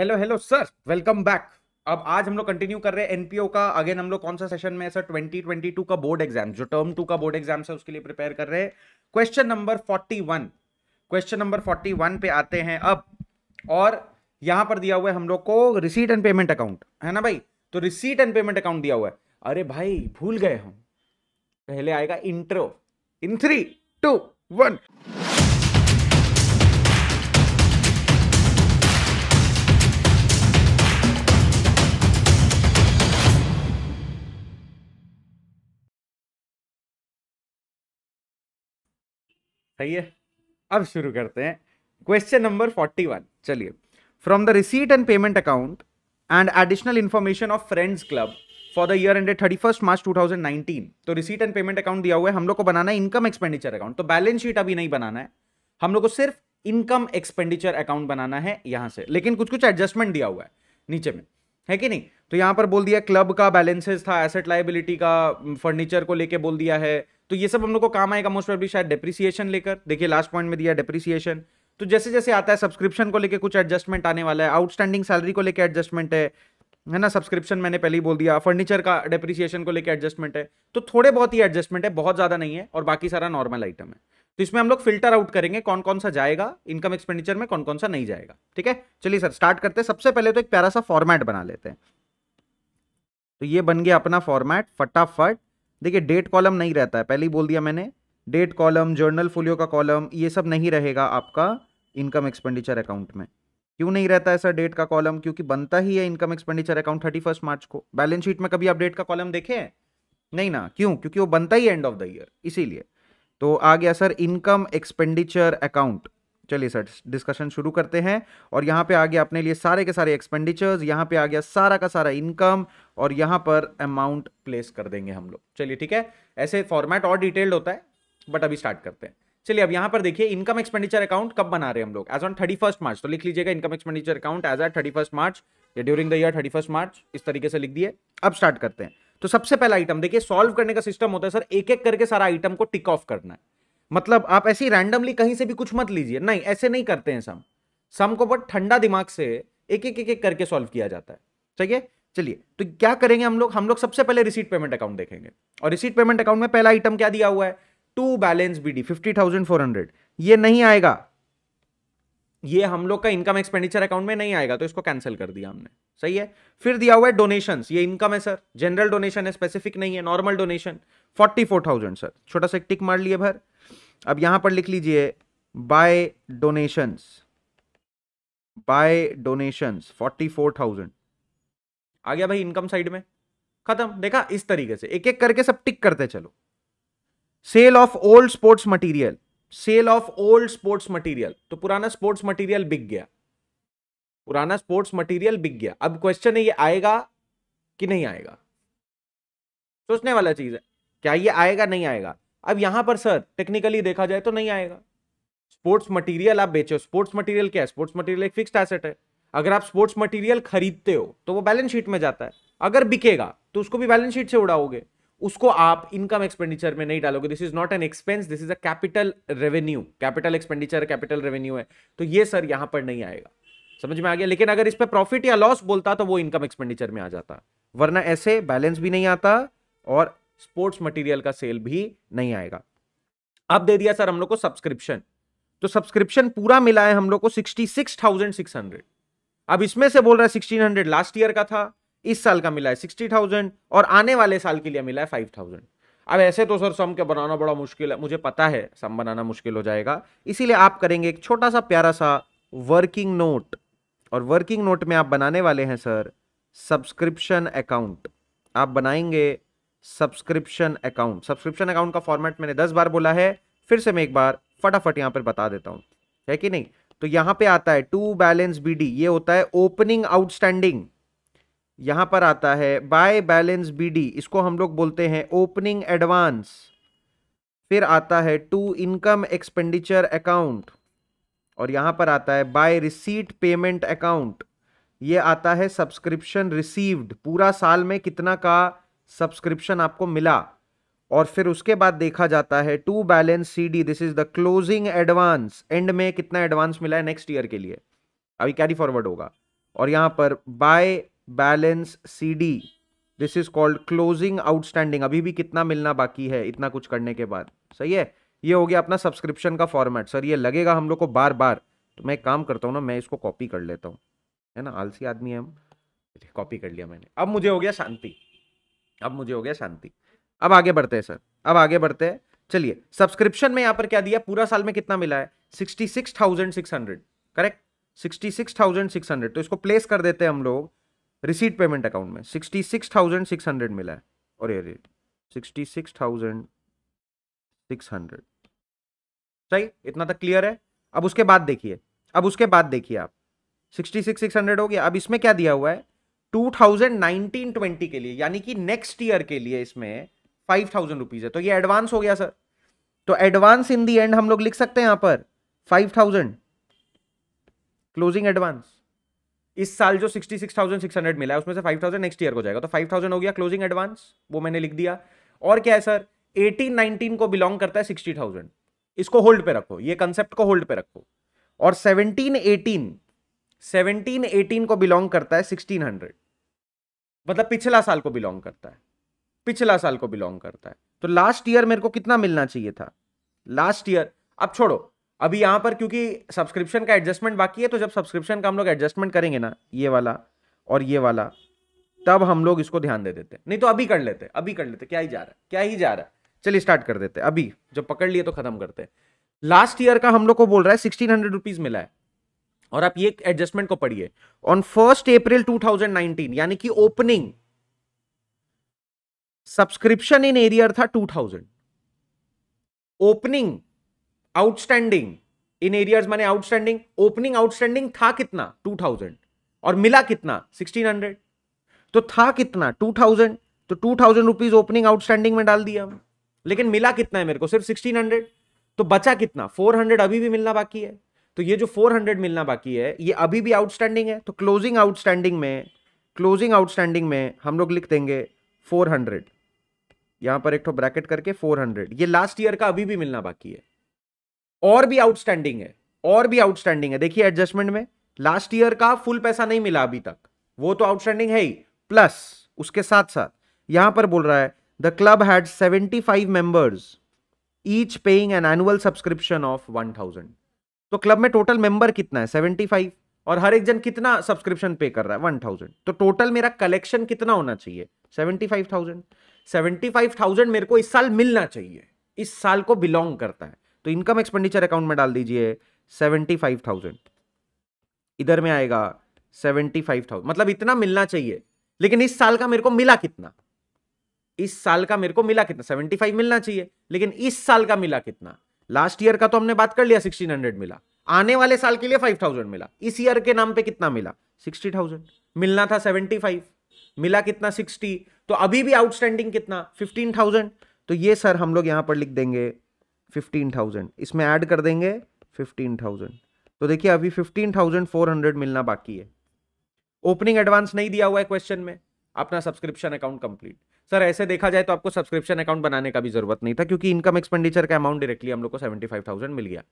Hello hello sir welcome back अब आज हम लोग कंटिन्यू कर रहे हैं एनपीओ का अगेन हम लोग कौन सा सेशन में है सर 2022 का बोर्ड एग्जाम जो टर्म टू का बोर्ड एग्जाम है उसके लिए प्रिपेयर कर रहे हैं क्वेश्चन नंबर 41 क्वेश्चन नंबर 41 पे आते हैं अब और यहां पर दिया हुआ है हम लोग को रिसीट एंड पेमेंट अकाउंट है ना भाई तो रिसीट एंड पेमेंट अकाउंट दिया हुआ है अरे भाई भूल गए हम पहले आएगा intro in three two one सही है अब शुरू करते हैं क्वेश्चन नंबर फोर्टी वन चलिए from the receipt and payment account and additional information of friends club for the year ended thirty first March two thousand nineteen तो receipt and payment account दिया हुआ है हम लोग को बनाना है इनकम एक्सपेंडिचर अकाउंट तो बैलेंस शीट अभी नहीं बनाना है हम लोग को सिर्फ इनकम एक्सपेंडिचर अकाउंट बनाना है यहां से लेकिन कुछ कुछ एडजस्टमेंट दिया हुआ है नीचे में है कि नहीं तो यहां पर बोल दिया क्लब का बैलेंसेस था एसेट लाइबिलिटी का फर्नीचर को लेके बोल दिया है तो ये सब हम लोग को काम आएगा मोस्ट प्रॉब्ली शायद डेप्रिसिएशन लेकर देखिए लास्ट पॉइंट में दिया डेप्रिसिएशन तो जैसे जैसे आता है सब्सक्रिप्शन को लेके कुछ एडजस्टमेंट आने वाला है आउटस्टैंडिंग सैलरी को लेके एडजस्टमेंट है है ना सब्सक्रिप्शन मैंने पहले ही बोल दिया फर्नीचर का डेप्रिसिएशन को लेके एडजस्टमेंट है तो थोड़े बहुत ही एडजस्टमेंट है बहुत ज़्यादा नहीं है और बाकी सारा नॉर्मल आइटम है तो इसमें हम लोग फिल्टर आउट करेंगे कौन कौन सा जाएगा इनकम एक्सपेंडिचर में कौन कौन सा नहीं जाएगा ठीक है चलिए सर स्टार्ट करते हैं सबसे पहले तो एक प्यारा सा फॉर्मेट बना लेते हैं तो ये बन गया अपना फॉर्मेट फटाफट देखिए डेट कॉलम नहीं रहता है पहले ही बोल दिया मैंने डेट कॉलम जर्नल फोलियो का कॉलम ये सब नहीं रहेगा आपका इनकम एक्सपेंडिचर अकाउंट में क्यों नहीं रहता है सर डेट का कॉलम क्योंकि बनता ही है income expenditure account thirty first March को बैलेंस शीट में कभी आप डेट का कॉलम देखे नहीं ना क्यों क्योंकि वो बनता ही एंड ऑफ द ईयर इसीलिए तो आ गया सर इनकम एक्सपेंडिचर अकाउंट चलिए सर डिस्कशन शुरू करते हैं और यहां पे आ गया अपने लिए सारे के सारे एक्सपेंडिचर्स यहां पे आ गया सारा का सारा इनकम और यहां पर अमाउंट प्लेस कर देंगे हम लोग चलिए ठीक है ऐसे फॉर्मेट और डिटेल्ड होता है बट अभी स्टार्ट करते हैं चलिए अब यहां पर देखिए इनकम एक्सपेंडिचर अकाउंट कब बना रहे हम लोग as on thirty first March तो लिख लीजिएगा income expenditure account as at thirty first March या during the year thirty first March इस तरीके से लिख दिए अब स्टार्ट करते हैं तो सबसे पहला आइटम देखिए सॉल्व करने का सिस्टम होता है सर एक एक करके सारा आइटम को टिक ऑफ करना है मतलब आप ऐसे ही रैंडमली कहीं से भी कुछ मत लीजिए नहीं ऐसे नहीं करते हैं सम सम को बहुत ठंडा दिमाग से एक एक एक एक करके सॉल्व किया जाता है ठीक है चलिए तो क्या करेंगे हम लोग हम लोग सबसे पहले रिसीट पेमेंट अकाउंट देखेंगे और रिसीट पेमेंट अकाउंट में पहला आइटम क्या दिया हुआ है to balance B D fifty thousand four hundred ये नहीं आएगा ये हम लोग का इनकम एक्सपेंडिचर अकाउंट में नहीं आएगा तो इसको कैंसिल कर दिया हमने सही है फिर दिया हुआ है डोनेशन ये इनकम है सर जनरल डोनेशन है स्पेसिफिक नहीं है normal donation forty four thousand sir छोटा सा टिक मार लिए भर अब यहां पर लिख लीजिए by donations by donations forty four thousand आ गया भाई इनकम साइड में खत्म देखा इस तरीके से एक एक करके सब टिक करते चलो sale of old sports material sale of old sports material तो पुराना स्पोर्ट्स मटेरियल बिक गया पुराना स्पोर्ट्स मटेरियल बिक गया अब क्वेश्चन है ये आएगा कि नहीं आएगा सोचने वाला चीज है क्या ये आएगा नहीं आएगा अब यहां पर सर टेक्निकली देखा जाए तो नहीं आएगा स्पोर्ट्स मटेरियल आप बेचो स्पोर्ट्स मटेरियल क्या है स्पोर्ट्स मटेरियल एक फिक्स्ड एसेट है अगर आप स्पोर्ट्स मटेरियल खरीदते हो तो वो बैलेंस शीट में जाता है अगर बिकेगा तो उसको भी बैलेंस शीट से उड़ाओगे उसको आप इनकम एक्सपेंडिचर में नहीं डालोगे this is not an expense this is a capital revenue capital expenditure capital revenue है तो ये सर यहां पर नहीं आएगा समझ में आ गया लेकिन अगर इस पर प्रॉफिट या लॉस बोलता तो वो इनकम एक्सपेंडिचर में आ जाता वरना ऐसे बैलेंस भी नहीं आता और स्पोर्ट्स मटेरियल का सेल भी नहीं आएगा अब दे दिया सर हम लोग को सब्सक्रिप्शन तो सब्सक्रिप्शन पूरा मिला है हम लोग को sixty six thousand six hundred अब इसमें से बोल रहा है सिक्सटीन हंड्रेड लास्ट ईयर का था इस साल का मिला है सिक्सटी थाउजेंड और आने वाले साल के लिए मिला है फाइव थाउजेंड अब ऐसे तो सर सम के बनाना बड़ा मुश्किल है मुझे पता है सम बनाना मुश्किल हो जाएगा इसीलिए आप करेंगे एक छोटा सा प्यारा सा वर्किंग नोट और वर्किंग नोट में आप बनाने वाले हैं सर सब्सक्रिप्शन अकाउंट आप बनाएंगे सब्सक्रिप्शन अकाउंट सब्सक्रिप्शन अकाउंट का फॉर्मेट मैंने दस बार बोला है फिर से मैं एक बार फटाफट यहाँ पर बता देता हूँ है कि नहीं तो यहाँ पे आता है टू बैलेंस बी डी ये होता है ओपनिंग आउटस्टैंडिंग यहां पर आता है बाय बैलेंस बीडी इसको हम लोग बोलते हैं ओपनिंग एडवांस फिर आता है टू इनकम एक्सपेंडिचर अकाउंट और यहां पर आता है बाय रिसीट पेमेंट अकाउंट ये आता है सब्सक्रिप्शन रिसीव्ड पूरा साल में कितना का सब्सक्रिप्शन आपको मिला और फिर उसके बाद देखा जाता है to balance C D this is the closing advance end में कितना एडवांस मिला है नेक्स्ट ईयर के लिए अभी कैरी फॉरवर्ड होगा और यहां पर by balance C D this is called closing outstanding अभी भी कितना मिलना बाकी है इतना कुछ करने के बाद सही है ये हो गया अपना सब्सक्रिप्शन का फॉर्मेट सर ये लगेगा हम लोग को बार बार तो मैं एक काम करता हूँ ना मैं इसको कॉपी कर लेता हूँ है ना आलसी आदमी है हम कॉपी कर लिया मैंने अब मुझे हो गया शांति अब मुझे हो गया शांति अब आगे बढ़ते हैं सर अब आगे बढ़ते हैं चलिए सब्सक्रिप्शन में यहाँ पर क्या दिया पूरा साल में कितना मिला है sixty six thousand six hundred correct sixty six thousand six hundred तो इसको प्लेस कर देते हैं हम लोग रिसीट पेमेंट अकाउंट में sixty six thousand six hundred मिला है और ये rate sixty six thousand six hundred सही इतना तक क्लियर है अब उसके बाद देखिए अब उसके बाद देखिए आप सिक्सटी सिक्स सिक्स हंड्रेड हो गया अब इसमें क्या दिया हुआ है टू थाउजेंड नाइनटीन ट्वेंटी के लिए यानी कि नेक्स्ट ईयर के लिए इसमें फाइव थाउजेंड रुपीज़ है तो ये एडवांस हो गया सर तो एडवांस इन दी एंड हम लोग लिख सकते हैं यहां पर फाइव थाउजेंड क्लोजिंग एडवांस इस साल जो 66,600 मिला है उसमें से 5,000 नेक्स्ट ईयर को जाएगा तो 5,000 हो गया क्लोजिंग एडवांस वो मैंने लिख दिया और क्या है सर 18 19 को बिलोंग करता है 60,000 इसको होल्ड पे रखो ये कंसेप्ट को होल्ड पे रखो और 17 18 17 18 को बिलोंग करता है हंड्रेड मतलब पिछला साल को बिलोंग करता है पिछला साल को बिलोंग करता है तो लास्ट ईयर मेरे को कितना मिलना चाहिए था लास्ट ईयर अब छोड़ो अभी यहाँ पर क्योंकि सब्सक्रिप्शन का एडजस्टमेंट बाकी है तो जब सब्सक्रिप्शन का हम लोग एडजस्टमेंट करेंगे ना ये वाला और ये वाला तब हम लोग इसको ध्यान दे देते नहीं तो अभी कर लेते अभी कर लेते क्या ही जा रहा है क्या ही जा रहा है चलिए स्टार्ट कर देते अभी जब पकड़ लिए तो खत्म करते लास्ट ईयर का हम लोग को बोल रहा है सिक्सटीन हंड्रेड रुपीज मिला है और आप ये एडजस्टमेंट को पढ़िए ऑन फर्स्ट अप्रैल 2019 यानी कि ओपनिंग सब्सक्रिप्शन इन एरियर था 2000 ओपनिंग आउटस्टैंडिंग इन एरियाज माने आउटस्टैंडिंग ओपनिंग आउटस्टैंडिंग था कितना टू थाउजेंड और मिला कितना 1600 तो था कितना टू थाउजेंड तो two thousand rupees opening outstanding में डाल दिया हम लेकिन मिला कितना है मेरे को सिर्फ 1600 तो बचा कितना फोर हंड्रेड अभी भी मिलना बाकी है तो ये जो फोर हंड्रेड मिलना बाकी है ये अभी भी आउटस्टैंडिंग है तो क्लोजिंग आउटस्टैंडिंग में क्लोजिंग आउटस्टैंडिंग में हम लोग लिख देंगे फोर हंड्रेड यहां पर एक तो ब्रैकेट करके फोर हंड्रेड ये लास्ट ईयर का अभी भी मिलना बाकी है और भी आउटस्टैंडिंग है और भी आउटस्टैंडिंग है देखिए एडजस्टमेंट में लास्ट ईयर का फुल पैसा नहीं मिला अभी तक वो तो आउटस्टैंडिंग है ही प्लस उसके साथ साथ यहां पर बोल रहा है the club had 75 members each paying an annual subscription of 1000 तो क्लब में टोटल मेंबर कितना है 75 और हर एक जन कितना सब्सक्रिप्शन पे कर रहा है 1000 तो टोटल मेरा कलेक्शन कितना होना चाहिए 75000 75000 मेरे को इस साल मिलना चाहिए इस साल को बिलोंग करता है तो इनकम एक्सपेंडिचर अकाउंट में डाल दीजिए सेवेंटी फाइव थाउजेंड इधर में आएगा सेवेंटी फाइव थाउजेंड मतलब इतना मिलना चाहिए लेकिन इस साल का मेरे को मिला कितना इस साल का मेरे को मिला कितना सेवेंटी फाइव मिलना चाहिए लेकिन इस साल का मिला कितना लास्ट ईयर का तो हमने बात कर लिया सिक्सटीन हंड्रेड मिला आने वाले साल के लिए फाइव थाउजेंड मिला इस ईयर के नाम पे कितना मिला सिक्सटी थाउजेंड मिलना था सेवेंटी फाइव मिला कितना सिक्सटी तो अभी भी आउटस्टैंडिंग कितना फिफ्टीन थाउजेंड तो ये सर हम लोग यहां पर लिख देंगे फिफ्टीन थाउजेंड इसमें ऐड कर देंगे फिफ्टीन थाउजेंड तो देखिए अभी फिफ्टीन थाउजेंड फोर हंड्रेड मिलना बाकी है ओपनिंग एडवांस नहीं दिया हुआ है क्वेश्चन में अपना सब्सक्रिप्शन अकाउंट कंप्लीट सर ऐसे देखा जाए तो आपको सब्सक्रिप्शन अकाउंट बनाने का भी जरूरत नहीं था क्योंकि इनकम एक्सपेंडिचर का अमाउंट डायरेक्टली हम लोग को सेवेंटी फाइव थाउजेंड मिल गया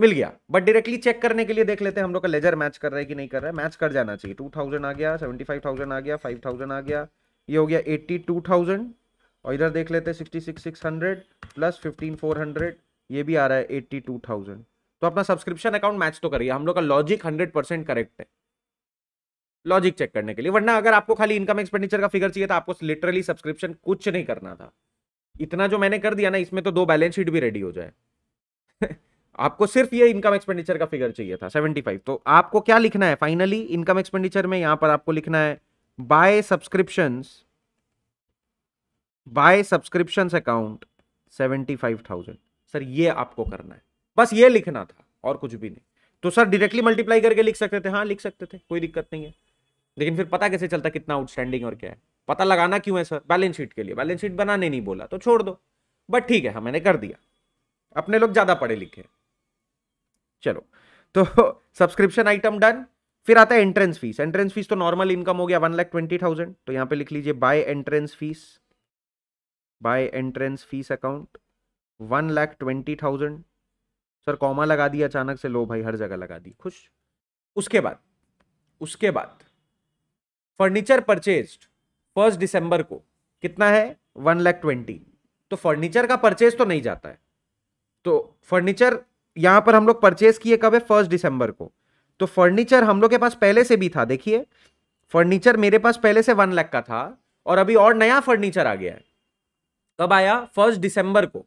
मिल गया बट डायरेक्टली चेक करने के लिए देख लेते हैं हम लोग का लेजर मैच कर रहा है कि नहीं कर रहा है मैच कर जाना चाहिए टू थाउजेंड आ गया सेवेंटी फाइव थाउजेंड आ गया फाइव थाउजेंड आ गया ये हो गया एट्टी टू थाउजेंड और इधर देख लेते हैं sixty six six hundred plus fifteen four hundred ये भी आ रहा है एट्टी टू थाउजेंड तो अपना सब्सक्रिप्शन अकाउंट मैच तो करिए हम लोग का लॉजिक हंड्रेड परसेंट करेक्ट है लॉजिक चेक करने के लिए वरना अगर आपको खाली इनकम एक्सपेंडिचर का फिगर चाहिए तो आपको लिटरली सब्सक्रिप्शन कुछ नहीं करना था इतना जो मैंने कर दिया ना इसमें तो दो बैलेंस शीट भी रेडी हो जाए आपको सिर्फ ये इनकम एक्सपेंडिचर का फिगर चाहिए था 75 तो आपको क्या लिखना है फाइनली इनकम एक्सपेंडिचर में यहां पर आपको लिखना है by subscriptions by subscription account seventy five thousand sir ये आपको करना है बस ये लिखना था और कुछ भी नहीं तो सर डायरेक्टली मल्टीप्लाई करके लिख सकते थे हाँ लिख सकते थे कोई दिक्कत नहीं है लेकिन फिर पता कैसे चलता कितना आउटस्टैंडिंग और क्या है पता लगाना क्यों है सर बैलेंस शीट के लिए बैलेंस शीट बनाने नहीं बोला तो छोड़ दो बट ठीक है हाँ मैंने कर दिया अपने लोग ज्यादा पढ़े लिखे चलो तो सब्सक्रिप्शन आइटम डन फिर आता है एंट्रेंस फीस एंट्रेंस फीस तो नॉर्मल इनकम हो गया वन लाख ट्वेंटी थाउजेंड तो यहाँ पे लिख लीजिए by entrance fees by entrance fees account one lakh twenty thousand sir comma लगा दी अचानक से लो भाई हर जगह लगा दी खुश उसके बाद उसके बाद फर्नीचर परचेज फर्स्ट दिसंबर को कितना है वन लाख ट्वेंटी तो फर्नीचर का परचेज तो नहीं जाता है तो फर्नीचर यहाँ पर हम लोग परचेज किए कब है फर्स्ट दिसंबर को तो फर्नीचर हम लोग के पास पहले से भी था देखिए फर्नीचर मेरे पास पहले से वन लाख का था और अभी और नया फर्नीचर आ गया है कब आया फर्स्ट दिसंबर को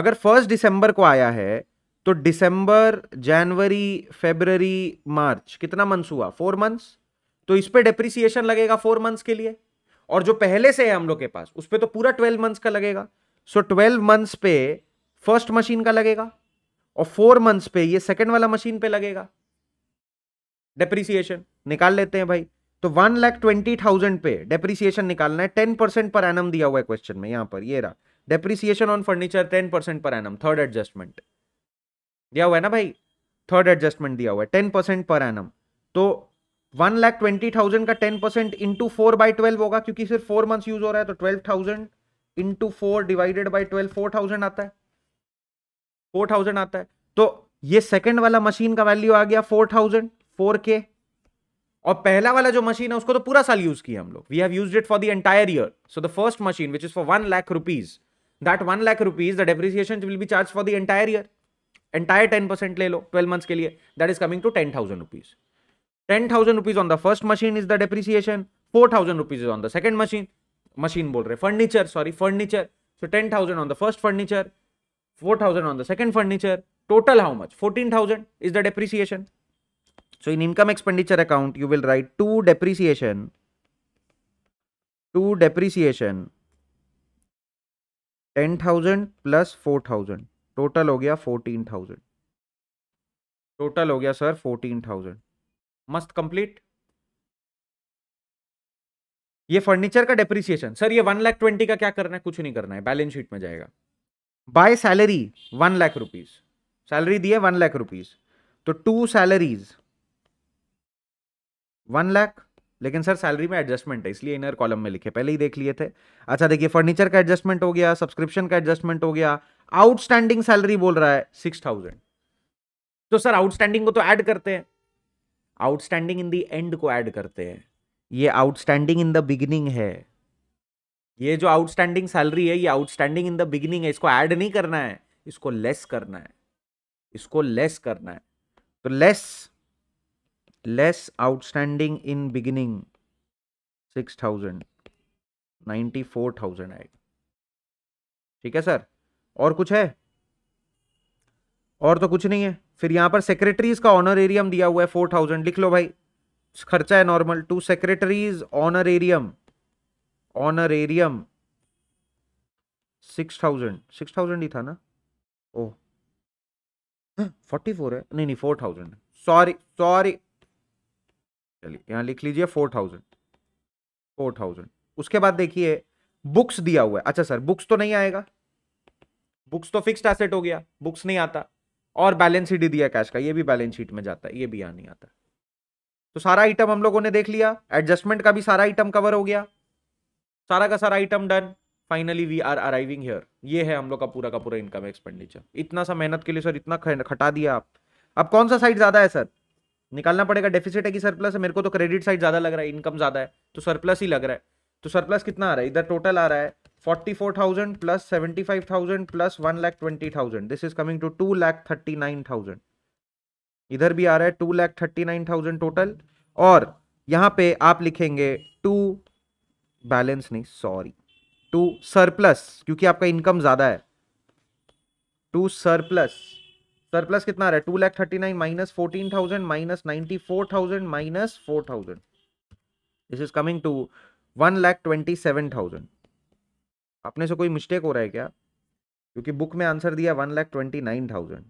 अगर फर्स्ट दिसंबर को आया है तो दिसंबर जनवरी फेबररी मार्च कितना मंथ्स हुआ फोर मंथ्स तो इस पर डिप्रिसिएशन लगेगा फोर मंथ्स के लिए और जो पहले से है हम लोग के पास उस पर तो पूरा ट्वेल्व मंथ्स का लगेगा सो ट्वेल्व मंथ्स पे फर्स्ट मशीन का लगेगा और फोर मंथ्स पे ये सेकेंड वाला मशीन पे लगेगा डेप्रिसिएशन निकाल लेते हैं भाई तो वन लाख ट्वेंटी थाउजेंड पे डेप्रिसिएशन निकालना है टेन परसेंट पर एनम दिया हुआ है क्वेश्चन में यहां पर ये रहा depreciation on furniture ten percent per annum third adjustment दिया हुआ है ना भाई थर्ड एडजस्टमेंट दिया हुआ है टेन परसेंट पर एनम तो वन लाख ट्वेंटी थाउजेंड का ten percent into four by twelve होगा क्योंकि सिर्फ फोर मंथ यूज हो रहा है तो twelve thousand into four divided by twelve four thousand आता है फोर थाउजेंड आता है तो ये सेकेंड वाला मशीन का वैल्यू आ गया फोर थाउजेंड फोर के और पहला वाला जो मशीन है उसको तो पूरा साल यूज किया हम लोग we have use it for the entire year so the first machine which is for one lakh rupees that one lakh rupees the depreciation will be charge for the entire year entire ten percent ले लो twelve months के लिए that is coming to ten thousand rupees ten thousand rupees on the first machine is the depreciation four thousand rupees on the second machine machine बोल रहे furniture sorry furniture so ten thousand on the first furniture four thousand on the second furniture total how much fourteen thousand is the depreciation So in income expenditure account, you will write to depreciation, to depreciation, 10,000 plus 4,000. Total हो गया 14,000. Total हो गया sir 14,000. मस्त complete ये furniture का depreciation sir ये one lakh twenty का क्या करना है कुछ नहीं करना है बैलेंस शीट में जाएगा by salary one lakh rupees salary दी है वन लाख रुपीज तो टू सैलरीज वन लाख लेकिन सर सैलरी में एडजस्टमेंट है इसलिए इनर कॉलम में लिखे पहले ही देख लिए थे अच्छा देखिए फर्नीचर का एडजस्टमेंट हो गया सब्सक्रिप्शन का एडजस्टमेंट हो गया आउटस्टैंडिंग सैलरी बोल रहा है सिक्स थाउजेंड तो सर आउटस्टैंडिंग को तो ऐड करते हैं आउटस्टैंडिंग इन द एंड को ऐड करते हैं ये आउटस्टैंडिंग इन द बिगिनिंग है ये जो आउटस्टैंडिंग सैलरी है ये आउटस्टैंडिंग इन द बिगिनिंग है इसको ऐड नहीं करना है इसको लेस करना है इसको लेस करना है तो less less outstanding in beginning 6000 94000 आएगा ठीक है सर और कुछ है और तो कुछ नहीं है फिर यहां पर सेक्रेटरीज का ऑनरेरियम दिया हुआ है फोर थाउजेंड लिख लो भाई खर्चा है normal to secretaries honorarium honorarium six thousand six thousand ही था ना ओ फोर्टी फोर है नहीं नहीं फोर थाउजेंड सॉरी सॉरी चलिए यहाँ लिख लीजिए फोर थाउजेंड फोर थाउजेंड उसके बाद देखिए बुक्स दिया हुआ है अच्छा सर बुक्स तो नहीं आएगा बुक्स तो फिक्स्ड एसेट हो गया बुक्स नहीं आता और बैलेंस शीट ही दिया कैश का ये भी बैलेंस शीट में जाता है ये भी यहाँ नहीं आता तो सारा आइटम हम लोगों ने देख लिया एडजस्टमेंट का भी सारा आइटम कवर हो गया सारा का सारा item done finally we are arriving here ये है हम लोग का पूरा का पूरा इनकम एक्सपेंडिचर इतना सा मेहनत के लिए सर इतना खटा दिया आप अब कौन सा साइड ज्यादा है सर निकालना पड़ेगा डेफिसिट है कि सरप्लस है मेरे को तो क्रेडिट साइड ज़्यादा लग रहा है इनकम ज़्यादा है तो सरप्लस ही लग रहा है तो सरप्लस कितना आ रहा है इधर टोटल आ रहा है forty four thousand plus seventy five thousand plus one lakh twenty thousand this is coming to two lakh thirty nine thousand इधर भी आ रहा है two lakh thirty nine thousand total और यहाँ पे आप लिखेंगे टू बैलेंस नहीं सॉरी टू सरप्लस क्योंकि आपका इनकम ज़्यादा है टू सरप्लस सरप्लस कितना आ रहा है two lakh thirty nine minus fourteen thousand minus ninety four thousand minus four thousand this is coming to one lakh twenty seven thousand अपने से कोई मिस्टेक हो रहा है क्या क्योंकि बुक में आंसर दिया one lakh twenty nine thousand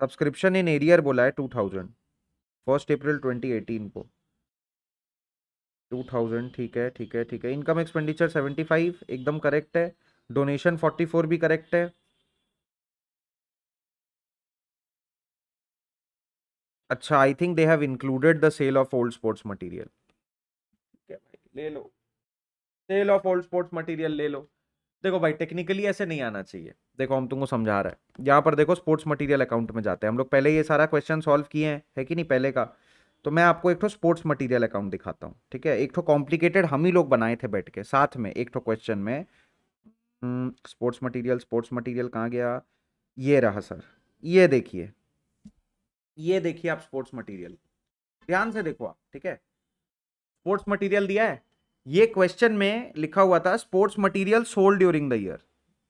subscription in arrear बोला है two thousand first April twenty eighteen को टू थाउजेंड ठीक है ठीक है ठीक है इनकम एक्सपेंडिचर सेवेंटी फाइव एकदम करेक्ट है डोनेशन फोर्टी फोर भी करेक्ट है अच्छा I think they have included the sale of old sports material ठीक है ले लो sale of old sports material ले लो देखो भाई टेक्निकली ऐसे नहीं आना चाहिए देखो हम तुमको समझा रहे हैं यहाँ पर देखो स्पोर्ट्स मटेरियल अकाउंट में जाते हैं हम लोग पहले ये सारा क्वेश्चन सॉल्व किए हैं है कि नहीं पहले का तो मैं आपको एक ठो स्पोर्ट्स मटेरियल अकाउंट दिखाता हूँ ठीक है एक ठो कॉम्प्लिकेटेड हम ही लोग बनाए थे बैठ के साथ में एक ठो क्वेश्चन में स्पोर्ट्स मटीरियल स्पोर्ट्स मटीरियल कहाँ गया ये रहा सर ये देखिए ये देखिए आप स्पोर्ट्स मटेरियल ध्यान से देखो आप ठीक है स्पोर्ट्स मटेरियल दिया है ये क्वेश्चन में लिखा हुआ था sports material sold during the year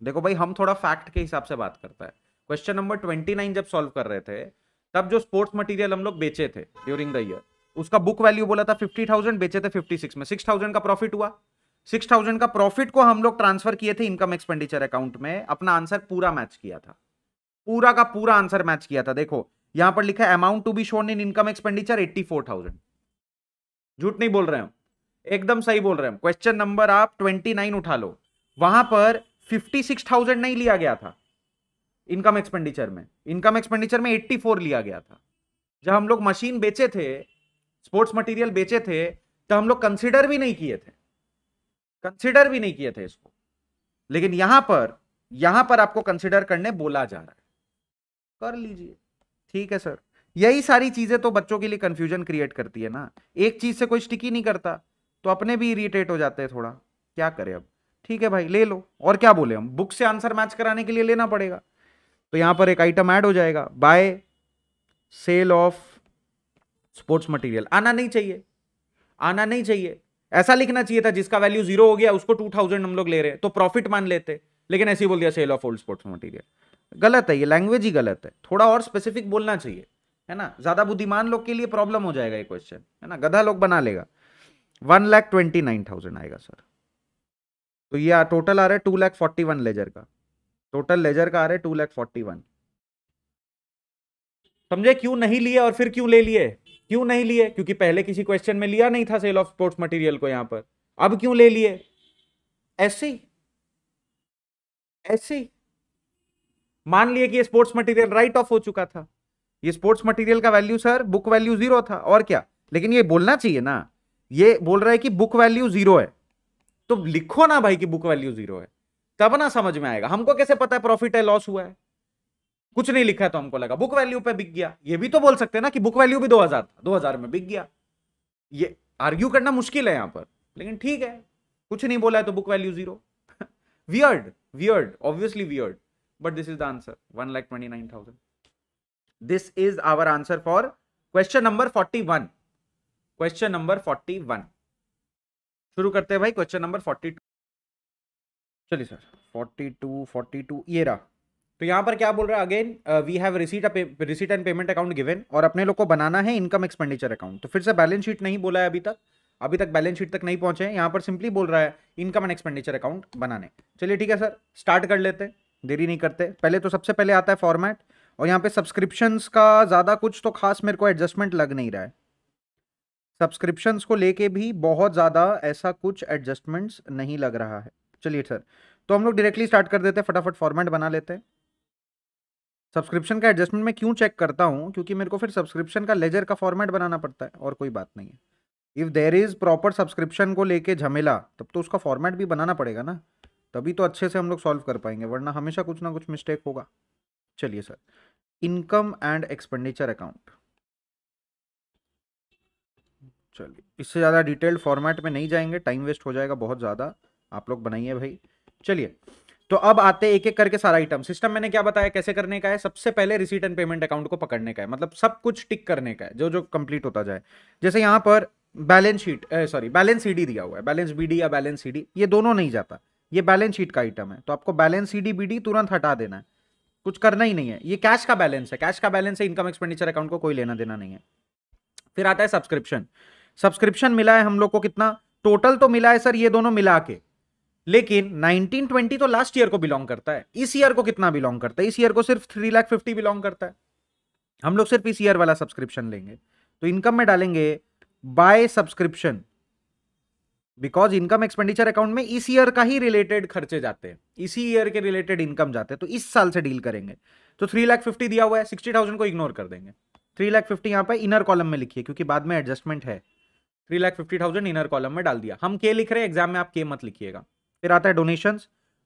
देखो भाई हम थोड़ा फैक्ट के हिसाब से बात करता है क्वेश्चन नंबर ट्वेंटी नाइन जब सॉल्व कर रहे थे तब जो स्पोर्ट्स मटेरियल हम लोग बेचे थे ड्यूरिंग द ईयर उसका बुक वैल्यू बोला था फिफ्टी थाउजेंड बेचे थे फिफ्टी सिक्स में सिक्स थाउजेंड का प्रॉफिट हुआ सिक्स थाउजेंड का प्रॉफिट को हम लोग ट्रांसफर किए थे इनकम एक्सपेंडिचर अकाउंट में अपना आंसर पूरा मैच किया था पूरा का पूरा आंसर मैच किया था देखो यहां पर लिखा है amount to be shown in income expenditure eighty four thousand झूठ नहीं बोल रहे हम एकदम सही बोल रहे हैं क्वेश्चन नंबर आप ट्वेंटी नाइन उठा लो वहां पर फिफ्टी सिक्स थाउजेंड नहीं लिया गया था इनकम एक्सपेंडिचर में इनकम एक्सपेंडिचर में एट्टी फोर लिया गया था जब हम लोग मशीन बेचे थे स्पोर्ट्स मटेरियल बेचे थे तो हम लोग कंसिडर भी नहीं किए थे कंसिडर भी नहीं किए थे इसको लेकिन यहां पर यहां पर आपको कंसिडर करने बोला जा रहा है कर लीजिए ठीक है सर यही सारी चीजें तो बच्चों के लिए कंफ्यूजन क्रिएट करती है ना एक चीज से कोई स्टिकी नहीं करता तो अपने भी इरिटेट हो जाते हैं थोड़ा क्या करें अब ठीक है भाई ले लो और क्या बोले हम बुक से आंसर मैच कराने के लिए लेना पड़ेगा तो यहां पर एक आइटम ऐड हो जाएगा by sale of sports material आना नहीं चाहिए आना नहीं चाहिए ऐसा लिखना चाहिए था जिसका वैल्यू जीरो हो गया उसको टू थाउजेंड हम लोग ले रहे हैं तो प्रॉफिट मान लेते लेकिन ऐसे ही बोल दिया sale of old sports material गलत है ये लैंग्वेज ही गलत है थोड़ा और स्पेसिफिक बोलना चाहिए है ना ज्यादा बुद्धिमान लोग के लिए प्रॉब्लम हो जाएगा ये क्वेश्चन है ना गधा लोग बना लेगा one lakh twenty nine thousand आएगा सर तो ये टोटल आ रहा है two lakh forty one ledger का टोटल लेजर का आ रहा है टू लैख फोर्टी वन समझे क्यों नहीं लिए और फिर क्यों ले लिए क्यों नहीं लिए क्योंकि पहले किसी क्वेश्चन में लिया नहीं था सेल ऑफ स्पोर्ट्स मटेरियल को यहां पर अब क्यों ले लिए ऐसे ऐसे ही मान लिए कि ये स्पोर्ट्स मटेरियल राइट ऑफ हो चुका था ये स्पोर्ट्स मटेरियल का value sir book value zero था और क्या लेकिन ये बोलना चाहिए ना ये बोल रहा है कि बुक वैल्यू जीरो है तो लिखो ना भाई कि बुक वैल्यू जीरो है तब ना समझ में आएगा हमको कैसे पता है प्रॉफिट है लॉस हुआ है कुछ नहीं लिखा तो हमको लगा बुक वैल्यू पे बिक गया ये भी तो बोल सकते हैं ना कि बुक वैल्यू भी 2000 था 2000 में बिक गया ये आर्ग्यू करना मुश्किल है यहां पर लेकिन ठीक है कुछ नहीं बोला है तो book value zero weird weird obviously weird but this is the answer one lakh twenty nine thousand this is our answer for question number forty one question number forty one शुरू करते हैं भाई क्वेश्चन नंबर फोर्टी टू चलिए sir forty two forty two ये रहा तो यहाँ पर क्या बोल रहा है again we have receipt receipt and payment account given और अपने लोग को बनाना है इनकम एक्सपेंडिचर अकाउंट तो फिर से बैलेंस शीट नहीं बोला है अभी तक अभी तक बैलेंस शीट तक नहीं पहुंचे यहाँ पर सिंपली बोल रहा है इनकम एंड एक्सपेंडिचर अकाउंट बनाने चलिए ठीक है सर स्टार्ट कर लेते हैं देरी नहीं करते पहले तो सबसे पहले आता है फॉर्मेट और यहाँ पे सब्सक्रिप्शंस का ज़्यादा कुछ तो खास मेरे को एडजस्टमेंट लग नहीं रहा है सब्सक्रिप्शंस को लेके भी बहुत ज़्यादा ऐसा कुछ एडजस्टमेंट्स नहीं लग रहा है चलिए सर तो हम लोग डायरेक्टली स्टार्ट कर देते हैं फटाफट फॉर्मेट बना लेते हैं सब्सक्रिप्शन का एडजस्टमेंट मैं क्यों चेक करता हूँ क्योंकि मेरे को फिर सब्सक्रिप्शन का लेजर का फॉर्मेट बनाना पड़ता है और कोई बात नहीं है if there is proper subscription को लेके झमेला तब तो उसका फॉर्मेट भी बनाना पड़ेगा ना तभी तो अच्छे से हम लोग सॉल्व कर पाएंगे वरना हमेशा कुछ ना कुछ मिस्टेक होगा चलिए sir income and expenditure account चलिए इससे ज़्यादा डिटेल्ड फॉर्मेट में नहीं जाएंगे टाइम वेस्ट हो जाएगा बहुत ज़्यादा आप लोग बनाइए भाई चलिए तो अब आते एक एक करके सारा आइटम सिस्टम मैंने क्या बताया कैसे करने का है सबसे पहले रिसीट एंड पेमेंट अकाउंट को पकड़ने का है मतलब सब कुछ टिक करने का है जो जो कंप्लीट होता जाए जैसे यहां पर balance sheet sorry balance CD दिया हुआ है बैलेंस बीडी या बैलेंस सीडी ये दोनों नहीं जाता ये बैलेंस शीट का आइटम है तो आपको बैलेंस सी डी तुरंत हटा देना है कुछ करना ही नहीं है ये कैश का बैलेंस है कैश का बैलेंस है इनकम एक्सपेंडिचर अकाउंट को कोई लेना देना नहीं है फिर आता है सब्सक्रिप्शन सब्सक्रिप्शन मिला है हम लोग को कितना टोटल तो मिला है सर ये दोनों मिला के लेकिन 1920 तो लास्ट ईयर को बिलोंग करता है इस ईयर को कितना बिलोंग करता है इस ईयर को सिर्फ थ्री लाख फिफ्टी बिलोंग करता है हम लोग सिर्फ इस ईयर वाला सब्सक्रिप्शन लेंगे तो इनकम में डालेंगे by subscription because income expenditure account में इस ईयर का ही रिलेटेड खर्चे जाते हैं इसी ईयर के रिलेटेड इनकम जाते हैं तो इस साल से डील करेंगे तो थ्री लाख फिफ्टी दिया हुआ है सिक्सटी थाउजेंड को इग्नोर कर देंगे थ्री लाख फिफ्टी यहाँ पर इनर कॉलम में लिखिए क्योंकि बाद में एडजस्टमेंट है three lakh fifty thousand inner column में डाल दिया हम के लिख रहे हैं एग्जाम में आप के मत लिखिएगा फिर आता है डोनेशन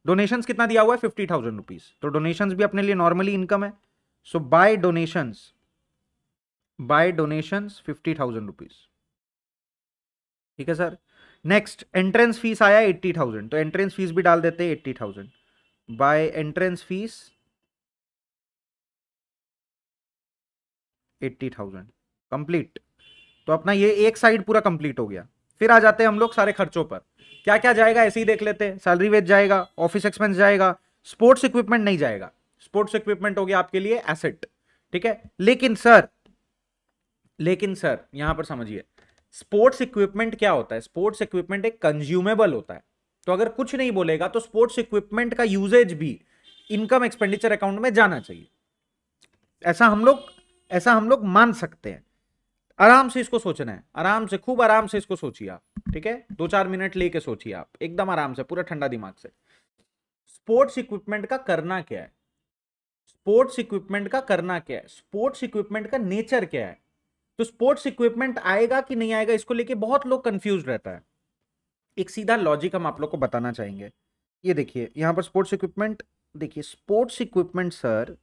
डोनेशन कितना दिया हुआ है फिफ्टी थाउजेंड रुपीज तो डोनेशन भी अपने लिए नॉर्मली इनकम है so by donation by donation fifty thousand rupees ठीक है सर नेक्स्ट एंट्रेंस फीस आया एट्टी थाउजेंड तो एंट्रेंस फीस भी डाल देते हैं eighty thousand by entrance fees eighty thousand complete तो अपना ये एक साइड पूरा कंप्लीट हो गया फिर आ जाते हैं हम लोग सारे खर्चों पर क्या क्या जाएगा ऐसे ही देख लेते हैं सैलरी वेज जाएगा ऑफिस एक्सपेंस जाएगा स्पोर्ट्स इक्विपमेंट नहीं जाएगा स्पोर्ट्स इक्विपमेंट हो गया आपके लिए एसेट ठीक है लेकिन सर लेकिन सर यहां पर समझिए स्पोर्ट्स इक्विपमेंट क्या होता है स्पोर्ट्स इक्विपमेंट एक कंज्यूमेबल होता है तो अगर कुछ नहीं बोलेगा तो स्पोर्ट्स इक्विपमेंट का यूजेज भी इनकम एक्सपेंडिचर अकाउंट में जाना चाहिए ऐसा हम लोग ऐसा हम लोग मान सकते हैं आराम से इसको सोचना है आराम से खूब आराम से इसको सोचिए आप ठीक है दो चार मिनट लेके सोचिए आप एकदम आराम से पूरा ठंडा दिमाग से स्पोर्ट्स इक्विपमेंट का करना क्या है स्पोर्ट्स इक्विपमेंट का करना क्या है स्पोर्ट्स इक्विपमेंट का नेचर क्या है तो स्पोर्ट्स इक्विपमेंट आएगा कि नहीं आएगा इसको लेके बहुत लोग कंफ्यूज रहता है एक सीधा लॉजिक हम आप लोग को बताना चाहेंगे ये देखिए यहाँ पर स्पोर्ट्स इक्विपमेंट देखिए स्पोर्ट्स इक्विपमेंट सर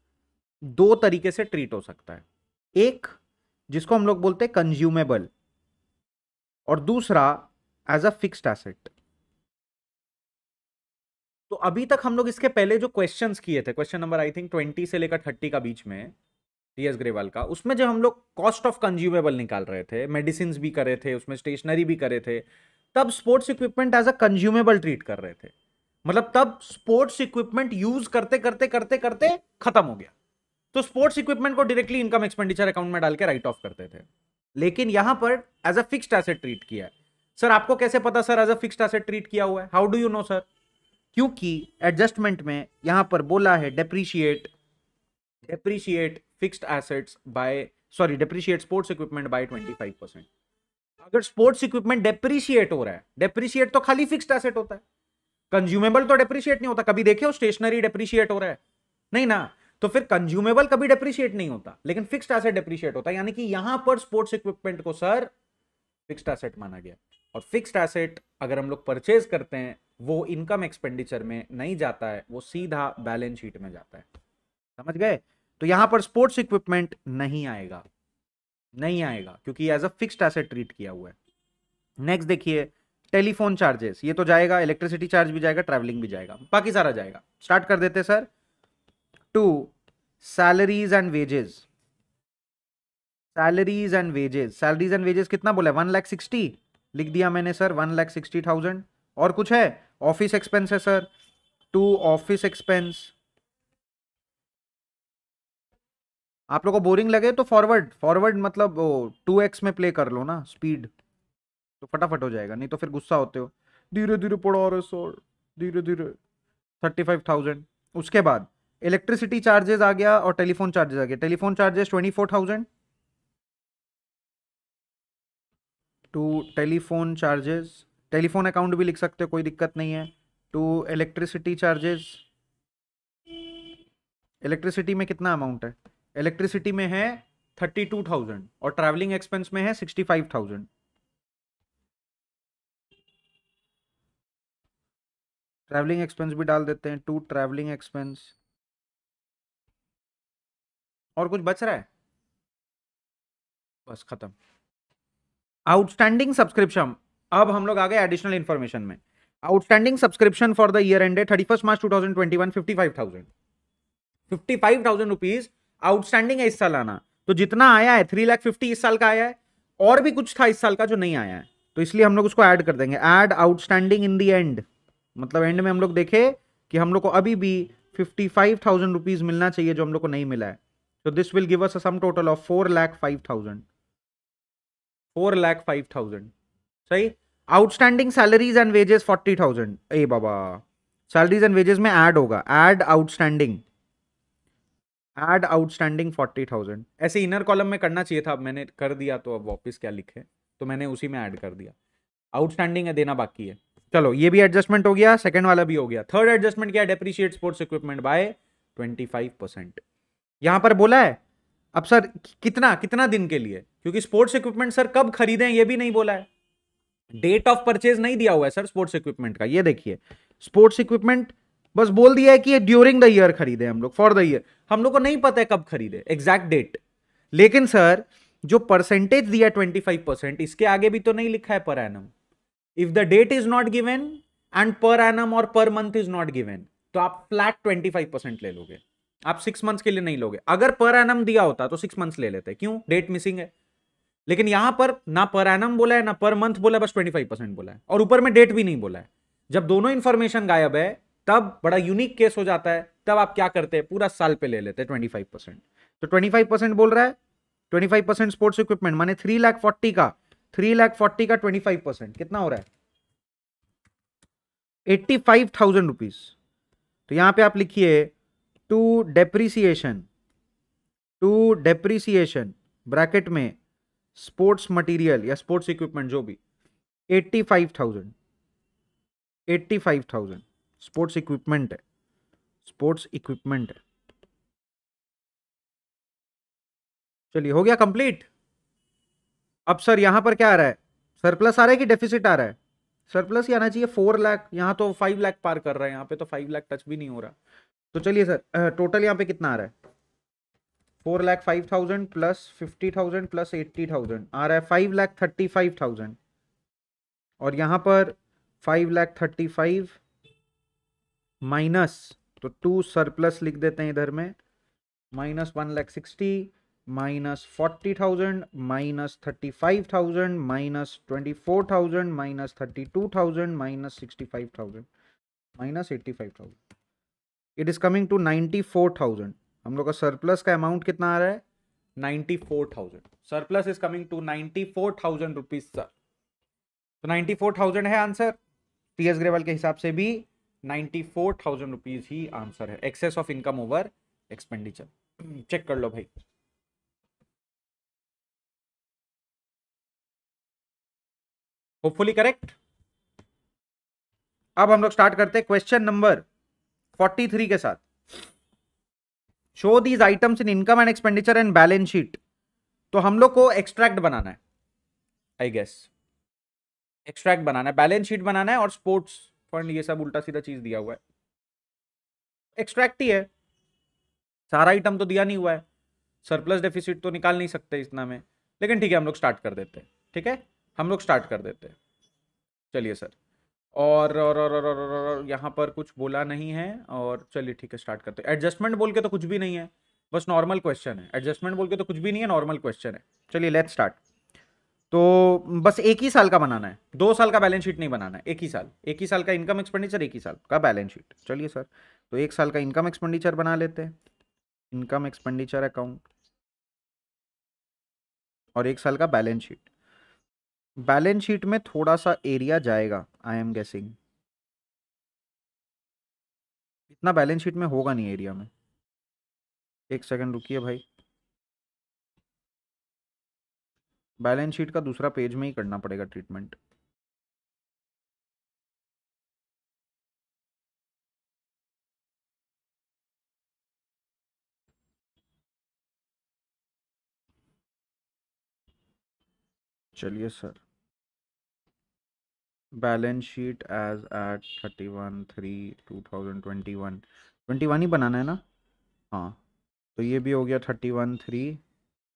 दो तरीके से ट्रीट हो सकता है एक जिसको हम लोग बोलते हैं कंज्यूमेबल और दूसरा एज अ फिक्स्ड एसेट तो अभी तक हम लोग इसके पहले जो क्वेश्चंस किए थे question number I think twenty से लेकर थर्टी का बीच में टी एस ग्रेवाल का उसमें जब हम लोग कॉस्ट ऑफ कंज्यूमेबल निकाल रहे थे मेडिसिन भी करे थे उसमें स्टेशनरी भी करे थे तब sports equipment as a consumable treat कर रहे थे मतलब तब स्पोर्ट्स इक्विपमेंट यूज करते करते करते करते खत्म हो गया तो स्पोर्ट्स इक्विपमेंट को डायरेक्टली इनकम एक्सपेंडिचर अकाउंट में डाल के राइट ऑफ करते थे लेकिन यहां पर as a fixed asset treat किया है सर आपको कैसे पता sir as a fixed asset treat किया हुआ है how do you know sir क्योंकि एडजस्टमेंट में यहां पर बोला है depreciate depreciate fixed assets by sorry depreciate sports equipment by 25 percent अगर स्पोर्ट्स इक्विपमेंट डेप्रिशिएट हो रहा है डेप्रिशिएट तो खाली फिक्स्ड एसेट होता है कंज्यूमेबल तो डेप्रिशिएट नहीं होता कभी देखे हो स्टेशनरी डेप्रिशिएट हो रहा है नहीं ना तो फिर कंज्यूमेबल कभी डेप्रिशिएट नहीं होता लेकिन फिक्स्ड एसेट डेप्रिशिएट होता है यानी कि यहां पर स्पोर्ट्स इक्विपमेंट को सर फिक्स्ड एसेट माना गया और फिक्स्ड एसेट अगर हम लोग परचेज करते हैं वो इनकम एक्सपेंडिचर में नहीं जाता है वो सीधा बैलेंस शीट में जाता है समझ गए तो यहां पर स्पोर्ट्स इक्विपमेंट नहीं आएगा नहीं आएगा क्योंकि as a fixed asset treat किया हुआ है नेक्स्ट देखिए टेलीफोन चार्जेस ये तो जाएगा इलेक्ट्रिसिटी चार्ज भी जाएगा ट्रैवलिंग भी जाएगा बाकी सारा जाएगा स्टार्ट कर देते sir to salaries and wages salaries and wages salaries and wages कितना बोला वन लैख सिक्सटी लिख दिया मैंने sir one lakh sixty thousand और कुछ है ऑफिस एक्सपेंस है सर टू ऑफिस एक्सपेंस आप लोग को बोरिंग लगे तो फॉरवर्ड फॉरवर्ड मतलब वो टू एक्स में प्ले कर लो ना स्पीड तो फटाफट हो जाएगा नहीं तो फिर गुस्सा होते हो धीरे धीरे पड़ा रहे सर धीरे धीरे थर्टी फाइव थाउजेंड उसके बाद इलेक्ट्रिसिटी चार्जेस आ गया और टेलीफोन चार्जेस आ गया telephone charges twenty four thousand to telephone charges telephone account भी लिख सकते हो कोई दिक्कत नहीं है टू इलेक्ट्रिसिटी चार्जेस इलेक्ट्रिसिटी में कितना अमाउंट है इलेक्ट्रिसिटी में है थर्टी टू थाउजेंड और ट्रैवलिंग एक्सपेंस में है sixty five thousand travelling expense भी डाल देते हैं टू ट्रैवलिंग एक्सपेंस और कुछ बच रहा है बस खत्म आउटस्टैंडिंग सब्सक्रिप्शन अब हम लोग आ गए एडिशनल इन्फॉर्मेशन में outstanding subscription for the year end thirty first March two thousand twenty one fifty five thousand fifty five thousand rupees outstanding है इस साल आना तो जितना आया है थ्री लाख फिफ्टी इस साल का आया है और भी कुछ था इस साल का जो नहीं आया है तो इसलिए हम लोग उसको ऐड कर देंगे add outstanding in the end मतलब एंड में हम लोग देखे कि हम लोग को अभी भी फिफ्टी फाइव थाउजेंड रुपीज मिलना चाहिए जो हम लोग को नहीं मिला है तो this will give us some total of four lakh five thousand four lakh five thousand सही outstanding salaries and wages forty thousand ए बाबा सैलरीज एंड वेजेस में ऐड होगा add outstanding add outstanding forty thousand ऐसे इनर कॉलम में करना चाहिए था अब मैंने कर दिया तो अब वापस क्या लिखे तो मैंने उसी में ऐड कर दिया आउटस्टैंडिंग है देना बाकी है चलो ये भी एडजस्टमेंट हो गया सेकंड वाला भी हो गया थर्ड एडजस्टमेंट क्या depreciate sports equipment by twenty five percent यहाँ पर बोला है अब सर कितना कितना दिन के लिए क्योंकि स्पोर्ट्स इक्विपमेंट सर कब खरीदें ये भी नहीं बोला है डेट ऑफ परचेज नहीं दिया हुआ है सर स्पोर्ट्स इक्विपमेंट का ये देखिए स्पोर्ट्स इक्विपमेंट बस बोल दिया है कि ये ड्यूरिंग द ईयर खरीदे हम लोग फॉर द ईयर हम लोग को नहीं पता है कब खरीदे एग्जैक्ट डेट लेकिन सर जो परसेंटेज दिया ट्वेंटी फाइव परसेंट इसके आगे भी तो नहीं लिखा है per annum if the date is not given and per annum और per month is not given तो आप फ्लैट ट्वेंटी फाइव परसेंट ले लोगे आप सिक्स मंथ्स के लिए नहीं लोगे अगर पर एनम दिया होता तो सिक्स मंथ्स ले लेते क्यों डेट मिसिंग है लेकिन यहां पर ना पर एनम बोला है ना पर मंथ बोला है बस ट्वेंटी फाइव परसेंट बोला है और ऊपर में डेट भी नहीं बोला है जब दोनों इन्फॉर्मेशन गायब है तब बड़ा यूनिक केस हो जाता है तब आप क्या करते हैं पूरा साल पे ले लेते हैं ट्वेंटी फाइव परसेंट तो ट्वेंटी फाइव परसेंट बोल रहा है twenty five percent sports equipment माने थ्री लाख फोर्टी का थ्री लाख फोर्टी का ट्वेंटी फाइव परसेंट कितना हो रहा है एट्टी फाइव थाउजेंड रुपीज तो यहां पे आप लिखिए to depreciation to depreciation bracket में स्पोर्ट्स मटीरियल या स्पोर्ट्स इक्विपमेंट जो भी eighty five thousand eighty five thousand sports equipment है स्पोर्ट्स इक्विपमेंट है चलिए हो गया कंप्लीट अब सर यहां पर क्या आ रहा है सरप्लस आ रहा है कि डेफिसिट आ रहा है सरप्लस ही आना चाहिए फोर लाख यहाँ तो फाइव लाख पार कर रहा है यहाँ पे तो फाइव लाख टच भी नहीं हो रहा तो चलिए सर टोटल यहाँ पे कितना आ रहा है four lakh five thousand plus fifty thousand plus eighty thousand आ रहा है five lakh thirty five thousand और यहाँ पर five lakh thirty five minus तो टू सरप्लस लिख देते हैं इधर में minus one lakh sixty minus forty thousand minus thirty five thousand minus twenty four thousand minus thirty two thousand minus sixty five thousand minus eighty five thousand it is coming to ninety four thousand हम लोग का surplus का amount कितना आ रहा है ninety four thousand surplus is coming to ninety four thousand rupees sir तो ninety four thousand है आंसर टी एस ग्रेवल के हिसाब से भी नाइन्टी फोर थाउजेंड रुपीज ही आंसर है excess of income over expenditure check कर लो भाई होपफुली करेक्ट अब हम लोग स्टार्ट करते हैं क्वेश्चन नंबर फोर्टी थ्री के साथ show these items in income and expenditure and balance sheet तो हम लोग को एक्सट्रैक्ट बनाना है आई गेस एक्सट्रैक्ट बनाना है बैलेंस शीट बनाना है और स्पोर्ट्स फंड ये सब उल्टा सीधा चीज दिया हुआ है एक्सट्रैक्ट ही है सारा आइटम तो दिया नहीं हुआ है सरप्लस डेफिसिट तो निकाल नहीं सकते इतना में लेकिन ठीक है हम लोग स्टार्ट कर देते हैं ठीक है हम लोग स्टार्ट कर देते हैं चलिए सर और और और और, और, और, और यहाँ पर कुछ बोला नहीं है और चलिए ठीक है स्टार्ट करते हैं एडजस्टमेंट बोल के तो कुछ भी नहीं है बस नॉर्मल क्वेश्चन है एडजस्टमेंट बोल के तो कुछ भी नहीं है नॉर्मल क्वेश्चन है चलिए लेट स्टार्ट तो बस एक ही साल का बनाना है दो साल का बैलेंस शीट नहीं बनाना है एक ही साल एक ही साल का इनकम एक्सपेंडिचर एक ही साल का बैलेंस शीट चलिए सर तो एक साल का इनकम एक्सपेंडिचर बना लेते हैं इनकम एक्सपेंडिचर अकाउंट और एक साल का बैलेंस शीट बैलेंस शीट में थोड़ा सा एरिया जाएगा आई एम गेसिंग इतना बैलेंस शीट में होगा नहीं एरिया में एक सेकंड रुकिए भाई बैलेंस शीट का दूसरा पेज में ही करना पड़ेगा ट्रीटमेंट चलिए sir balance sheet as at thirty one three two thousand twenty one twenty one ही बनाना है ना हाँ तो ये भी हो गया thirty one three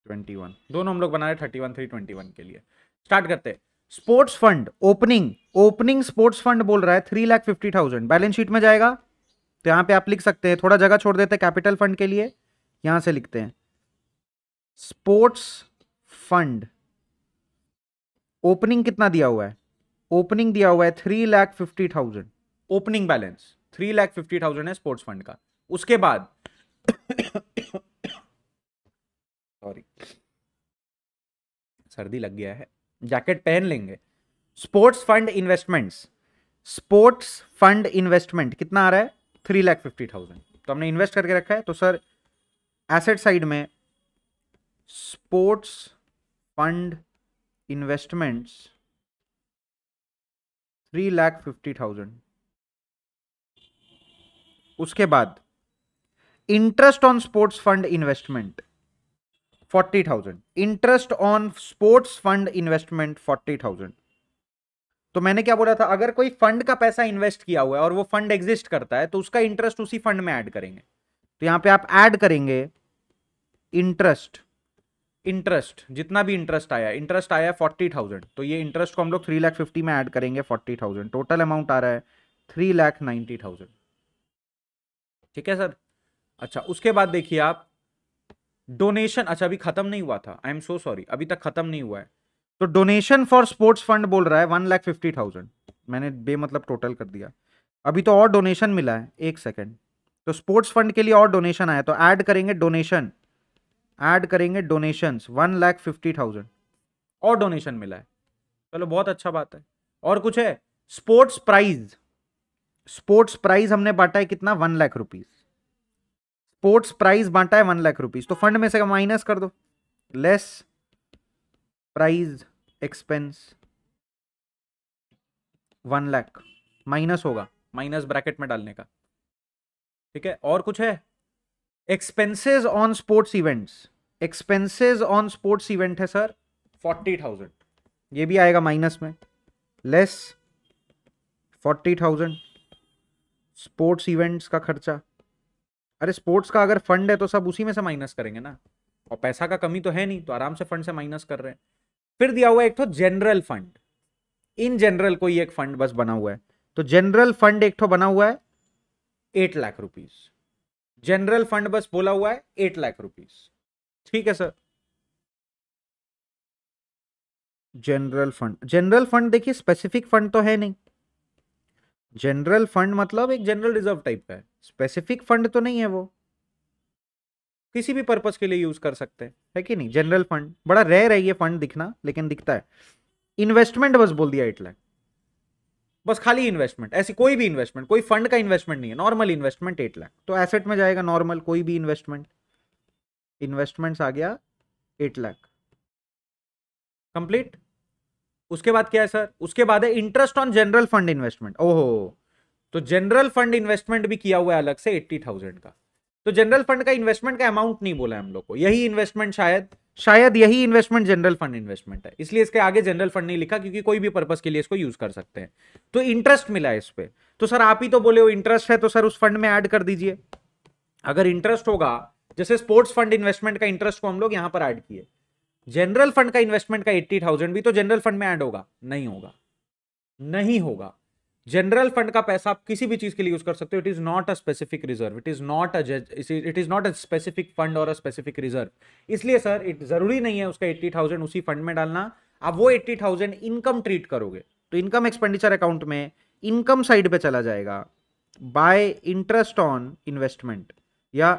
twenty one दोनों हम लोग बना रहे thirty one three twenty one के लिए स्टार्ट करते हैं sports fund opening opening sports fund बोल रहा है three lakh fifty thousand balance sheet में जाएगा तो यहां पे आप लिख सकते हैं थोड़ा जगह छोड़ देते हैं कैपिटल फंड के लिए यहां से लिखते हैं स्पोर्ट्स फंड ओपनिंग कितना दिया हुआ है ओपनिंग दिया हुआ है three lakh fifty thousand opening balance three lakh fifty thousand है स्पोर्ट्स फंड का उसके बाद सॉरी सर्दी लग गया है जैकेट पहन लेंगे sports fund investments sports fund investment कितना आ रहा है थ्री लैख फिफ्टी थाउजेंड तो हमने इन्वेस्ट करके रखा है तो सर एसेट साइड में sports fund investments three lakh fifty thousand उसके बाद interest on sports fund investment forty thousand interest on sports fund investment forty thousand तो मैंने क्या बोला था अगर कोई फंड का पैसा इन्वेस्ट किया हुआ है और वो फंड एग्जिस्ट करता है तो उसका इंटरेस्ट उसी फंड में ऐड करेंगे तो यहां पे आप ऐड करेंगे इंटरेस्ट इंटरेस्ट जितना भी इंटरेस्ट आया इंटरेस्ट आया फोर्टी थाउजेंड तो ये इंटरेस्ट को हम लोग थ्री लाख फिफ्टी में ऐड करेंगे फोर्टी थाउजेंड टोटल अमाउंट आ रहा है थ्री लाख नाइन्टी थाउजेंड ठीक है सर अच्छा उसके बाद देखिए आप डोनेशन अच्छा अभी खत्म नहीं हुआ था आई एम सो सॉरी अभी तक खत्म नहीं हुआ है तो डोनेशन फॉर स्पोर्ट्स फंड बोल रहा है वन लाख फिफ्टी थाउजेंड मैंने बेमतलब टोटल कर दिया अभी तो और डोनेशन मिला है एक सेकेंड तो स्पोर्ट्स फंड के लिए और डोनेशन आया तो ऐड करेंगे डोनेशन ऐड करेंगे donation one lakh fifty thousand और डोनेशन मिला है चलो बहुत अच्छा बात है और कुछ है स्पोर्ट्स प्राइज स्पोर्ट्स प्राइज हमने बांटा है कितना one lakh rupees sports prize बांटा है वन लाख रुपीज तो फंड में से माइनस कर दो less prize expense one lakh minus होगा माइनस ब्रैकेट में डालने का ठीक है और कुछ है expenses on sports events expenses on sports event है सर फोर्टी थाउजेंड ये भी आएगा माइनस में less forty thousand sports events का खर्चा अरे स्पोर्ट्स का अगर फंड है तो सब उसी में से माइनस करेंगे ना और पैसा का कमी तो है नहीं तो आराम से फंड से माइनस कर रहे हैं फिर दिया हुआ एक तो जनरल फंड इन जनरल कोई एक फंड बस बना हुआ है तो जनरल फंड एक तो बना हुआ है eight lakh rupees general fund बस बोला हुआ है एट लाख रुपीज ठीक है sir general fund general fund देखिए स्पेसिफिक फंड तो है नहीं जनरल फंड मतलब एक जनरल रिजर्व टाइप का है स्पेसिफिक फंड तो नहीं है वो किसी भी पर्पज के लिए यूज कर सकते हैं है कि नहीं जनरल फंड बड़ा रही है फंड दिखना लेकिन दिखता है इन्वेस्टमेंट बस बोल दिया इट बस खाली इन्वेस्टमेंट ऐसी कोई भी इन्वेस्टमेंट कोई फंड का इन्वेस्टमेंट नहीं है नॉर्मल इन्वेस्टमेंट एट लाख तो एसेट में जाएगा नॉर्मल कोई भी इन्वेस्टमेंट इन्वेस्टमेंट्स आ गया एट लाख कंप्लीट उसके बाद क्या है सर उसके बाद है interest on general fund investment ओहो तो जनरल फंड इन्वेस्टमेंट भी किया हुआ है अलग से एट्टी थाउजेंड का तो जनरल फंड का इन्वेस्टमेंट का अमाउंट नहीं बोला हम लोग को यही इन्वेस्टमेंट शायद शायद यही इन्वेस्टमेंट जनरल फंड इन्वेस्टमेंट है इसलिए इसके आगे जनरल फंड नहीं लिखा क्योंकि कोई भी पर्पज के लिए इसको यूज कर सकते हैं तो इंटरेस्ट मिला इस पर तो सर आप ही तो बोले हो इंटरेस्ट है तो सर उस फंड में ऐड कर दीजिए अगर इंटरेस्ट होगा जैसे स्पोर्ट्स फंड इन्वेस्टमेंट का इंटरेस्ट को हम लोग यहां पर ऐड किए जनरल फंड का इन्वेस्टमेंट का एट्टी थाउजेंड भी तो जनरल फंड में ऐड होगा नहीं होगा नहीं होगा जनरल फंड का पैसा आप किसी भी चीज के लिए यूज कर सकते हो it is not a specific reserve it is not a it is not a specific fund और अ स्पेसिफिक रिजर्व इसलिए सर इट जरूरी नहीं है उसका एट्टी थाउजेंड उसी फंड में डालना आप वो एट्टी थाउजेंड इनकम ट्रीट करोगे तो इनकम एक्सपेंडिचर अकाउंट में इनकम साइड पे चला जाएगा बाय इंटरेस्ट ऑन इन्वेस्टमेंट या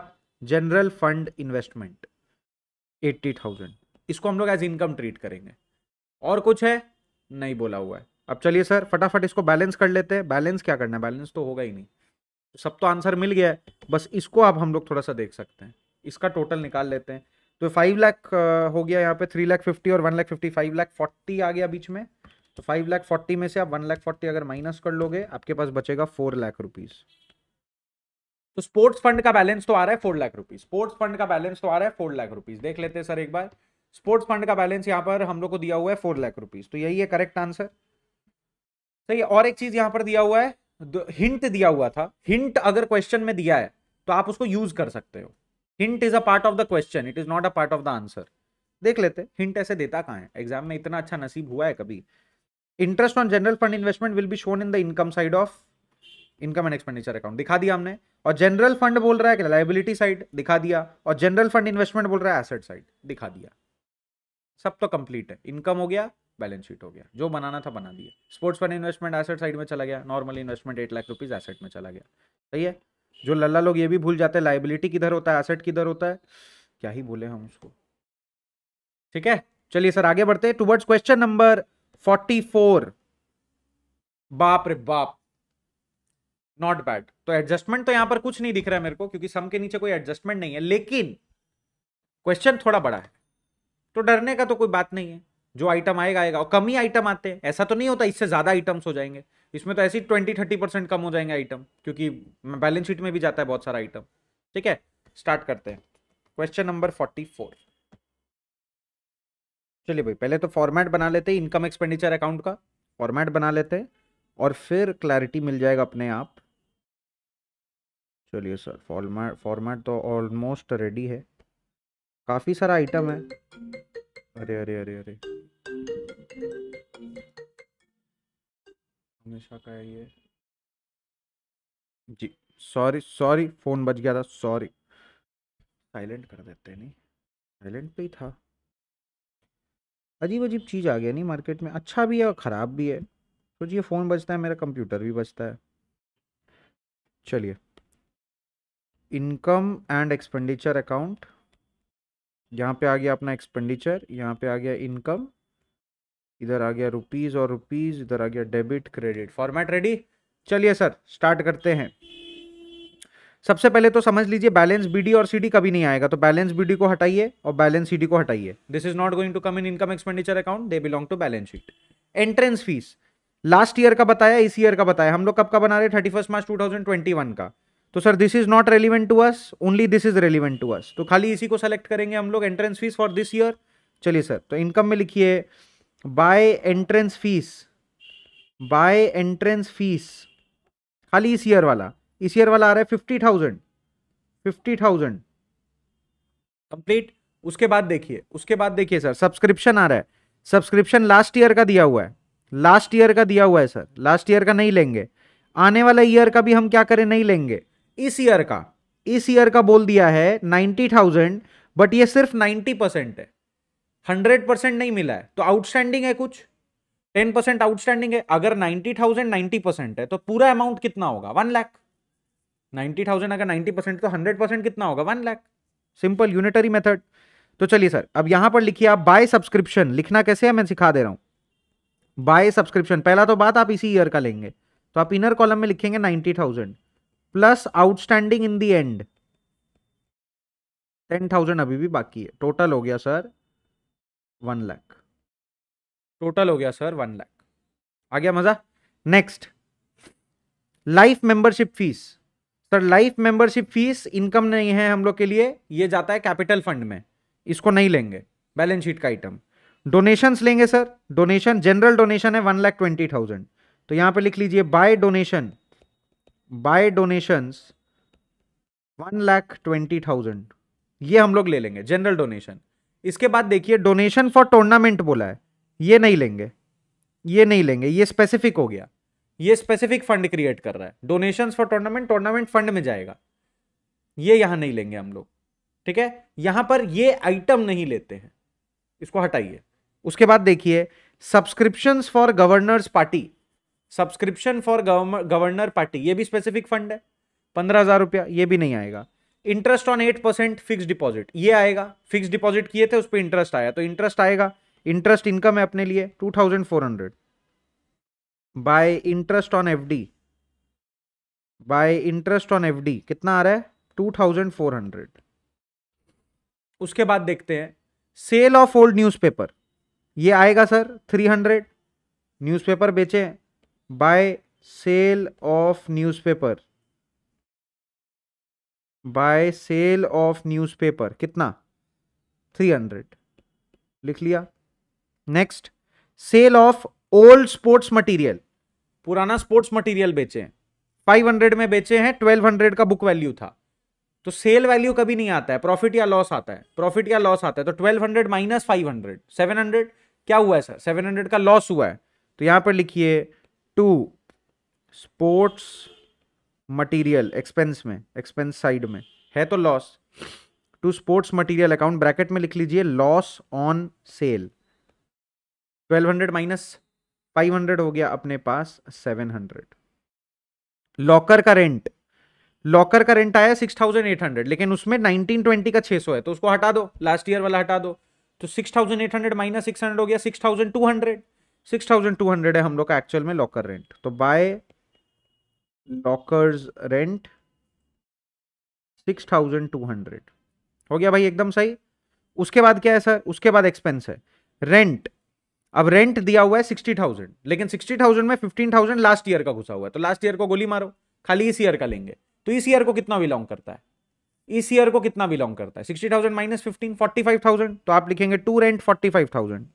general fund investment eighty thousand इसको हम लोग एज इनकम ट्रीट करेंगे और कुछ है नहीं बोला हुआ है अब चलिए सर फटाफट इसको बैलेंस कर लेते हैं बैलेंस क्या करना है बैलेंस तो होगा ही नहीं सब तो आंसर मिल गया है बस इसको अब हम लोग थोड़ा सा देख सकते हैं इसका टोटल निकाल लेते हैं तो फाइव लाख हो गया यहाँ पे थ्री लाख फिफ्टी और one lakh fifty five lakh forty आ गया बीच में तो फाइव लाख फोर्टी में से आप वन लाख फोर्टी अगर माइनस कर लोगे आपके पास बचेगा फोर लाख रुपीज तो स्पोर्ट्स फंड का बैलेंस तो आ रहा है four lakh rupees sports fund का बैलेंस तो आ रहा है फोर लाख रुपीज देख लेते हैं सर एक बार स्पोर्ट्स फंड का बैलेंस यहाँ पर हम लोग को दिया हुआ है फोर लाख रुपीज तो यही है करेक्ट आंसर सही और एक चीज यहां पर दिया हुआ है हिंट दिया हुआ था हिंट अगर क्वेश्चन में दिया है तो आप उसको यूज कर सकते हो hint is a part of the question it is not a part of the answer देख लेते हिंट ऐसे देता कहा है एग्जाम में इतना अच्छा नसीब हुआ है कभी interest on general fund investment will be shown in the income side of income and expenditure account दिखा दिया हमने और जनरल फंड बोल रहा है कि लाइबिलिटी साइड दिखा दिया और जनरल फंड इन्वेस्टमेंट बोल रहा है एसेट साइड दिखा दिया सब तो कंप्लीट है इनकम हो गया बैलेंस शीट हो गया जो बनाना था बना दिया sports fund investment asset side में चला गया normal investment eight lakh rupees asset में चला गया सही है जो लल्ला लोग ये भी भूल जाते हैं लाइबिलिटी किधर होता है एसेट किधर होता है क्या ही बोले हम उसको ठीक है चलिए सर आगे बढ़ते टूवर्ड्स क्वेश्चन नंबर फोर्टी बाप रे बाप नॉट बैड तो एडजस्टमेंट तो यहां पर कुछ नहीं दिख रहा है मेरे को क्योंकि सम के नीचे कोई एडजस्टमेंट नहीं है लेकिन क्वेश्चन थोड़ा बड़ा है तो डरने का तो कोई बात नहीं है जो आइटम आएगा आएगा और कम ही आइटम आते हैं ऐसा तो नहीं होता इससे ज़्यादा आइटम्स हो जाएंगे इसमें तो ऐसे ही ट्वेंटी थर्टी परसेंट कम हो जाएंगे आइटम क्योंकि बैलेंस शीट में भी जाता है बहुत सारा आइटम ठीक है स्टार्ट करते हैं क्वेश्चन नंबर फोर्टी फोर चलिए भाई पहले तो फॉर्मेट बना लेते हैं इनकम एक्सपेंडिचर अकाउंट का फॉर्मेट बना लेते हैं और फिर क्लैरिटी मिल जाएगा अपने आप चलिए सर फॉर्मेट फॉर्मेट तो ऑलमोस्ट रेडी है काफ़ी सारा आइटम है अरे अरे अरे अरे हमेशा का है ये जी सॉरी सॉरी फ़ोन बज गया था सॉरी साइलेंट कर देते नहीं साइलेंट पे ही था अजीब अजीब चीज़ आ गया नहीं मार्केट में अच्छा भी है और ख़राब भी है तो जी फ़ोन बजता है मेरा कंप्यूटर भी बजता है चलिए इनकम एंड एक्सपेंडिचर अकाउंट यहाँ पे आ गया अपना एक्सपेंडिचर यहाँ पे आ गया इनकम इधर आ गया रुपीज़ और रुपीज़ इधर आ गया डेबिट क्रेडिट फॉर्मेट रेडी चलिए सर स्टार्ट करते हैं सबसे पहले तो समझ लीजिए बैलेंस बीडी और सीडी कभी नहीं आएगा तो बैलेंस बीडी को हटाइए और बैलेंस सीडी को हटाइए this is not going to come in income expenditure account they belong to balance sheet entrance fees last year का बताया इस ईयर का बताया हम लोग कब का बना रहे thirty first March two thousand twenty one का तो sir this is not relevant to us only this is relevant to us तो खाली इसी को सेलेक्ट करेंगे हम लोग entrance fees for this year चलिए सर तो इनकम में लिखिए by entrance fees by entrance fees खाली इस ईयर वाला इस ईयर वाला आ रहा है fifty thousand fifty thousand complete उसके बाद देखिए उसके बाद देखिए सर सब्सक्रिप्शन आ रहा है सब्सक्रिप्शन लास्ट ईयर का दिया हुआ है लास्ट ईयर का दिया हुआ है सर लास्ट ईयर का नहीं लेंगे आने वाला ईयर का भी हम क्या करें नहीं लेंगे इस ईयर का इस ईयर का बोल दिया है नाइन्टी थाउजेंड बट ये सिर्फ नाइन्टी परसेंट है हंड्रेड परसेंट नहीं मिला है तो आउटस्टैंडिंग है कुछ टेन परसेंट आउटस्टैंडिंग है अगर नाइन्टी थाउजेंड नाइन्टी परसेंट है तो पूरा अमाउंट कितना होगा वन लाख नाइन्टी थाउजेंड अगर नाइन्टी परसेंट तो हंड्रेड परसेंट कितना होगा one lakh simple unitary method तो चलिए सर अब यहां पर लिखिए आप बाय सब्सक्रिप्शन लिखना कैसे है मैं सिखा दे रहा हूं बाय सब्सक्रिप्शन पहला तो बात आप इसी ईयर का लेंगे तो आप इनर कॉलम में लिखेंगे ninety thousand plus outstanding in the end ten thousand अभी भी बाकी है टोटल हो गया सर वन लाख टोटल हो गया सर वन लाख आ गया मजा next life membership fees sir life membership fees income नहीं है हम लोग के लिए ये जाता है कैपिटल फंड में इसको नहीं लेंगे बैलेंस शीट का आइटम डोनेशंस लेंगे सर डोनेशन जनरल डोनेशन है वन लाख ट्वेंटी थाउजेंड तो यहां पे लिख लीजिए by donation by donations one lakh twenty thousand ये हम लोग ले लेंगे जनरल डोनेशन इसके बाद देखिए डोनेशन फॉर टूर्नामेंट बोला है ये नहीं लेंगे ये नहीं लेंगे ये स्पेसिफिक हो गया ये स्पेसिफिक फंड क्रिएट कर रहा है donation for tournament tournament fund में जाएगा ये यहां नहीं लेंगे हम लोग ठीक है यहां पर ये आइटम नहीं लेते हैं इसको हटाइए उसके बाद देखिए subscriptions for governors party subscription for governor party ये भी स्पेसिफिक फंड है पंद्रह हजार रुपया ये भी नहीं आएगा interest on eight percent fix deposit ये आएगा फिक्स डिपॉजिट किए थे उस पर इंटरेस्ट आया तो इंटरेस्ट आएगा इंटरेस्ट इनकम है अपने लिए two thousand four hundred by interest on F D by interest on F D कितना आ रहा है टू थाउजेंड फोर हंड्रेड उसके बाद देखते हैं सेल ऑफ ओल्ड पेपर ये आएगा सर थ्री हंड्रेड पेपर बेचे by sale of newspaper by sale of newspaper कितना 300 लिख लिया next sale of old sports material पुराना स्पोर्ट्स मटेरियल बेचे हैं 500 में बेचे हैं 1200 का बुक वैल्यू था तो सेल वैल्यू कभी नहीं आता है प्रॉफिट या लॉस आता है प्रॉफिट या लॉस आता है तो 1200 माइनस सेवन हंड्रेड क्या हुआ है सर 700 का लॉस हुआ है तो यहां पर लिखिए टू स्पोर्ट्स मटेरियल एक्सपेंस में एक्सपेंस साइड में है तो loss to sports material account bracket में लिख लीजिए लॉस ऑन सेल 1200 माइनस 500 हो गया अपने पास 700 लॉकर का रेंट लॉकर का रेंट आया 6800 लेकिन उसमें 1920 का 600 है तो उसको हटा दो लास्ट ईयर वाला हटा दो तो 6800 माइनस 600 हो गया 6200 सिक्स थाउजेंड टू हंड्रेड है हम लोग का एक्चुअल में लॉकर रेंट तो by lockers rent six thousand two hundred हो गया भाई एकदम सही उसके बाद क्या है सर उसके बाद एक्सपेंस है रेंट अब रेंट दिया हुआ है सिक्सटी थाउजेंड लेकिन सिक्सटी थाउजेंड में फिफ्टीन थाउजेंड लास्ट ईयर का घुसा हुआ है तो लास्ट ईयर को गोली मारो खाली इस ईयर का लेंगे तो इस ईयर को कितना बिलोंग करता है इस ईयर को कितना बिलोंग करता है sixty thousand minus fifteen forty five thousand तो आप लिखेंगे to rent forty five thousand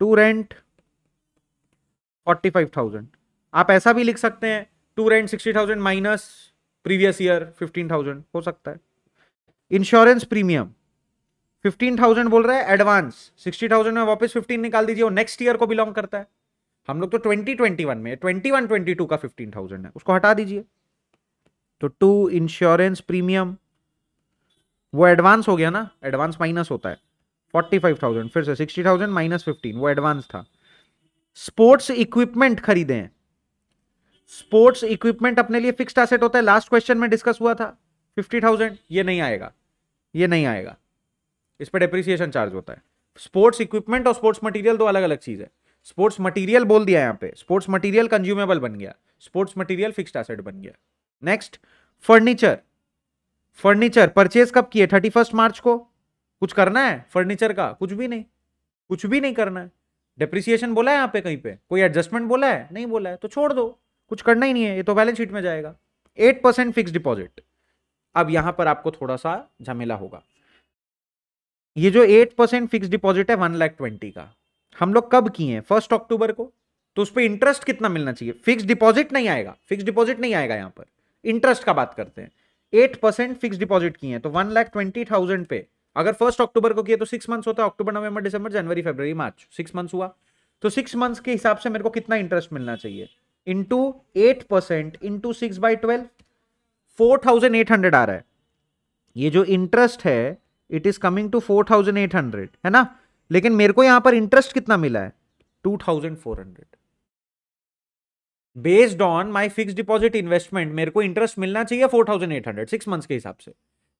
to rent forty five thousand आप ऐसा भी लिख सकते हैं to rent sixty thousand minus previous year fifteen thousand हो सकता है इंश्योरेंस प्रीमियम फिफ्टीन थाउजेंड बोल रहा है एडवांस सिक्सटी थाउजेंड में वापस फिफ्टीन निकाल दीजिए वो नेक्स्ट ईयर को बिलोंग करता है हम लोग तो ट्वेंटी ट्वेंटी वन में ट्वेंटी वन ट्वेंटी टू का फिफ्टीन थाउजेंड है उसको हटा दीजिए तो टू इंश्योरेंस प्रीमियम वो एडवांस हो गया ना एडवांस माइनस होता है फोर्टी फाइव थाउजेंड फिर से सिक्सटी थाउजेंड माइनस फिफ्टीन वो एडवांस था स्पोर्ट्स इक्विपमेंट खरीदे हैं स्पोर्ट्स इक्विपमेंट अपने लिए फिक्स्ड एसेट होता है लास्ट क्वेश्चन में डिस्कस हुआ था फिफ्टी थाउजेंड ये नहीं आएगा ये नहीं आएगा इस पर डेप्रिसिएशन चार्ज होता है स्पोर्ट्स इक्विपमेंट और स्पोर्ट्स मटीरियल दो अलग अलग चीज है स्पोर्ट्स मटीरियल बोल दिया यहां पे स्पोर्ट्स मटीरियल कंज्यूमेबल बन गया स्पोर्ट्स मटीरियल फिक्स्ड एसेट बन गया नेक्स्ट फर्नीचर फर्नीचर परचेज कब किए थर्टी फर्स्ट मार्च को कुछ करना है फर्नीचर का कुछ भी नहीं कुछ भी नहीं करना है डिप्रिसिएशन बोला है यहाँ पे कहीं पे कोई एडजस्टमेंट बोला है नहीं बोला है तो छोड़ दो कुछ करना ही नहीं है ये तो बैलेंस शीट में जाएगा एट परसेंट फिक्स डिपॉजिट अब यहां पर आपको थोड़ा सा झमेला होगा ये जो एट परसेंट फिक्स डिपॉजिट है वन लाख ट्वेंटी का हम लोग कब किए हैं फर्स्ट अक्टूबर को तो उस पर इंटरेस्ट कितना मिलना चाहिए फिक्स डिपॉजिट नहीं आएगा फिक्स डिपॉजिट नहीं आएगा यहाँ पर इंटरेस्ट का बात करते हैं एट परसेंट फिक्स डिपॉजिट किए हैं तो वन लाख ट्वेंटी थाउजेंड पे अगर फर्स्ट अक्टूबर को किया तो सिक्स मंथ्स होता है अक्टूबर नवंबर दिसंबर जनवरी फरवरी मार्च सिक्स मंथ्स हुआ तो सिक्स मंथ्स के हिसाब से मेरे को कितना इंटरेस्ट मिलना चाहिए into eight percent into six by twelve four thousand eight hundred आ रहा है ये जो इंटरेस्ट है it is coming to four thousand eight hundred है ना लेकिन मेरे को यहां पर इंटरेस्ट कितना मिला है two thousand four hundred based on my fix deposit investment मेरे को इंटरेस्ट मिलना चाहिए four thousand eight hundred six months के हिसाब से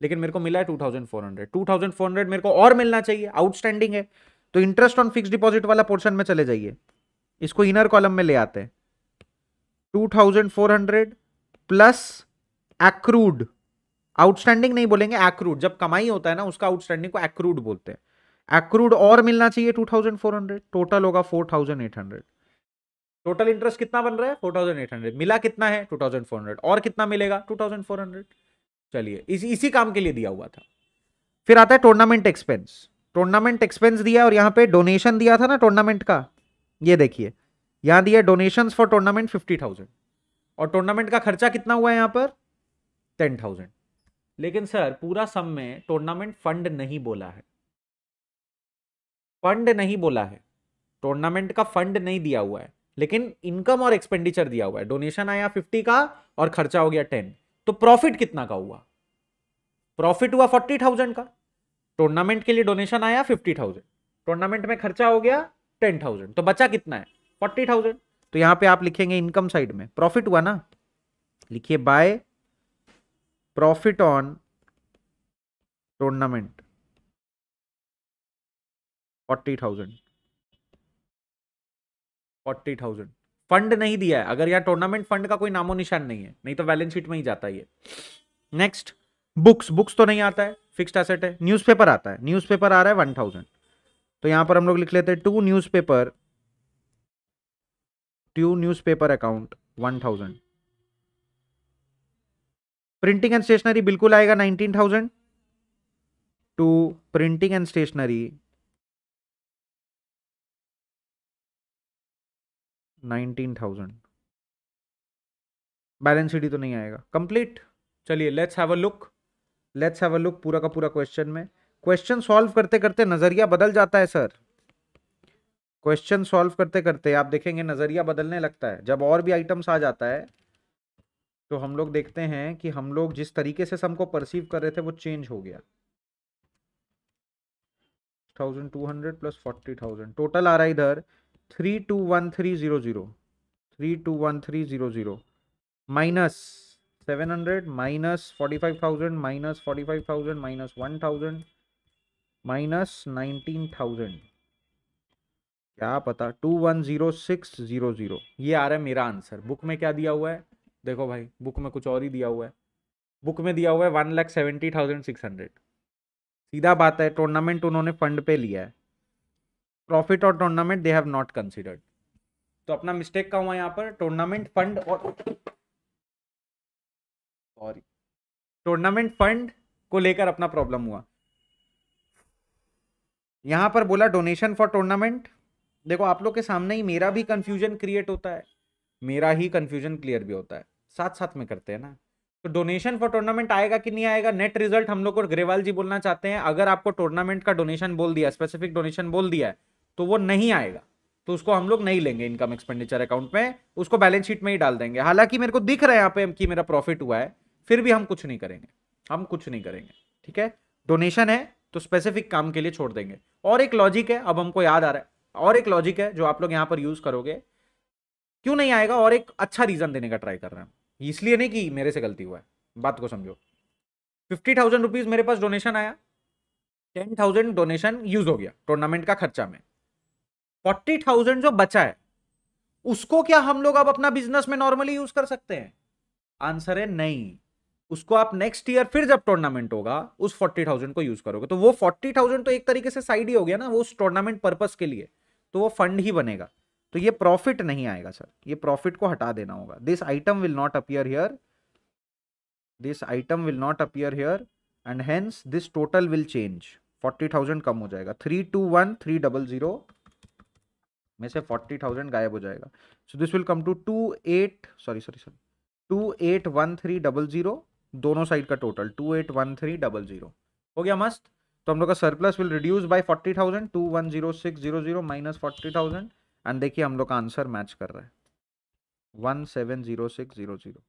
लेकिन मेरे को मिला है two thousand four hundred two thousand four hundred मेरे को और मिलना चाहिए आउटस्टैंडिंग है तो इंटरेस्ट ऑन फिक्स डिपॉजिट वाला पोर्शन में चले जाइए इसको इनर कॉलम में ले आते हैं two thousand four hundred plus accrued outstanding नहीं बोलेंगे एक्रूड जब कमाई होता है ना उसका आउटस्टैंडिंग को एक्रूड बोलते हैं एक्रूड और मिलना चाहिए two thousand four hundred total होगा four thousand eight hundred total interest कितना बन रहा है फोर थाउजेंड एट हंड्रेड मिला कितना है टू थाउजेंड फोर हंड्रेड और कितना मिलेगा टू थाउजेंड फोर हंड्रेड चलिए इस, इसी काम के लिए दिया हुआ था फिर आता है टूर्नामेंट एक्सपेंस टूर्नामेंट एक्सपेंस दिया और यहाँ पे डोनेशन दिया था ना टूर्नामेंट का ये देखिए यहाँ दिया donation for tournament fifty thousand और टूर्नामेंट का खर्चा कितना हुआ है यहाँ पर टेन थाउजेंड लेकिन सर पूरा सम में टूर्नामेंट फंड नहीं बोला है फंड नहीं बोला है टूर्नामेंट का फंड नहीं दिया हुआ है लेकिन इनकम और एक्सपेंडिचर दिया हुआ है डोनेशन आया फिफ्टी का और खर्चा हो गया टेन तो प्रॉफिट कितना का हुआ प्रॉफिट हुआ फोर्टी थाउजेंड का टूर्नामेंट के लिए डोनेशन आया फिफ्टी थाउजेंड टूर्नामेंट में खर्चा हो गया टेन थाउजेंड तो बचा कितना है फोर्टी थाउजेंड तो यहां पे आप लिखेंगे इनकम साइड में प्रॉफिट हुआ ना लिखिए by profit on tournament forty thousand forty thousand fund नहीं दिया है अगर यहाँ टूर्नामेंट फंड का कोई नामो निशान नहीं है नहीं तो बैलेंस शीट में ही जाता है ये नेक्स्ट बुक्स बुक्स तो नहीं आता है फिक्स्ड एसेट है न्यूज़पेपर आता है न्यूज़पेपर आ रहा है वन थाउजेंड तो यहां पर हम लोग लिख लेते हैं to newspaper to newspaper account one thousand printing and stationery बिल्कुल आएगा nineteen thousand to printing and stationery nineteen thousand balance sheet तो नहीं आएगा कंप्लीट चलिए let's have a look let's have a look पूरा का पूरा क्वेश्चन में क्वेश्चन सॉल्व करते करते नजरिया बदल जाता है सर क्वेश्चन सॉल्व करते करते आप देखेंगे नजरिया बदलने लगता है जब और भी आइटम्स आ जाता है तो हम लोग देखते हैं कि हम लोग जिस तरीके से सबको परसीव कर रहे थे वो चेंज हो गया thousand two hundred plus forty thousand total आ रहा है इधर three two one three zero zero three two one three zero zero minus seven hundred minus forty five thousand minus forty five thousand minus one thousand minus nineteen thousand क्या पता two one zero six zero zero ये आ रहा है मेरा answer book में क्या दिया हुआ है देखो भाई बुक में कुछ और ही दिया हुआ है बुक में दिया हुआ है one lakh seventy thousand six hundred सीधा बात है टूर्नामेंट उन्होंने फंड पे लिया है प्रॉफिट और tournament they have not considered तो अपना मिस्टेक का हुआ यहाँ पर टूर्नामेंट फंड और सॉरी टूर्नामेंट फंड को लेकर अपना प्रॉब्लम हुआ यहां पर बोला डोनेशन फॉर टूर्नामेंट देखो आप लोग के सामने ही मेरा भी कंफ्यूजन क्रिएट होता है मेरा ही कंफ्यूजन क्लियर भी होता है साथ साथ में करते हैं ना तो डोनेशन फॉर टूर्नामेंट आएगा कि नहीं आएगा नेट रिजल्ट हम लोग को ग्रेवाल जी बोलना चाहते हैं अगर आपको टूर्नामेंट का डोनेशन बोल दिया स्पेसिफिक डोनेशन बोल दिया है तो वो नहीं आएगा तो उसको हम लोग नहीं लेंगे इनकम एक्सपेंडिचर अकाउंट में उसको बैलेंस शीट में ही डाल देंगे हालांकि मेरे को दिख रहा है यहाँ पे कि मेरा प्रॉफिट हुआ है फिर भी हम कुछ नहीं करेंगे हम कुछ नहीं करेंगे ठीक है डोनेशन है तो स्पेसिफिक काम के लिए छोड़ देंगे और एक लॉजिक है अब हमको याद आ रहा है और एक लॉजिक है जो आप लोग यहाँ पर यूज़ करोगे क्यों नहीं आएगा और एक अच्छा रीज़न देने का ट्राई कर रहे हैं इसलिए नहीं कि मेरे से गलती हुआ है बात को समझो फिफ्टी थाउजेंड रुपीज़ मेरे पास डोनेशन आया टेन थाउजेंड डोनेशन यूज़ हो गया टूर्नामेंट का खर्चा में फोर्टी थाउजेंड जो बचा है उसको क्या हम लोग अब अपना बिजनेस में नॉर्मली यूज कर सकते हैं आंसर है नहीं उसको आप नेक्स्ट ईयर फिर जब टूर्नामेंट होगा उस फोर्टी थाउजेंड को यूज करोगे तो वो फोर्टी थाउजेंड तो एक तरीके से साइड ही हो गया ना वो उस टूर्नामेंट पर्पज के लिए तो वो फंड ही बनेगा तो ये प्रॉफिट नहीं आएगा सर ये प्रॉफिट को हटा देना होगा this item will not appear here this item will not appear here and hence this total will change forty thousand कम हो जाएगा three two one three double zero में से फोर्टी थाउजेंड गायब हो जाएगा so this will come to two eight sorry sorry sorry two eight one three double zero दोनों side का total two eight one three double zero हो गया मस्त तो हम लोग का surplus will reduce by forty thousand two one zero six zero zero minus forty thousand and देखिए हम लोग का आंसर मैच कर रहा है one seven zero six zero zero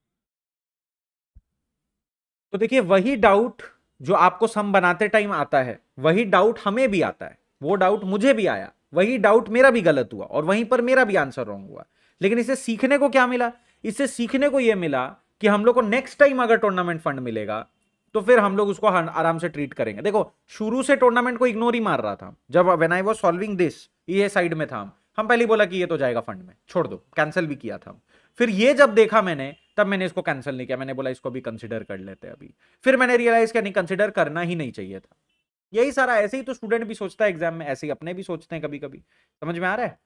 तो देखिए वही डाउट जो आपको सम बनाते टाइम आता है वही डाउट हमें भी आता है वो डाउट मुझे भी आया वही डाउट मेरा भी गलत हुआ और वहीं पर मेरा भी आंसर रॉन्ग हुआ लेकिन इसे सीखने को क्या मिला इसे सीखने को यह मिला कि हम लोग को नेक्स्ट टाइम अगर टूर्नामेंट फंड मिलेगा तो फिर हम लोग उसको आराम से ट्रीट करेंगे देखो शुरू से टूर्नामेंट को इग्नोर ही मार रहा था जब when I was solving this ये साइड में था हम हम पहले बोला कि ये तो जाएगा फंड में छोड़ दो कैंसिल भी किया था फिर ये जब देखा मैंने तब मैंने इसको कैंसिल नहीं किया मैंने बोला इसको भी कंसिडर कर लेते अभी फिर मैंने रियलाइज किया नहीं कंसिडर करना ही नहीं चाहिए था यही सारा ऐसे ही तो स्टूडेंट भी सोचता है एग्जाम में ऐसे ही अपने भी सोचते हैं कभी कभी समझ में आ रहा है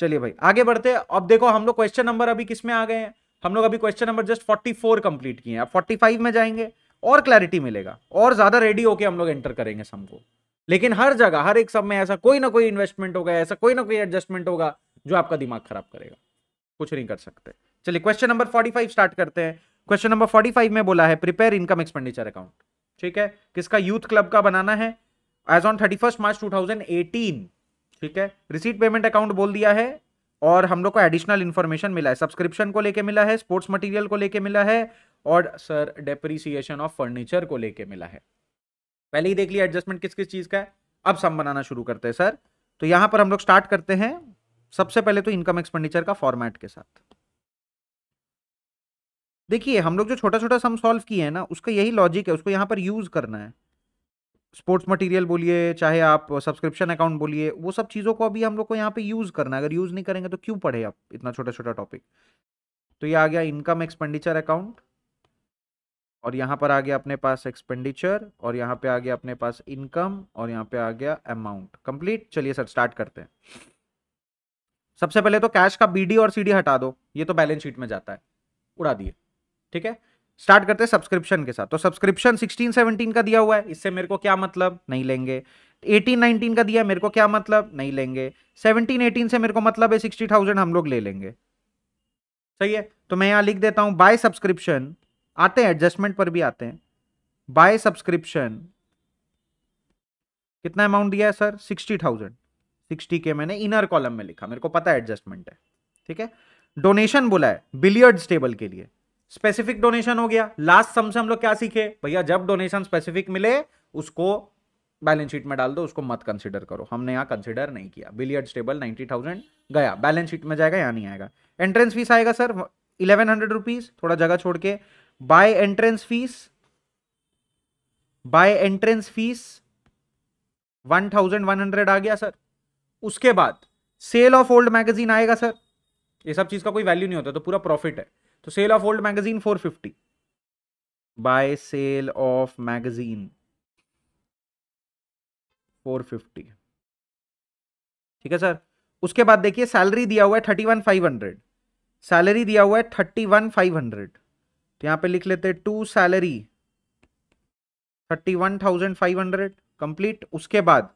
चलिए भाई आगे बढ़ते हैं अब देखो हम लोग क्वेश्चन नंबर अभी किस में आ गए हैं हम लोग अभी क्वेश्चन नंबर जस्ट 44 कंप्लीट किए हैं अब 45 में जाएंगे और क्लैरिटी मिलेगा और ज्यादा रेडी होके हम लोग एंटर करेंगे सम को लेकिन हर जगह हर एक सब में ऐसा कोई ना कोई इन्वेस्टमेंट होगा ऐसा कोई ना कोई एडजस्टमेंट होगा जो आपका दिमाग खराब करेगा कुछ नहीं कर सकते चलिए क्वेश्चन नंबर 45 स्टार्ट करते हैं क्वेश्चन नंबर 45 में बोला है प्रिपेयर इनकम एक्सपेंडिचर अकाउंट ठीक है किसका यूथ क्लब का बनाना है as on thirty first March two thousand eighteen ठीक है रिसीट पेमेंट अकाउंट बोल दिया है और हम लोग को एडिशनल इन्फॉर्मेशन मिला है सब्सक्रिप्शन को लेके मिला है स्पोर्ट्स मटेरियल को लेके मिला है और सर डेप्रिसिएशन ऑफ फर्नीचर को लेके मिला है पहले ही देख लिया एडजस्टमेंट किस किस चीज़ का है अब सम बनाना शुरू करते हैं सर तो यहां पर हम लोग स्टार्ट करते हैं सबसे पहले तो इनकम एक्सपेंडिचर का फॉर्मेट के साथ देखिए हम लोग जो छोटा छोटा सम सॉल्व किए हैं ना उसका यही लॉजिक है उसको यहाँ पर यूज़ करना है स्पोर्ट्स मटेरियल बोलिए चाहे आप सब्सक्रिप्शन अकाउंट बोलिए वो सब चीज़ों को अभी हम लोग को यहाँ पे यूज़ करना है अगर यूज़ नहीं करेंगे तो क्यों पढ़े आप इतना छोटा छोटा टॉपिक तो ये आ गया इनकम एक्सपेंडिचर अकाउंट और यहाँ पर आ गया अपने पास एक्सपेंडिचर और यहाँ पे आ गया अपने पास इनकम और यहाँ पे आ गया अमाउंट कंप्लीट चलिए सर स्टार्ट करते हैं सबसे पहले तो कैश का बी और सी हटा दो ये तो बैलेंस शीट में जाता है उड़ा दिए ठीक है स्टार्ट करते हैं सब्सक्रिप्शन के साथ तो सब्सक्रिप्शन 16 17 का दिया हुआ है इससे मेरे को क्या मतलब नहीं लेंगे 18 19 का दिया है मेरे को क्या मतलब नहीं लेंगे 17 18 से मेरे को मतलब है 60,000 हम लोग ले लेंगे सही है तो मैं यहाँ लिख देता हूँ बाय सब्सक्रिप्शन आते हैं एडजस्टमेंट पर भी आते हैं बाय सब्सक्रिप्शन कितना अमाउंट दिया है सर सिक्सटी थाउजेंड सिक्सटी के मैंने इनर कॉलम में लिखा मेरे को पता है एडजस्टमेंट है ठीक है डोनेशन बोला है बिलियर्ड्स टेबल के लिए स्पेसिफिक डोनेशन हो गया लास्ट सम से हम लोग क्या सीखे भैया जब डोनेशन स्पेसिफिक मिले उसको बैलेंस शीट में डाल दो उसको मत कंसिडर करो हमने यहाँ कंसिडर नहीं किया बिलियर्ड्स स्टेबल नाइन्टी थाउजेंड गया बैलेंस शीट में जाएगा या नहीं आएगा एंट्रेंस फीस आएगा सर इलेवन हंड्रेड रुपीज थोड़ा जगह छोड़ के by entrance fees by entrance fees one thousand one hundred आ गया सर उसके बाद सेल ऑफ ओल्ड मैगजीन आएगा सर ये सब चीज़ का कोई वैल्यू नहीं होता तो पूरा प्रॉफिट है तो sale of old magazine four fifty by sale of magazine four fifty ठीक है सर उसके बाद देखिए सैलरी दिया हुआ है thirty one five hundred salary दिया हुआ है थर्टी वन फाइव हंड्रेड तो यहाँ पे लिख लेते हैं to salary thirty one thousand five hundred complete उसके बाद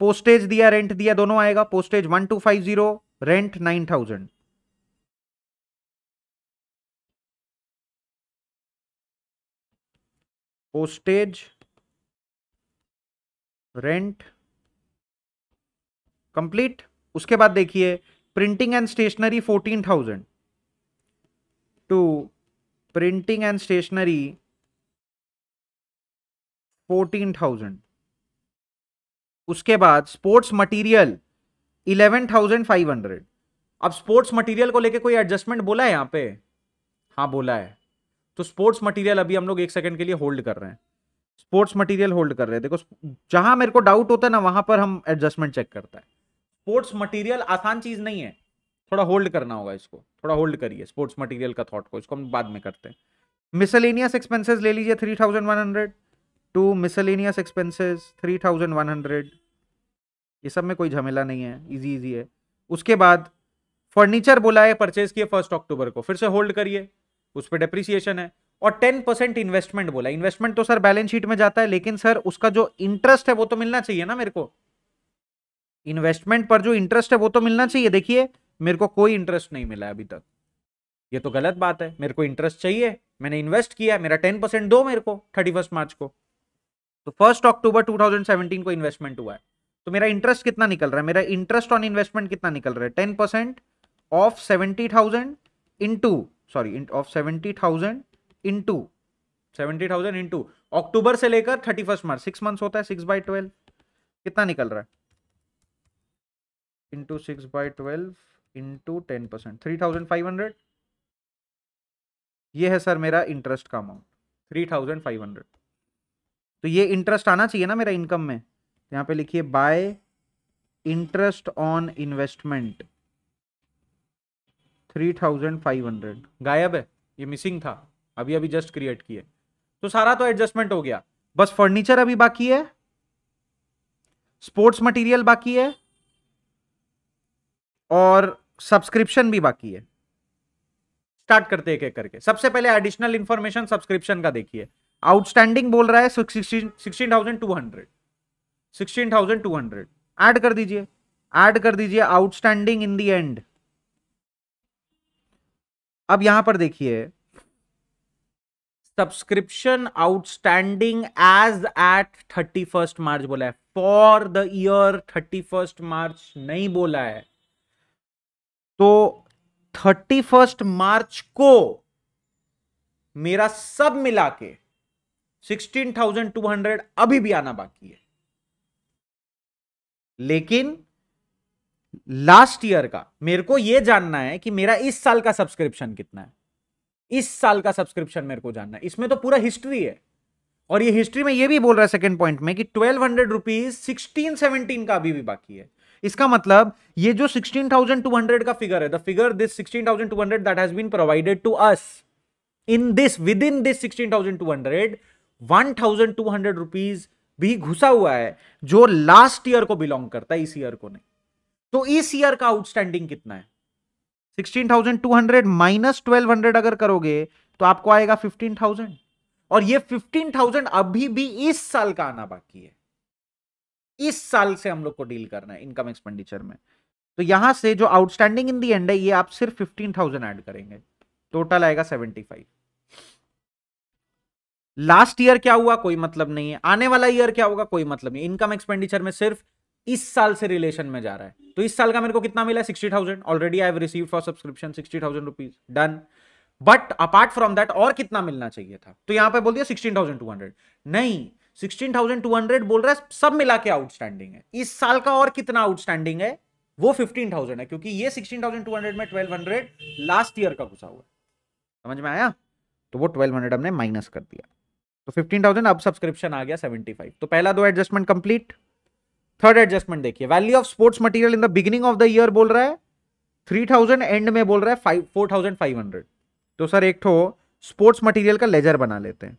पोस्टेज दिया रेंट दिया दोनों आएगा postage one two five zero rent nine thousand postage rent complete उसके बाद देखिए printing and stationery fourteen thousand to printing and stationery fourteen thousand उसके बाद sports material eleven thousand five hundred अब स्पोर्ट्स मटेरियल को लेके कोई एडजस्टमेंट बोला है यहाँ पे हाँ बोला है तो स्पोर्ट्स मटेरियल अभी हम लोग एक सेकंड के लिए होल्ड कर रहे हैं स्पोर्ट्स मटेरियल होल्ड कर रहे हैं देखो जहां मेरे को डाउट होता है ना वहां पर हम एडजस्टमेंट चेक करता है स्पोर्ट्स मटेरियल आसान चीज नहीं है थोड़ा होल्ड करना होगा इसको थोड़ा होल्ड करिए स्पोर्ट्स मटेरियल का थॉट को इसको हम बाद में करते हैं मिसलेनियस एक्सपेंसेस ले लीजिए three thousand one hundred to miscellaneous expenses three thousand one hundred ये सब में कोई झमेला नहीं है इजी इजी है उसके बाद फर्नीचर बोला है परचेज किए फर्स्ट अक्टूबर को फिर से होल्ड करिए उस पर डेप्रिसिएशन है और टेन परसेंट इन्वेस्टमेंट बोला इन्वेस्टमेंट तो सर बैलेंस शीट में जाता है लेकिन सर उसका जो इंटरेस्ट है वो तो मिलना चाहिए ना मेरे को इन्वेस्टमेंट पर जो इंटरेस्ट है वो तो मिलना चाहिए देखिए मेरे को कोई इंटरेस्ट नहीं मिला अभी तक ये तो गलत बात है मेरे को इंटरेस्ट चाहिए मैंने इन्वेस्ट किया मेरा टेन परसेंट दो मेरे को थर्टी फर्स्ट मार्च को तो फर्स्ट अक्टूबर सेवेंटीन को इन्वेस्टमेंट हुआ है तो मेरा इंटरेस्ट कितना निकल रहा है मेरा इंटरेस्ट ऑन इन्वेस्टमेंट कितना निकल रहा है ten percent of seventy thousand into sorry of seventy thousand into seventy thousand into October से लेकर thirty first March six month होता है सिक्स बाई ट्वेल्व कितना निकल रहा है into six by twelve into ten percent three thousand five hundred ये है सर मेरा इंटरेस्ट का amount three thousand five hundred तो ये इंटरेस्ट आना चाहिए ना मेरा इनकम में यहाँ पे लिखिए by interest on investment three thousand five hundred गायब है ये मिसिंग था अभी अभी जस्ट क्रिएट किए तो सारा तो एडजस्टमेंट हो गया बस फर्नीचर अभी बाकी है स्पोर्ट्स मटेरियल बाकी है और सब्सक्रिप्शन भी बाकी है स्टार्ट करते एक एक करके सबसे पहले एडिशनल इंफॉर्मेशन सब्सक्रिप्शन का देखिए आउटस्टैंडिंग बोल रहा है sixteen thousand two hundred sixteen thousand two hundred add कर दीजिए एड कर दीजिए आउटस्टैंडिंग इन दी एंड अब यहां पर देखिए subscription outstanding as at thirty first March बोला है for the year thirty first March नहीं बोला है तो थर्टी फर्स्ट मार्च को मेरा सब मिला के सिक्सटीन थाउजेंड टू हंड्रेड अभी भी आना बाकी है लेकिन लास्ट ईयर का मेरे को यह जानना है कि मेरा इस साल का सब्सक्रिप्शन कितना है इस साल का सब्सक्रिप्शन मेरे को जानना है इसमें तो पूरा हिस्ट्री है और ये हिस्ट्री में ये भी बोल रहा है सेकंड पॉइंट में कि twelve hundred rupees sixteen seventeen का अभी भी बाकी है इसका मतलब ये जो सिक्सटीन थाउजेंड टू हंड्रेड का फिगर है the figure this sixteen thousand two hundred that has been provided to us in this within this sixteen thousand two hundred one thousand two hundred rupees भी घुसा हुआ है जो last year को belong करता है इस ईयर को नहीं तो इस ईयर का आउटस्टैंडिंग कितना है 16,200 माइनस 1200 अगर करोगे तो आपको आएगा 15,000 और ये 15,000 अभी भी इस साल का आना बाकी है इस साल से हम लोग को डील करना है इनकम एक्सपेंडिचर में तो यहां से जो आउटस्टैंडिंग इन दी एंड है ये आप सिर्फ 15,000 ऐड करेंगे टोटल आएगा 75 लास्ट ईयर क्या हुआ कोई मतलब नहीं है आने वाला ईयर क्या होगा कोई मतलब नहीं इनकम एक्सपेंडिचर में सिर्फ इस साल से रिलेशन में जा रहा है तो इस साल का मेरे को कितना मिला sixty thousand already I receive for subscription sixty thousand rupees done but apart from that और कितना मिलना चाहिए था तो यहां पर बोल दिया सिक्सटीन थाउजेंड टू हंड्रेड नहीं सिक्सटीन थाउजेंड टू हंड्रेड बोल रहा है सब मिला के आउटस्टैंडिंग है इस साल का और कितना आउटस्टैंडिंग है वो फिफ्टीन थाउजेंड है क्योंकि ये सिक्सटीन थाउजेंड टू हंड्रेड में ट्वेल्व हंड्रेड लास्ट ईयर का घुसा हुआ समझ में आया तो वो ट्वेल्व हंड्रेड हमने माइनस कर दिया तो फिफ्टीन थाउजेंड अब सब्सक्रिप्शन आ गया सेवेंटी फाइव तो पहला दो एडजस्टमेंट कंप्लीट थर्ड एडजस्टमेंट देखिए value of sports material in the beginning of the year बोल रहा है थ्री थाउजेंड एंड में बोल रहा है five four thousand five hundred तो सर एक ठो स्पोर्ट्स मटेरियल का लेजर बना लेते हैं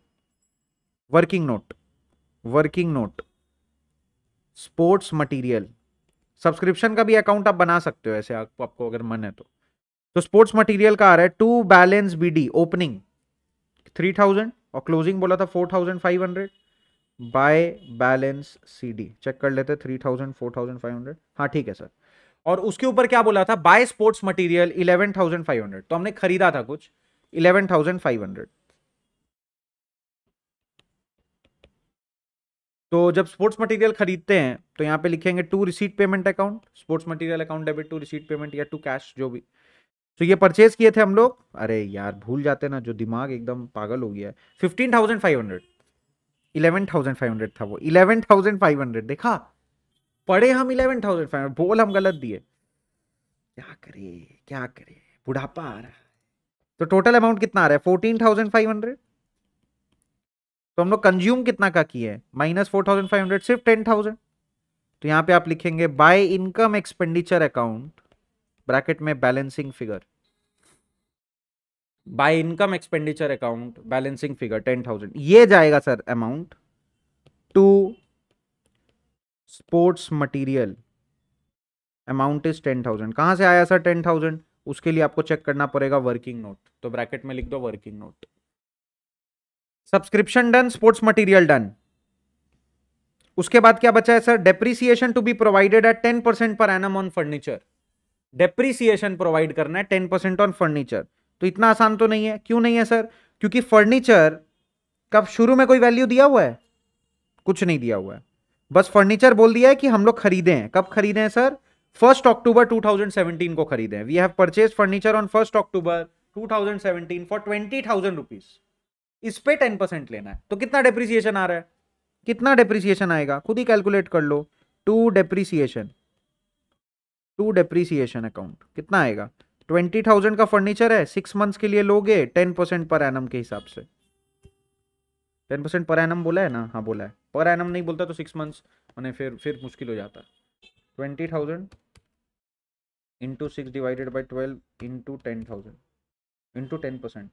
working note working note sports material subscription का भी अकाउंट आप बना सकते हो ऐसे आपको आपको अगर मन है तो तो स्पोर्ट्स मटेरियल का आ रहा है to balance BD opening three thousand और क्लोजिंग बोला था four thousand five hundred by balance CD check कर लेते three thousand four thousand five hundred हाँ ठीक है सर और उसके ऊपर क्या बोला था by sports material eleven thousand five hundred तो हमने खरीदा था कुछ इलेवन थाउजेंड फाइव हंड्रेड तो जब स्पोर्ट्स मटेरियल खरीदते हैं तो यहाँ पे लिखेंगे to receipt payment account sports material account debit to receipt payment या टू कैश जो भी तो ये परचेज किए थे हम लोग अरे यार भूल जाते ना जो दिमाग एकदम पागल हो गया है fifteen thousand five hundred eleven thousand five hundred था वो इलेवन थाउजेंड फाइव हंड्रेड देखा पढ़े हम इलेवन थाउजेंड फाइव हंड्रेड बोल हम गलत दिए क्या करे क्या करे बुढ़ापा आ रहा तो टोटल अमाउंट कितना आ रहा है फोर्टीन थाउजेंड फाइव हंड्रेड तो हम लोग कंज्यूम कितना का किया minus four thousand five hundred सिर्फ टेन थाउजेंड तो यहाँ पे आप लिखेंगे by income expenditure account bracket में balancing figure by income expenditure account balancing figure ten thousand ये जाएगा sir amount to sports material amount is ten thousand कहां से आया सर टेन थाउजेंड उसके लिए आपको चेक करना पड़ेगा वर्किंग नोट तो ब्रैकेट में लिख दो working note subscription done sports material done उसके बाद क्या बचा है sir depreciation to be provided at ten percent per annum on furniture depreciation provide करना है टेन परसेंट ऑन फर्नीचर तो इतना आसान तो नहीं है क्यों नहीं है सर क्योंकि फर्नीचर कब शुरू में कोई वैल्यू दिया हुआ है कुछ नहीं दिया हुआ है बस फर्नीचर बोल दिया है कि हम लोग खरीदे हैं कब खरीदे हैं सर फर्स्ट अक्टूबर 2017 को खरीदे we have purchase furniture on first October 2017 for twenty thousand rupees इस पे टेन परसेंट लेना है तो कितना डेप्रिसिएशन आ रहा है कितना डेप्रिसिएशन आएगा खुद ही कैलकुलेट कर लो to depreciation to depreciation account कितना आएगा ट्वेंटी थाउजेंड का फर्नीचर है सिक्स मंथ्स के लिए लोगे टेन परसेंट पर एनम के हिसाब से टेन परसेंट पर एनम बोला है ना हाँ बोला है पर एनम नहीं बोलता तो सिक्स मंथ्स मैंने फिर फिर मुश्किल हो जाता है twenty thousand into six divided by twelve into ten thousand into ten percent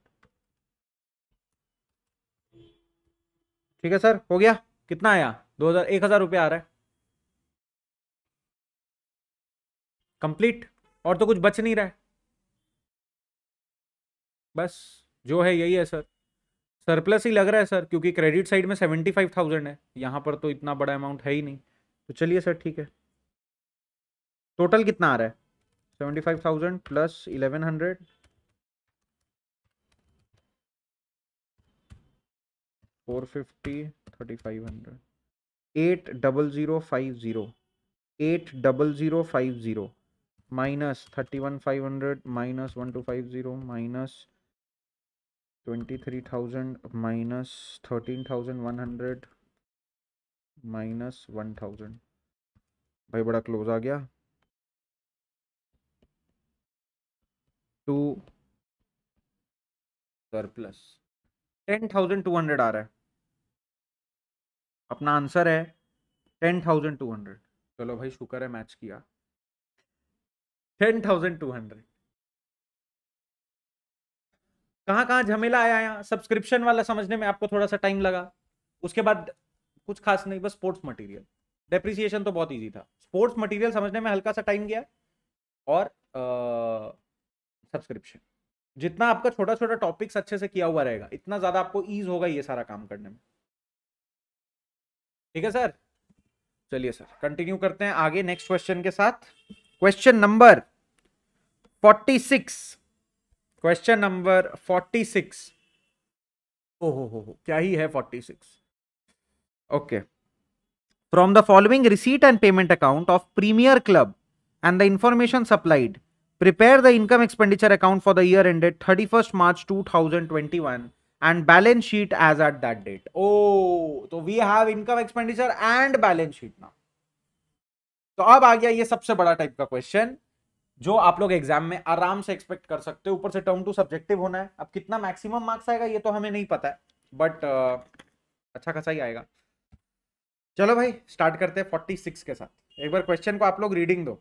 ठीक है सर हो गया कितना आया दो हजार एक हजार रुपया आ रहा है कंप्लीट और तो कुछ बच नहीं रहा है बस जो है यही है सर सरप्लस ही लग रहा है सर क्योंकि क्रेडिट साइड में सेवेंटी फाइव थाउजेंड है यहाँ पर तो इतना बड़ा अमाउंट है ही नहीं तो चलिए सर ठीक है टोटल कितना आ रहा है seventy five thousand plus eleven hundred four fifty thirty five hundred eight double zero five zero eight double zero five zero minus thirty one five hundred minus one two five zero minus twenty three thousand minus thirteen thousand one hundred minus one thousand भाई बड़ा close आ गया two plus ten thousand two hundred आ रहा है अपना answer है ten thousand two hundred चलो भाई शुक्र है मैच किया टेन थाउजेंड टू हंड्रेड कहाँ कहाँ झमेला आया यहाँ सब्सक्रिप्शन वाला समझने में आपको थोड़ा सा टाइम लगा उसके बाद कुछ खास नहीं बस स्पोर्ट्स मटेरियल डेप्रिसिएशन तो बहुत ईजी था स्पोर्ट्स मटेरियल समझने में हल्का सा टाइम गया और सब्सक्रिप्शन जितना आपका छोटा छोटा टॉपिक्स अच्छे से किया हुआ रहेगा इतना ज़्यादा आपको ईज होगा ये सारा काम करने में ठीक है सर चलिए सर कंटिन्यू करते हैं आगे नेक्स्ट क्वेश्चन के साथ question number forty six question number forty six ओ हो हो क्या ही है forty six okay from the following receipt and payment account of premier club and the information supplied prepare the income expenditure account for the year ended thirty first March two thousand twenty one and balance sheet as at that date ओ तो we have income expenditure and balance sheet now तो अब आ गया ये सबसे बड़ा type का question जो आप लोग एग्जाम में आराम से एक्सपेक्ट कर सकते हो ऊपर से टर्म टू सब्जेक्टिव होना है अब कितना मैक्सिमम मार्क्स आएगा ये तो हमें नहीं पता है बट uh, अच्छा खासा ही आएगा चलो भाई स्टार्ट करते हैं फोर्टी सिक्स के साथ एक बार क्वेश्चन को आप लोग रीडिंग दो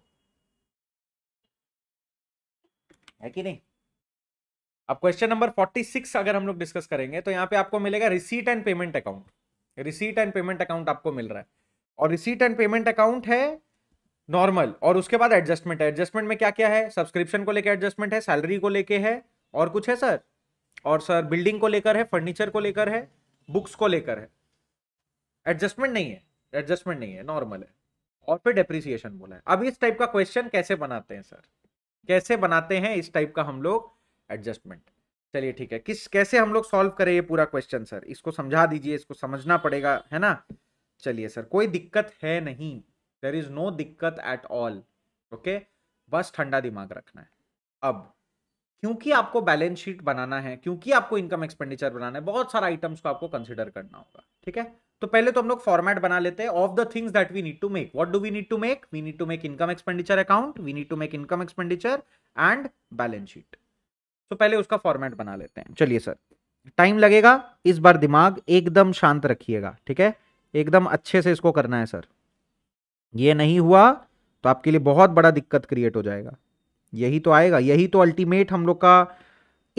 है कि नहीं अब क्वेश्चन नंबर फोर्टी सिक्स अगर हम लोग डिस्कस करेंगे तो यहाँ पे आपको मिलेगा receipt and payment account receipt and payment account आपको मिल रहा है और रिसीट एंड पेमेंट अकाउंट है नॉर्मल और उसके बाद एडजस्टमेंट है एडजस्टमेंट में क्या क्या है सब्सक्रिप्शन को लेकर एडजस्टमेंट है सैलरी को लेकर है और कुछ है सर और सर बिल्डिंग को लेकर है फर्नीचर को लेकर है बुक्स को लेकर है एडजस्टमेंट नहीं है एडजस्टमेंट नहीं है नॉर्मल है और फिर डेप्रिसिएशन बोला है अब इस टाइप का क्वेश्चन कैसे बनाते हैं सर कैसे बनाते हैं इस टाइप का हम लोग एडजस्टमेंट चलिए ठीक है किस कैसे हम लोग सॉल्व करें ये पूरा क्वेश्चन सर इसको समझा दीजिए इसको समझना पड़ेगा है ना चलिए सर कोई दिक्कत है नहीं देर इज नो दिक्कत एट ऑल ओके बस ठंडा दिमाग रखना है अब क्योंकि आपको बैलेंस शीट बनाना है क्योंकि आपको इनकम एक्सपेंडिचर बनाना है बहुत सारे आइटम्स को आपको कंसिडर करना होगा ठीक है तो पहले तो हम लोग फॉर्मेट बना लेते हैं of the things that we need to make what do we need to make we need to make income expenditure account we need to make income expenditure and balance sheet तो पहले उसका format बना लेते हैं चलिए sir time लगेगा इस बार दिमाग एकदम शांत रखिएगा ठीक है एकदम अच्छे से इसको करना है सर ये नहीं हुआ तो आपके लिए बहुत बड़ा दिक्कत क्रिएट हो जाएगा यही तो आएगा यही तो अल्टीमेट हम लोग का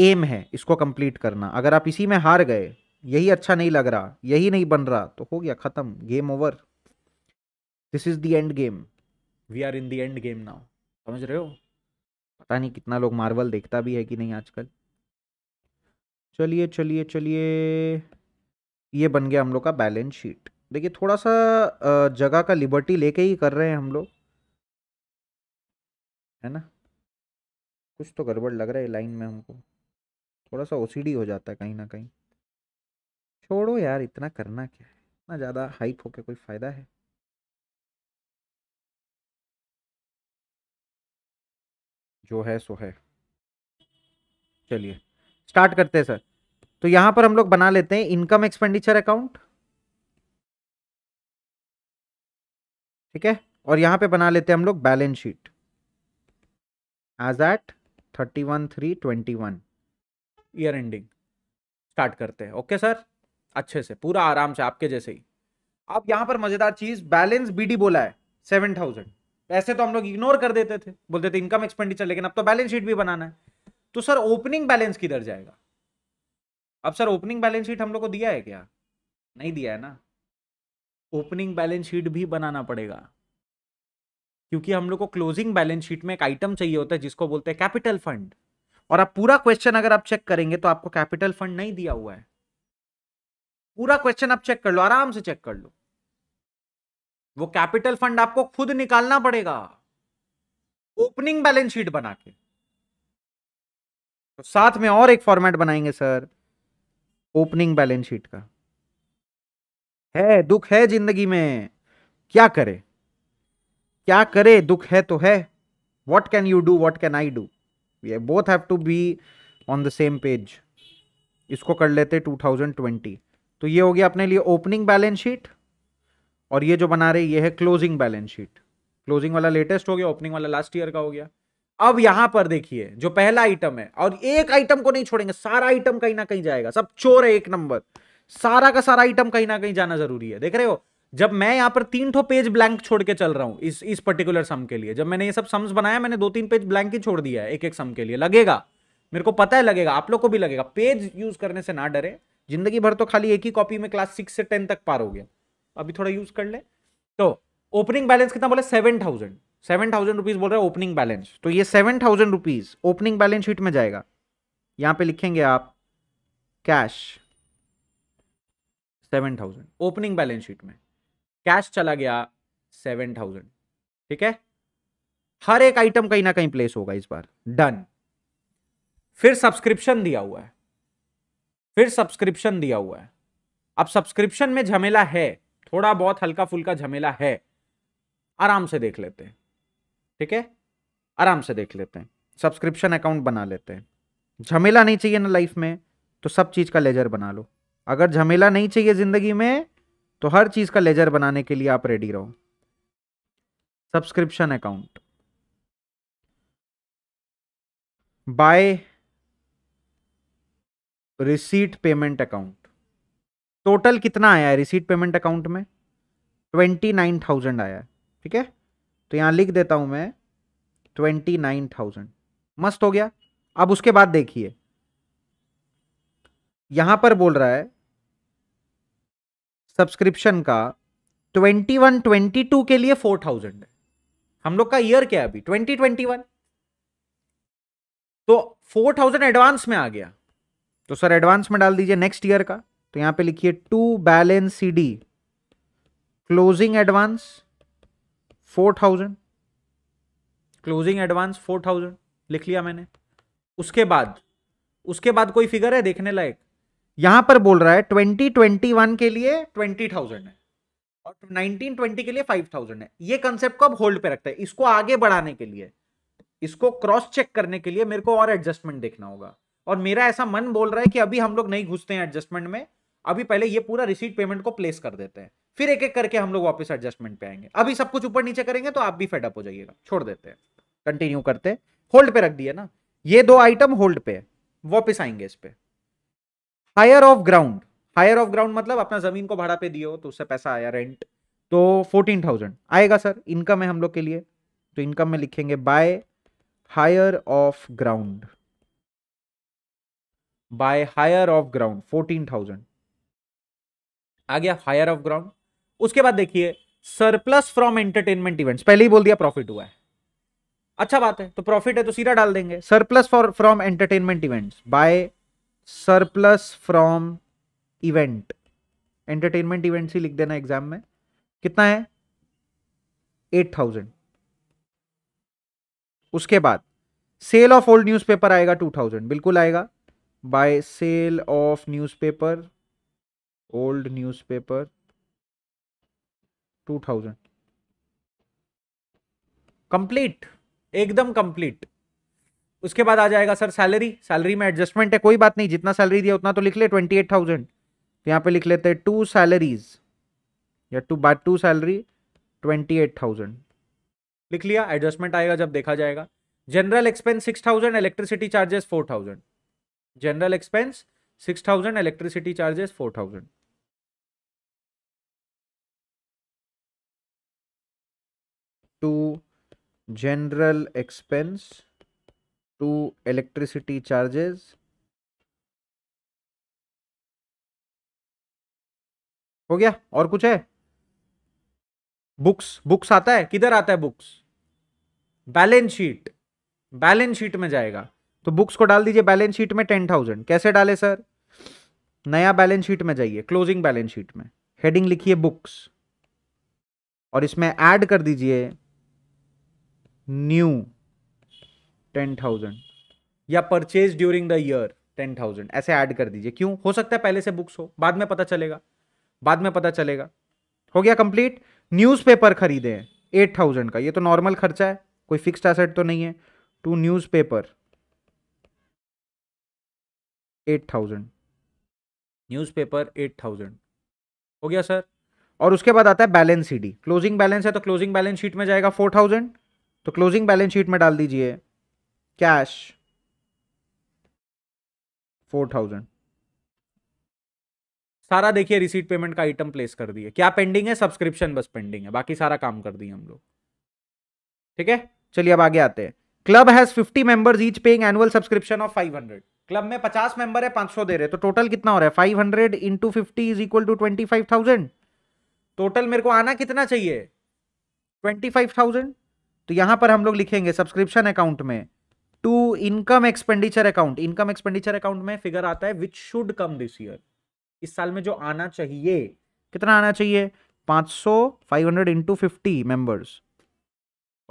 एम है इसको कंप्लीट करना अगर आप इसी में हार गए यही अच्छा नहीं लग रहा यही नहीं बन रहा तो हो गया ख़त्म game over this is the end game we are in the end game now समझ रहे हो पता नहीं कितना लोग मार्वल देखता भी है कि नहीं आजकल चलिए चलिए चलिए ये बन गया हम लोग का बैलेंस शीट देखिए थोड़ा सा जगह का लिबर्टी लेके ही कर रहे हैं हम लोग है ना कुछ तो गड़बड़ लग रहा है लाइन में हमको थोड़ा सा ओसीडी हो जाता है कहीं ना कहीं छोड़ो यार इतना करना क्या है इतना ज़्यादा हाइप होके कोई फ़ायदा है जो है सो है चलिए स्टार्ट करते हैं सर तो यहाँ पर हम लोग बना लेते हैं इनकम एक्सपेंडिचर अकाउंट ठीक है और यहां पे बना लेते हैं हम लोग balance sheet as at thirty one three twenty one year ending start करते हैं ओके सर अच्छे से पूरा आराम से आपके जैसे ही अब यहां पर मजेदार चीज बैलेंस बीडी बोला है सेवन थाउजेंड ऐसे तो हम लोग इग्नोर कर देते थे बोलते थे इनकम एक्सपेंडिचर लेकिन अब तो बैलेंस शीट भी बनाना है तो सर ओपनिंग बैलेंस किधर जाएगा अब सर ओपनिंग बैलेंस शीट हम लोग को दिया है क्या नहीं दिया है ना ओपनिंग बैलेंस शीट भी बनाना पड़ेगा क्योंकि हम लोग को क्लोजिंग बैलेंस शीट में एक आइटम चाहिए होता है जिसको बोलते हैं कैपिटल फंड और आप पूरा क्वेश्चन अगर आप चेक करेंगे तो आपको कैपिटल फंड नहीं दिया हुआ है पूरा क्वेश्चन आप चेक कर लो आराम से चेक कर लो वो कैपिटल फंड आपको खुद निकालना पड़ेगा ओपनिंग बैलेंस शीट बना के तो साथ में और एक फॉर्मेट बनाएंगे सर ओपनिंग बैलेंस शीट का है दुख है जिंदगी में क्या करे क्या करे दुख है तो है what can you do what can I do ये both have to be on the same page इसको कर लेते 2020 तो ये हो गया अपने लिए ओपनिंग बैलेंस शीट और ये जो बना रहे ये है क्लोजिंग बैलेंस शीट क्लोजिंग वाला लेटेस्ट हो गया ओपनिंग वाला लास्ट ईयर का हो गया अब यहां पर देखिए जो पहला आइटम है और एक आइटम को नहीं छोड़ेंगे सारा आइटम कहीं ना कहीं जाएगा सब चोर है एक नंबर सारा का सारा आइटम कहीं ना कहीं जाना जरूरी है देख रहे हो जब मैं यहाँ पर तीन ठो पेज ब्लैंक छोड़ के चल रहा हूँ इस इस पर्टिकुलर सम के लिए जब मैंने ये सब सम्स बनाया मैंने दो तीन पेज ब्लैंक ही छोड़ दिया है एक एक सम के लिए लगेगा मेरे को पता है लगेगा आप लोग को भी लगेगा पेज यूज करने से ना डरे जिंदगी भर तो खाली एक ही कॉपी में क्लास सिक्स से टेन तक पार हो गया अभी थोड़ा यूज कर ले तो ओपनिंग बैलेंस कितना बोला seven thousand seven thousand rupees बोल रहे ओपनिंग बैलेंस तो ये seven thousand rupees opening balance sheet में जाएगा यहां पे लिखेंगे आप cash seven thousand opening balance sheet में कैश चला गया सेवन थाउजेंड ठीक है हर एक आइटम कहीं ना कहीं प्लेस होगा इस बार डन फिर सब्सक्रिप्शन दिया हुआ है फिर सब्सक्रिप्शन दिया हुआ है अब सब्सक्रिप्शन में झमेला है थोड़ा बहुत हल्का फुल्का झमेला है आराम से देख लेते हैं ठीक है आराम से देख लेते हैं सब्सक्रिप्शन अकाउंट बना लेते हैं झमेला नहीं चाहिए ना लाइफ में तो सब चीज़ का लेजर बना लो अगर झमेला नहीं चाहिए ज़िंदगी में तो हर चीज़ का लेजर बनाने के लिए आप रेडी रहो subscription account by receipt payment account total कितना आया है रिसीट पेमेंट अकाउंट में ट्वेंटी नाइन थाउजेंड आया है ठीक है तो यहां लिख देता हूं मैं ट्वेंटी नाइन थाउजेंड मस्त हो गया अब उसके बाद देखिए यहां पर बोल रहा है सब्सक्रिप्शन का ट्वेंटी वन ट्वेंटी टू के लिए फोर थाउजेंड है हम लोग का ईयर क्या है अभी ट्वेंटी ट्वेंटी तो फोर थाउजेंड एडवांस में आ गया तो सर एडवांस में डाल दीजिए नेक्स्ट ईयर का तो यहां पे लिखिए to balance CD D closing advance four thousand closing advance four thousand लिख लिया मैंने उसके बाद उसके बाद कोई फिगर है देखने लायक यहां पर बोल रहा है ट्वेंटी ट्वेंटी वन के लिए ट्वेंटी थाउजेंड है और नाइनटीन ट्वेंटी के लिए फाइव थाउजेंड है ये कंसेप्ट को अब होल्ड पे रखते हैं इसको आगे बढ़ाने के लिए इसको क्रॉस चेक करने के लिए मेरे को और एडजस्टमेंट देखना होगा और मेरा ऐसा मन बोल रहा है कि अभी हम लोग नहीं घुसते हैं एडजस्टमेंट में अभी पहले ये पूरा रिसीट पेमेंट को प्लेस कर देते हैं फिर एक एक करके हम लोग वापस एडजस्टमेंट पे आएंगे अभी सब कुछ ऊपर नीचे करेंगे तो आप भी फेडअप हो जाइएगा छोड़ देते हैं कंटिन्यू करते हैं होल्ड पे रख दिया ना ये दो आइटम होल्ड पे वापस आएंगे इस पर hire of ground hire of ground मतलब अपना जमीन को भाड़ा पे दिए हो तो उससे पैसा आया रेंट तो फोर्टीन थाउजेंड आएगा सर इनकम है हम लोग के लिए तो इनकम में लिखेंगे by hire of ground by hire of ground fourteen thousand आ गया हायर ऑफ ग्राउंड उसके बाद देखिए सरप्लस फ्रॉम एंटरटेनमेंट इवेंट्स पहले ही बोल दिया प्रॉफिट हुआ है अच्छा बात है तो प्रॉफिट है तो सीधा डाल देंगे surplus for from entertainment events by surplus from event entertainment event ही लिख देना एग्जाम में कितना है एट थाउजेंड उसके बाद सेल ऑफ ओल्ड न्यूज़पेपर आएगा टू थाउजेंड बिल्कुल आएगा by sale of newspaper old newspaper two thousand complete एकदम कंप्लीट उसके बाद आ जाएगा सर सैलरी सैलरी में एडजस्टमेंट है कोई बात नहीं जितना सैलरी दिया उतना तो लिख ले ट्वेंटी एट थाउजेंड तो यहाँ पे लिख लेते हैं टू सैलरीज या to by to salary twenty eight thousand लिख लिया एडजस्टमेंट आएगा जब देखा जाएगा general expense six thousand electricity charges four thousand general expense six thousand electricity charges four thousand to general expense to electricity charges हो गया और कुछ है बुक्स बुक्स आता है किधर आता है books balance sheet balance sheet में जाएगा तो बुक्स को डाल दीजिए बैलेंस शीट में टेन थाउजेंड कैसे डाले सर नया बैलेंस शीट में जाइए क्लोजिंग बैलेंस शीट में हेडिंग लिखिए बुक्स और इसमें ऐड कर दीजिए न्यू टेन थाउजेंड या purchase during the year ten thousand ऐसे ऐड कर दीजिए क्यों हो सकता है पहले से बुक्स हो बाद में पता चलेगा बाद में पता चलेगा हो गया कंप्लीट न्यूज़पेपर खरीदे हैं एट थाउजेंड का ये तो नॉर्मल खर्चा है कोई फिक्स्ड एसेट तो नहीं है to newspaper eight thousand newspaper eight thousand हो गया सर और उसके बाद आता है balance C D closing balance है तो क्लोजिंग बैलेंस शीट में जाएगा फोर थाउजेंड तो क्लोजिंग बैलेंस शीट में डाल दीजिए कैश फोर थाउजेंड सारा देखिए रिसीट पेमेंट का आइटम प्लेस कर दिए क्या पेंडिंग है सब्सक्रिप्शन बस पेंडिंग है बाकी सारा काम कर दिए हम लोग ठीक है चलिए अब आगे आते हैं club has fifty members each paying annual subscription of five hundred club में पचास मेंबर है पांच सौ दे रहे तो टोटल कितना हो रहा है five hundred into fifty is equal to twenty five thousand total मेरे को आना कितना चाहिए ट्वेंटी फाइव थाउजेंड तो यहां पर हम लोग लिखेंगे सब्सक्रिप्शन अकाउंट में to income expenditure account income expenditure account में फिगर आता है which should come this year इस साल में जो आना चाहिए कितना आना चाहिए 500 सौ five hundred into fifty members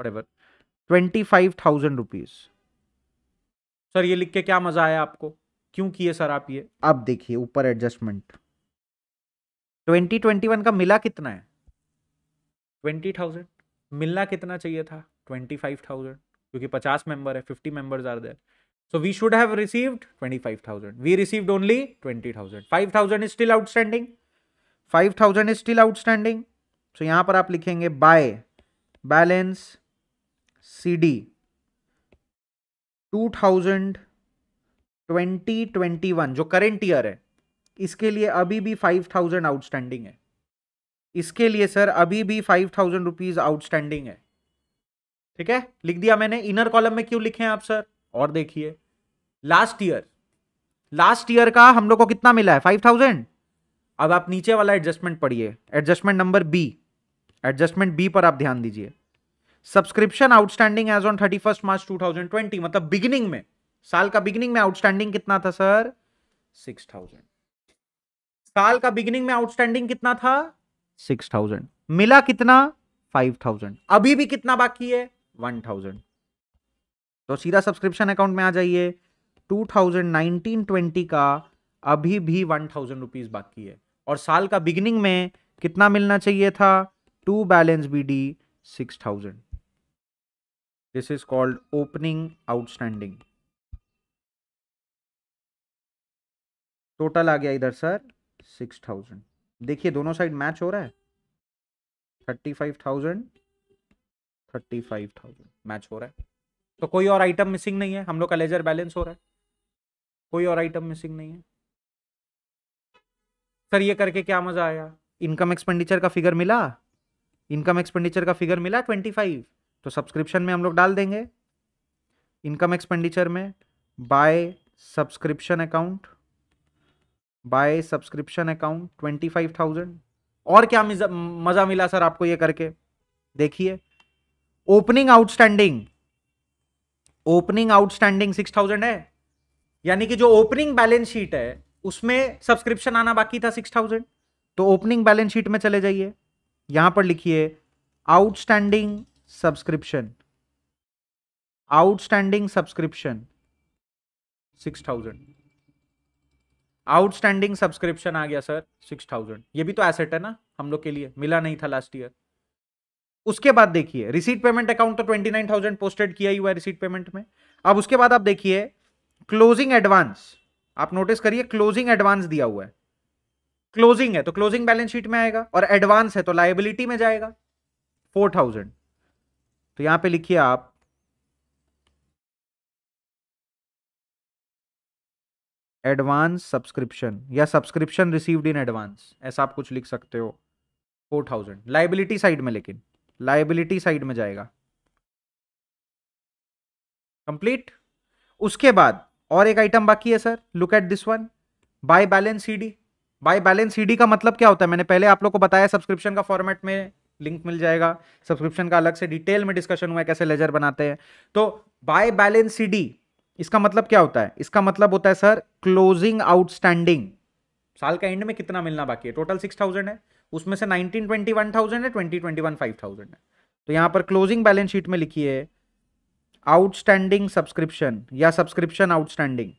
twenty five thousand rupees sir ये लिख के क्या मजा आया आपको क्यों किए सर आप ये अब देखिए ऊपर एडजस्टमेंट ट्वेंटी ट्वेंटी वन का मिला कितना है ट्वेंटी थाउजेंड मिलना कितना चाहिए था ट्वेंटी फाइव थाउजेंड क्योंकि पचास मेंबर है fifty members are there so we should have received twenty five thousand we received only twenty thousand five thousand is still outstanding five thousand is still outstanding so यहां पर आप लिखेंगे by balance C D two thousand twenty twenty one जो current year है इसके लिए अभी भी फाइव थाउजेंड आउटस्टैंडिंग है इसके लिए सर अभी भी फाइव थाउजेंड रुपीज़ आउटस्टैंडिंग है ठीक है लिख दिया मैंने इनर कॉलम में क्यों लिखे हैं आप सर और देखिए लास्ट ईयर लास्ट ईयर का हम लोग को कितना मिला है फाइव थाउजेंड अब आप नीचे वाला एडजस्टमेंट पढ़िए adjustment number B adjustment B पर आप ध्यान दीजिए subscription outstanding as on thirty first March two thousand twenty मतलब बिगिनिंग में साल का बिगिनिंग में आउटस्टैंडिंग कितना था सर सिक्स थाउजेंड साल का बिगिनिंग में आउटस्टैंडिंग कितना था सिक्स थाउजेंड मिला कितना फाइव थाउजेंड अभी भी कितना बाकी है वन थाउजेंड तो सीधा सब्सक्रिप्शन अकाउंट में आ जाइए टू थाउजेंड नाइनटीन ट्वेंटी का अभी भी वन थाउजेंड रुपीज़ बाकी है और साल का बिगिनिंग में कितना मिलना चाहिए था to balance B D six thousand this is called opening outstanding total आ गया इधर सर सिक्स थाउजेंड देखिए दोनों साइड मैच हो रहा है thirty five thousand thirty five thousand match हो रहा है तो कोई और आइटम मिसिंग नहीं है हम लोग का लेजर बैलेंस हो रहा है कोई और आइटम मिसिंग नहीं है सर ये करके क्या मजा आया इनकम एक्सपेंडिचर का फिगर मिला इनकम एक्सपेंडिचर का फिगर मिला ट्वेंटी फाइव तो सब्सक्रिप्शन में हम लोग डाल देंगे इनकम एक्सपेंडिचर में by subscription account by subscription account twenty five thousand और क्या मज़ा मिला सर आपको ये करके देखिए opening outstanding opening outstanding six thousand है यानी कि जो ओपनिंग बैलेंस शीट है उसमें सब्सक्रिप्शन आना बाकी था सिक्स थाउजेंड तो ओपनिंग बैलेंस शीट में चले जाइए यहां पर लिखिए outstanding subscription outstanding subscription six thousand outstanding subscription आ गया सर सिक्स थाउजेंड ये भी तो एसेट है ना हम लोग के लिए मिला नहीं था लास्ट ईयर उसके बाद देखिए रिसीट पेमेंट अकाउंट तो ट्वेंटी नाइन थाउजेंड पोस्टेड किया ही हुआ है रिसीट पेमेंट में अब उसके बाद आप देखिए क्लोजिंग एडवांस आप नोटिस करिए क्लोजिंग एडवांस दिया हुआ है क्लोजिंग है तो क्लोजिंग बैलेंस शीट में आएगा और एडवांस है तो लाइबिलिटी में जाएगा फोर थाउजेंड तो यहां पे लिखिए आप एडवांस सब्सक्रिप्शन या सब्सक्रिप्शन रिसीव्ड इन एडवांस ऐसा आप कुछ लिख सकते हो फोर थाउजेंड लाइबिलिटी साइड में लेकिन लाइबिलिटी साइड में जाएगा कंप्लीट उसके बाद और एक आइटम बाकी है sir look at this one by balance C D by balance C D का मतलब क्या होता है मैंने पहले आप लोग को बताया सब्सक्रिप्शन का फॉर्मेट में लिंक मिल जाएगा सब्सक्रिप्शन का अलग से डिटेल में डिस्कशन हुआ है कैसे लेजर बनाते हैं तो बाय बैलेंस सीडी इसका मतलब क्या होता है इसका मतलब होता है सर क्लोजिंग आउटस्टैंडिंग साल का एंड में कितना मिलना बाकी है टोटल सिक्स थाउजेंड है उसमें से नाइनटीन ट्वेंटी वन थाउजेंड है twenty twenty one five thousand है तो यहाँ पर क्लोजिंग बैलेंस शीट में लिखी है आउटस्टैंडिंग सब्सक्रिप्शन या सब्सक्रिप्शन आउटस्टैंडिंग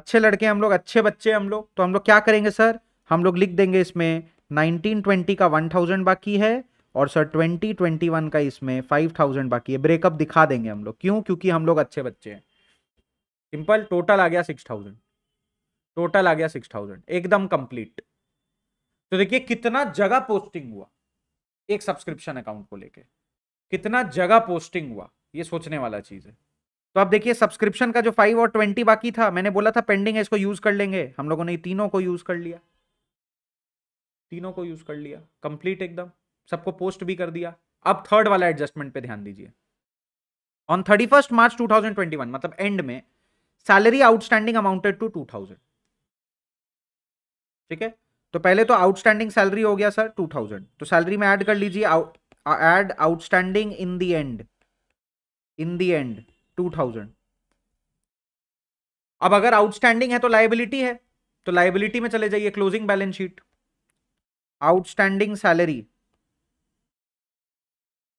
अच्छे लड़के हम लोग अच्छे बच्चे हम लोग तो हम लोग क्या करेंगे सर हम लोग लिख देंगे इसमें नाइनटीन ट्वेंटी का वन थाउजेंड बाकी है और सर ट्वेंटी ट्वेंटी वन का इसमें फाइव थाउजेंड बाकी है ब्रेकअप दिखा देंगे हम लोग क्यों क्योंकि हम लोग अच्छे बच्चे हैं सिंपल टोटल आ गया सिक्स थाउजेंड टोटल आ गया सिक्स थाउजेंड एकदम कंप्लीट तो देखिए कितना जगह पोस्टिंग हुआ एक सब्सक्रिप्शन अकाउंट को लेके कितना जगह पोस्टिंग हुआ ये सोचने वाला चीज है तो आप देखिए सब्सक्रिप्शन का जो फाइव और ट्वेंटी बाकी था मैंने बोला था पेंडिंग है इसको यूज कर लेंगे हम लोगों ने तीनों को यूज कर लिया तीनों को यूज कर लिया कंप्लीट एकदम सबको पोस्ट भी कर दिया अब थर्ड वाला एडजस्टमेंट पे ध्यान दीजिए on thirty first March two thousand twenty one मतलब एंड में salary outstanding amounted to two thousand ठीक है तो पहले तो आउटस्टैंडिंग सैलरी हो गया सर टू थाउजेंड तो सैलरी में ऐड कर लीजिए add outstanding in the end in the end two thousand अब अगर आउटस्टैंडिंग है तो लाइबिलिटी है तो लाइबिलिटी में चले जाइए closing balance sheet outstanding salary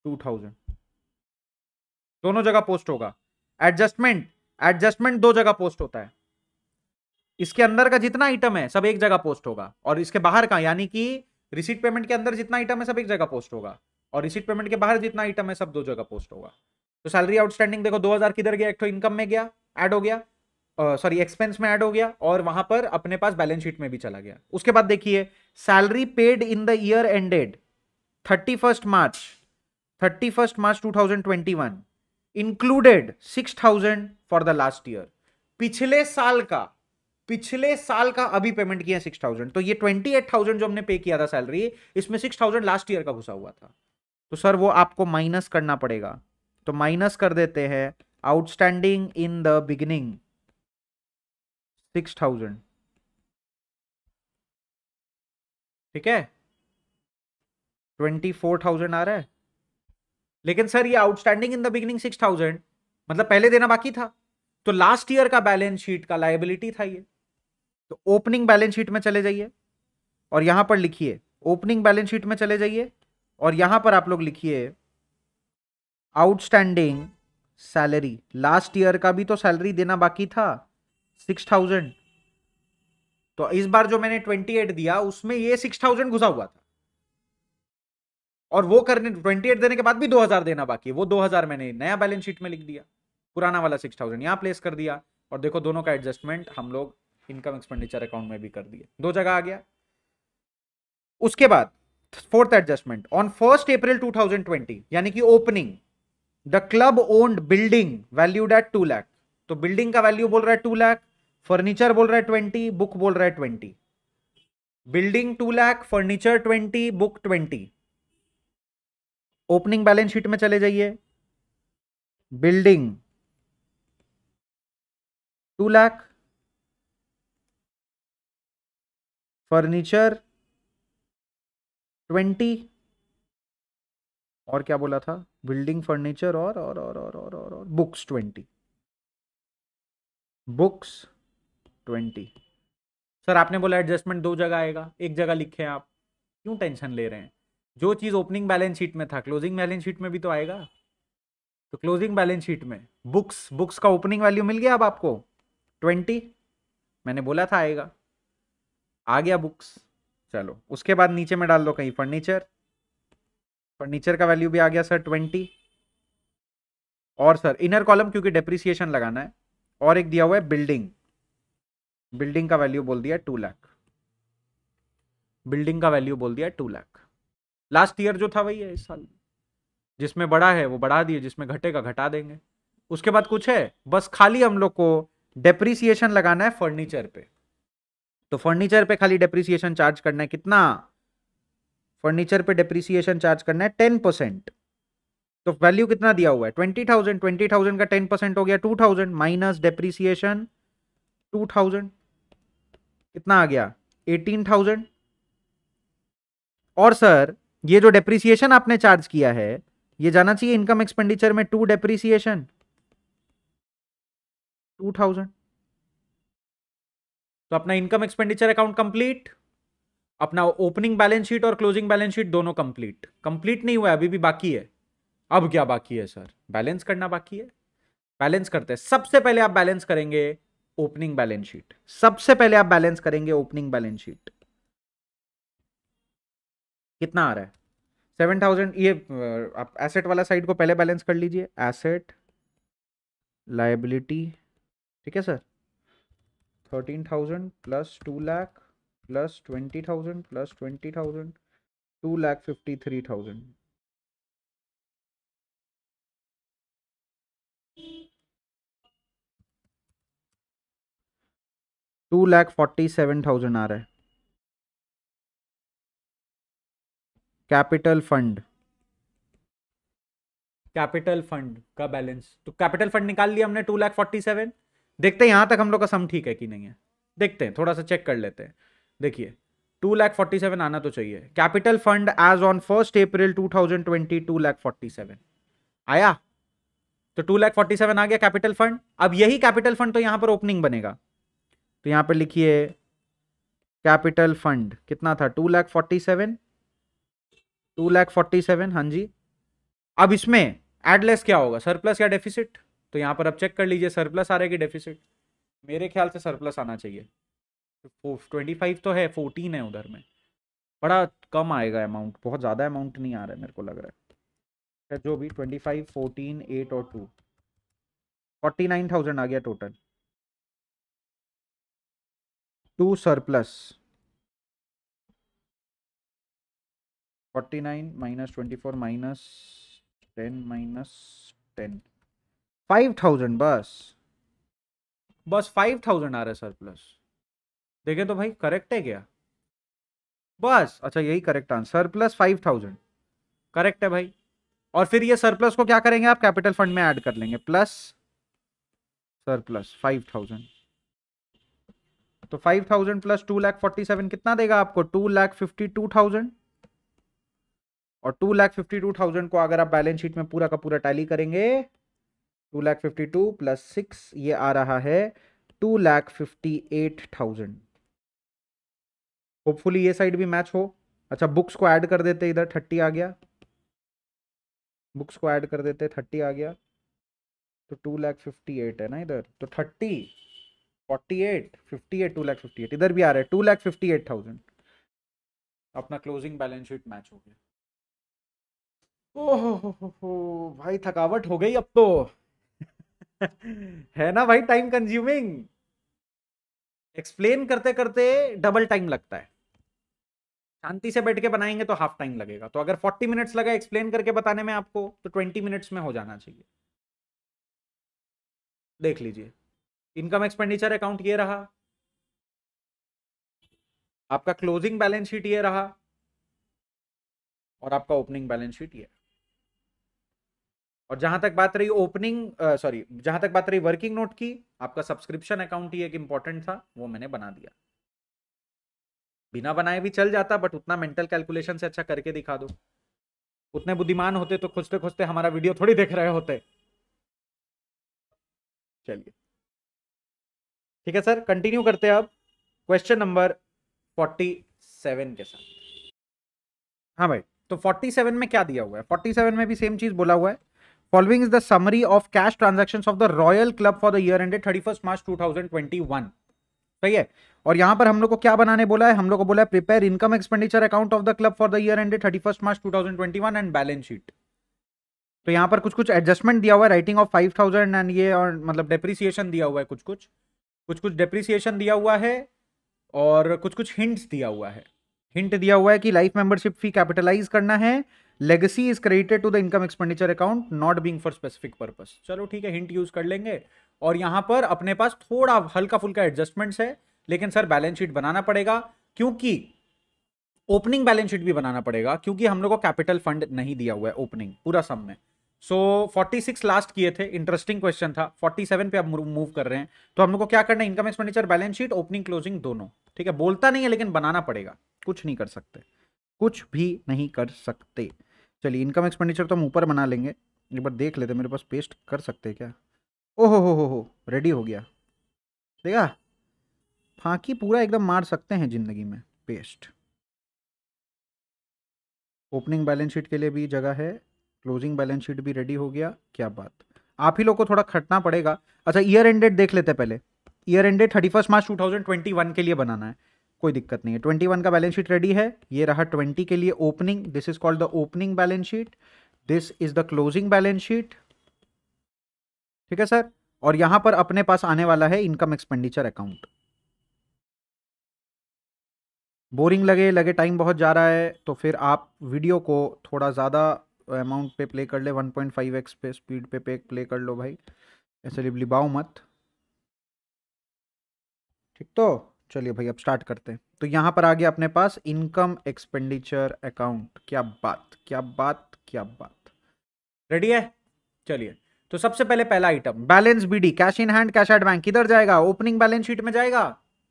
two thousand दोनों जगह पोस्ट होगा एडजस्टमेंट एडजस्टमेंट दो जगह पोस्ट होता है इसके अंदर का जितना आइटम है सब एक जगह पोस्ट होगा और इसके बाहर का यानी कि रिसीट पेमेंट के अंदर जितना आइटम है सब एक जगह पोस्ट होगा और रिसीट पेमेंट के बाहर जितना आइटम है सब दो जगह पोस्ट होगा तो सैलरी आउटस्टैंडिंग देखो 2000 किधर गया एक तो इनकम में गया ऐड हो गया सॉरी एक्सपेंस में ऐड हो गया और वहां पर अपने पास बैलेंस शीट में भी चला गया उसके बाद देखिए salary paid in the year ended thirty first March thirty first March two thousand twenty one included six thousand for the last year पिछले साल का पिछले साल का अभी पेमेंट किया सिक्स थाउजेंड तो ये ट्वेंटी एट थाउजेंड जो हमने पे किया था सैलरी इसमें सिक्स थाउजेंड लास्ट ईयर का घुसा हुआ था तो सर वो आपको माइनस करना पड़ेगा तो माइनस कर देते हैं outstanding in the beginning six thousand ठीक है ट्वेंटी फोर थाउजेंड आ रहा है लेकिन सर ये outstanding in the beginning six thousand मतलब पहले देना बाकी था तो लास्ट ईयर का बैलेंस शीट का लाइबिलिटी था ये तो ओपनिंग बैलेंस शीट में चले जाइए और यहां पर लिखिए ओपनिंग बैलेंस शीट में चले जाइए और यहां पर आप लोग लिखिए आउटस्टैंडिंग सैलरी लास्ट ईयर का भी तो सैलरी देना बाकी था सिक्स थाउजेंड तो इस बार जो मैंने ट्वेंटी एट दिया उसमें ये सिक्स थाउजेंड घुसा हुआ था और वो करने ट्वेंटी एट देने के बाद भी दो हजार देना बाकी वो दो हजार मैंने नया बैलेंस शीट में लिख दिया पुराना वाला सिक्स थाउजेंड यहां प्लेस कर दिया और देखो दोनों का एडजस्टमेंट हम लोग इनकम एक्सपेंडिचर अकाउंट में भी कर दिए दो जगह आ गया उसके बाद fourth adjustment on first April 2020 यानी कि opening the club owned building valued at two lakh तो बिल्डिंग का वैल्यू बोल रहा है टू लैख फर्नीचर बोल रहा है ट्वेंटी बुक बोल रहा है twenty building two lakh furniture twenty book twenty opening balance sheet में चले जाइए building two lakh furniture twenty और क्या बोला था बिल्डिंग फर्नीचर और और और और और और, और books twenty books twenty sir आपने बोला एडजस्टमेंट दो जगह आएगा एक जगह लिखे आप क्यों टेंशन ले रहे हैं जो चीज़ ओपनिंग बैलेंस शीट में था क्लोजिंग बैलेंस शीट में भी तो आएगा तो क्लोजिंग बैलेंस शीट में बुक्स बुक्स का ओपनिंग वैल्यू मिल गया अब आपको ट्वेंटी मैंने बोला था आएगा आ गया बुक्स चलो उसके बाद नीचे में डाल दो कहीं फर्नीचर फर्नीचर का वैल्यू भी आ गया सर ट्वेंटी और सर इनर कॉलम क्योंकि डेप्रिसिएशन लगाना है और एक दिया हुआ है बिल्डिंग बिल्डिंग का वैल्यू बोल दिया टू लाख बिल्डिंग का वैल्यू बोल दिया टू लाख लास्ट ईयर जो था वही है इस साल जिसमें बड़ा है वो बढ़ा दिए जिसमें घटेगा घटा देंगे उसके बाद कुछ है बस खाली हम लोग को डेप्रिसिएशन लगाना है फर्नीचर पे तो फर्नीचर पे खाली डेप्रिसिएशन चार्ज करना है कितना फर्नीचर पे डेप्रिसिएशन चार्ज करना है टेन परसेंट तो वैल्यू कितना दिया हुआ है ट्वेंटी थाउजेंड ट्वेंटी थाउजेंड का टेन परसेंट हो गया two thousand minus depreciation two thousand कितना आ गया एटीन थाउजेंड और सर ये जो डेप्रिसिएशन आपने चार्ज किया है ये जाना चाहिए इनकम एक्सपेंडिचर में टू डेप्रिसिएशन टू थाउजेंड तो अपना इनकम एक्सपेंडिचर अकाउंट कंप्लीट अपना ओपनिंग बैलेंस शीट और क्लोजिंग बैलेंस शीट दोनों कंप्लीट कंप्लीट नहीं हुआ अभी भी बाकी है अब क्या बाकी है सर बैलेंस करना बाकी है बैलेंस करते हैं सबसे पहले आप बैलेंस करेंगे ओपनिंग बैलेंस शीट सबसे पहले आप बैलेंस करेंगे ओपनिंग बैलेंस शीट कितना आ रहा है सेवन थाउजेंड ये आप एसेट वाला साइड को पहले बैलेंस कर लीजिए एसेट लाइबिलिटी ठीक है sir thirteen thousand plus two lakh plus twenty thousand plus twenty thousand two lakh fifty three thousand two lakh forty seven thousand आ रहा है कैपिटल फंड कैपिटल फंड का बैलेंस तो कैपिटल फंड निकाल लिया हमने टू लैख फोर्टी सेवन देखते हैं यहां तक हम लोग का सम ठीक है कि नहीं है देखते हैं थोड़ा सा चेक कर लेते हैं देखिए टू लैख फोर्टी सेवन आना तो चाहिए capital fund as on first April two thousand twenty two lakh forty seven आया तो टू लैख फोर्टी सेवन आ गया कैपिटल फंड अब यही कैपिटल फंड तो यहां पर ओपनिंग बनेगा तो यहां पर लिखिए कैपिटल फंड कितना था two lakh forty seven two lakh forty seven हाँ जी अब इसमें एडलेस क्या होगा सरप्लस या डेफिसिट तो यहाँ पर आप चेक कर लीजिए सरप्लस आ रहा है कि डेफिसिट मेरे ख्याल से सरप्लस आना चाहिए ट्वेंटी फाइव तो है फोर्टीन है उधर में बड़ा कम आएगा अमाउंट बहुत ज़्यादा अमाउंट नहीं आ रहा है मेरे को लग रहा है जो भी ट्वेंटी फाइव फोर्टीन एट और टू फोर्टी नाइन थाउजेंड आ गया total to surplus forty nine minus twenty four minus ten minus ten five thousand बस बस फाइव थाउजेंड आ रहा है सरप्लस देखें तो भाई करेक्ट है क्या बस अच्छा यही correct answer surplus five thousand correct है भाई और फिर ये सरप्लस को क्या करेंगे आप कैपिटल फंड में ऐड कर लेंगे प्लस सरप्लस फाइव थाउजेंड तो five thousand plus two lakh forty seven कितना देगा आपको two lakh fifty two thousand और two lakh fifty two thousand को अगर आप बैलेंस शीट में पूरा का पूरा टैली करेंगे two lakh fifty two plus six ये आ रहा है two lakh fifty eight thousand hopefully ये साइड भी मैच हो अच्छा बुक्स को ऐड कर देते इधर थर्टी आ गया बुक्स को ऐड कर देते थर्टी आ गया तो टू लैख फिफ्टी एट है ना इधर तो thirty forty eight fifty eight two lakh fifty eight इधर भी आ रहा है two lakh fifty eight thousand अपना क्लोजिंग बैलेंस शीट मैच हो गया ओह हो, हो, हो भाई थकावट हो गई अब तो है ना भाई टाइम कंज्यूमिंग एक्सप्लेन करते करते डबल टाइम लगता है शांति से बैठ के बनाएंगे तो हाफ टाइम लगेगा तो अगर 40 मिनट्स लगा एक्सप्लेन करके बताने में आपको तो 20 मिनट्स में हो जाना चाहिए देख लीजिए इनकम एक्सपेंडिचर अकाउंट ये रहा आपका क्लोजिंग बैलेंस शीट ये रहा और आपका ओपनिंग बैलेंस शीट ये और जहां तक बात रही ओपनिंग सॉरी जहां तक बात रही वर्किंग नोट की आपका सब्सक्रिप्शन अकाउंट ही एक इंपॉर्टेंट था वो मैंने बना दिया बिना बनाए भी चल जाता बट उतना मेंटल कैलकुलेशन से अच्छा करके दिखा दो उतने बुद्धिमान होते तो खोजते खोजते हमारा वीडियो थोड़ी देख रहे होते चलिए ठीक है सर कंटिन्यू करते हैं अब क्वेश्चन नंबर फोर्टी सेवन के साथ हाँ भाई तो फोर्टी सेवन में क्या दिया हुआ है फोर्टी सेवन में भी सेम चीज बोला हुआ है Following is the summary of cash transactions of the Royal Club for the year ended 31st March 2021. सही है और यहां पर हम लोग को क्या बनाने बोला है हम लोग को बोला है prepare income expenditure account of the club for the year ended thirty first March two thousand twenty one and balance sheet तो यहां पर कुछ कुछ एडजस्टमेंट दिया हुआ है writing off five thousand and ये और मतलब डेप्रिसिएशन दिया हुआ है कुछ कुछ कुछ कुछ डेप्रिसिएशन दिया हुआ है और कुछ कुछ हिंट्स दिया हुआ है हिंट दिया हुआ है कि लाइफ मेंबरशिप फी कैपिटलाइज करना है legacy is credited to the income expenditure account not being for specific purpose चलो ठीक है हिंट यूज कर लेंगे और यहां पर अपने पास थोड़ा हल्का फुल्का एडजस्टमेंट्स है लेकिन सर बैलेंस शीट बनाना पड़ेगा क्योंकि ओपनिंग बैलेंस शीट भी बनाना पड़ेगा क्योंकि हम लोग को कैपिटल फंड नहीं दिया हुआ है ओपनिंग पूरा सम में सो फोर्टी सिक्स लास्ट किए थे इंटरेस्टिंग क्वेश्चन था फोर्टी सेवन पे अब मूव कर रहे हैं तो हम लोग को क्या करना है income expenditure balance sheet opening closing दोनों ठीक है बोलता नहीं है लेकिन बनाना पड़ेगा कुछ नहीं कर सकते कुछ भी नहीं कर सकते चलिए इनकम एक्सपेंडिचर तो हम ऊपर बना लेंगे एक बार देख लेते मेरे पास पेस्ट कर सकते क्या ओहो हो हो हो रेडी हो गया देखा फांकी पूरा एकदम मार सकते हैं ज़िंदगी में पेस्ट ओपनिंग बैलेंस शीट के लिए भी जगह है क्लोजिंग बैलेंस शीट भी रेडी हो गया क्या बात आप ही लोग को थोड़ा खटना पड़ेगा अच्छा ईयर एंड डेट देख लेते पहले year end date thirty first March two thousand twenty one के लिए बनाना है कोई दिक्कत नहीं है ट्वेंटी वन का बैलेंस शीट रेडी है ये रहा ट्वेंटी के लिए opening this is called the opening balance sheet this is the closing balance sheet ठीक है सर और यहां पर अपने पास आने वाला है इनकम एक्सपेंडिचर अकाउंट बोरिंग लगे लगे टाइम बहुत जा रहा है तो फिर आप वीडियो को थोड़ा ज़्यादा अमाउंट पे प्ले कर ले 1.5x पे स्पीड पे पे प्ले कर लो भाई ऐसे लिबलिबाओ मत ठीक तो चलिए भाई अब स्टार्ट करते हैं तो यहाँ पर आ गया अपने पास इनकम एक्सपेंडिचर अकाउंट क्या बात क्या बात क्या बात रेडी है चलिए तो सबसे पहले पहला item balance B D cash in hand cash at bank किधर जाएगा ओपनिंग बैलेंस शीट में जाएगा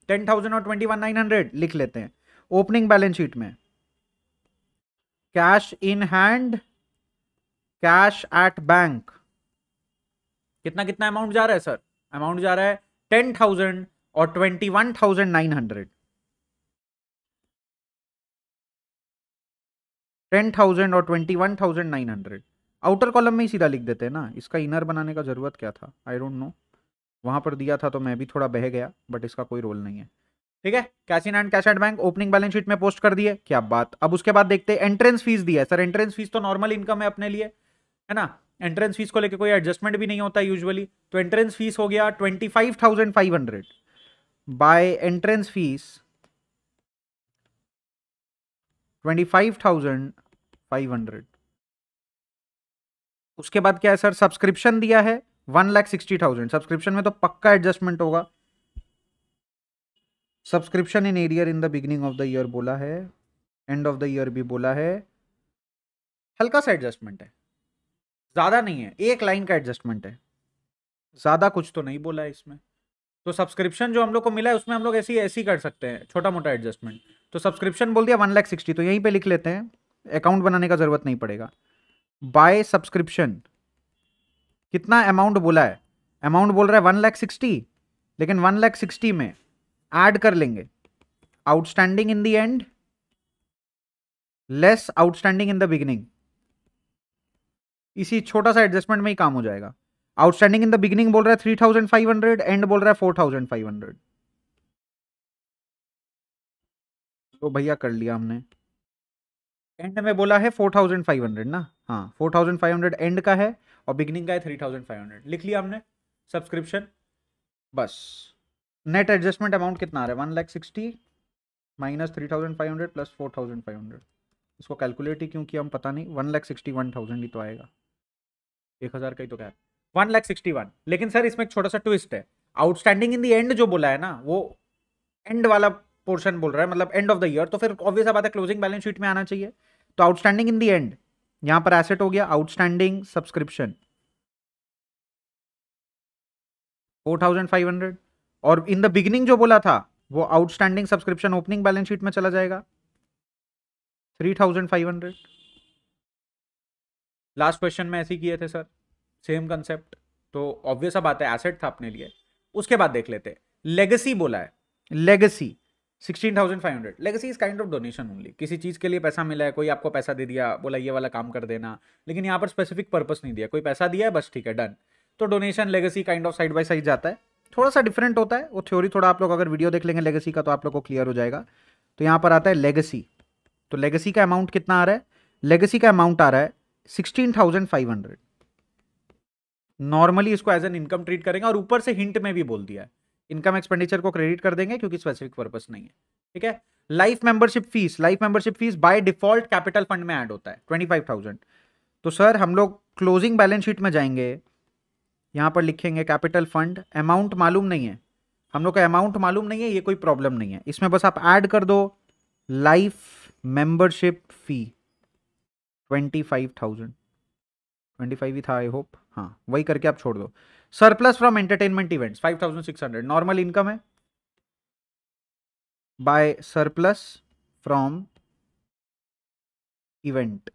टेन थाउजेंड और ट्वेंटी वन नाइन हंड्रेड लिख लेते हैं ओपनिंग बैलेंस शीट में cash in hand cash at bank कितना कितना अमाउंट जा रहा है सर अमाउंट जा रहा है टेन थाउजेंड और twenty one thousand nine hundred ten thousand और twenty one thousand nine hundred outer column में ही सीधा लिख देते हैं ना इसका इनर बनाने का ज़रूरत क्या था आई डोंट नो वहां पर दिया था तो मैं भी थोड़ा बह गया बट इसका कोई रोल नहीं है ठीक है cash in and cash at bank opening balance sheet में पोस्ट कर दिए क्या बात अब उसके बाद देखते हैं एंट्रेंस फीस दिया है सर एंट्रेंस फीस तो नॉर्मल इनकम है अपने लिए है ना एंट्रेंस फीस को लेकर कोई एडजस्टमेंट भी नहीं होता यूजुअली तो एंट्रेंस फीस हो गया twenty five thousand five hundred by entrance fees 25,500 उसके बाद क्या है सर सब्सक्रिप्शन दिया है one lakh sixty thousand subscription में तो पक्का एडजस्टमेंट होगा subscription in arrear in the beginning of the year बोला है एंड ऑफ द ईयर भी बोला है हल्का सा एडजस्टमेंट है ज़्यादा नहीं है एक लाइन का एडजस्टमेंट है ज़्यादा कुछ तो नहीं बोला है इसमें तो सब्सक्रिप्शन जो हम लोग को मिला है उसमें हम लोग ऐसी ऐसी कर सकते हैं छोटा मोटा एडजस्टमेंट तो सब्सक्रिप्शन बोल दिया वन लैख सिक्सटी तो यहीं पे लिख लेते हैं अकाउंट बनाने का ज़रूरत नहीं पड़ेगा बाय सब्सक्रिप्शन कितना अमाउंट बोला है अमाउंट बोल रहा है वन लैख सिक्सटी लेकिन वन लैख सिक्सटी में ऐड कर लेंगे outstanding in the end less outstanding in the beginning इसी छोटा सा एडजस्टमेंट में ही काम हो जाएगा आउटस्टैंडिंग इन द बिगिनिंग बोल रहा है three thousand five hundred end बोल रहा है फोर थाउजेंड फाइव हंड्रेड तो भैया कर लिया हमने एंड में बोला है फोर थाउजेंड फाइव हंड्रेड ना हाँ four thousand five hundred end का है और बिगिनिंग का है थ्री थाउजेंड फाइव हंड्रेड लिख लिया हमने सब्सक्रिप्शन बस नेट एडजस्टमेंट अमाउंट कितना आ रहा है one lakh sixty minus three thousand five hundred plus four thousand five hundred इसको कैलकुलेट ही क्योंकि हम पता नहीं one lakh sixty one thousand ही तो आएगा एक हज़ार का ही तो क्या वन लाख सिक्सटी वन लेकिन सर इसमें एक छोटा सा ट्विस्ट है आउटस्टैंडिंग इन द एंड जो बोला है ना वो एंड वाला पोर्शन बोल रहा है मतलब एंड ऑफ द ईयर तो फिर ऑब्वियस बात है क्लोजिंग बैलेंस शीट में आना चाहिए तो आउटस्टैंडिंग इन द एंड यहां पर एसेट हो गया outstanding subscription four thousand five hundred और इन द बिगिनिंग जो बोला था वो outstanding subscription opening balance sheet में चला जाएगा three thousand five hundred last question में ऐसे किए थे सर सेम कंसेप्ट तो ऑब्वियस अब बात है एसेट था अपने लिए उसके बाद देख लेते हैं लेगेसी बोला है legacy sixteen thousand five hundred legacy is kind of donation only किसी चीज़ के लिए पैसा मिला है कोई आपको पैसा दे दिया बोला ये वाला काम कर देना लेकिन यहाँ पर स्पेसिफिक पर्पस नहीं दिया कोई पैसा दिया है बस ठीक है डन तो donation legacy kind of side by side जाता है थोड़ा सा डिफरेंट होता है वो थ्योरी थोड़ा आप लोग अगर वीडियो देख लेंगे लेगेसी का तो आप लोग को क्लियर हो जाएगा तो यहाँ पर आता है लेगेसी तो लेगेसी का अमाउंट कितना आ रहा है लेगेसी का अमाउंट आ रहा है sixteen thousand five hundred normally इसको एज एन इनकम ट्रीट करेंगे और ऊपर से हिंट में भी बोल दिया है इनकम एक्सपेंडिचर को क्रेडिट कर देंगे क्योंकि स्पेसिफिक पर्पस नहीं है ठीक है life membership fees life membership fees by default capital fund में ऐड होता है ट्वेंटी फाइव थाउजेंड तो सर हम लोग क्लोजिंग बैलेंस शीट में जाएंगे यहाँ पर लिखेंगे कैपिटल फंड अमाउंट मालूम नहीं है हम लोग का अमाउंट मालूम नहीं है ये कोई प्रॉब्लम नहीं है इसमें बस आप ऐड कर दो life membership fee twenty five thousand twenty five ही था आई होप हाँ वही करके आप छोड़ दो surplus from entertainment events five thousand six hundred normal income है बाय सरप्लस फ्रॉम इवेंट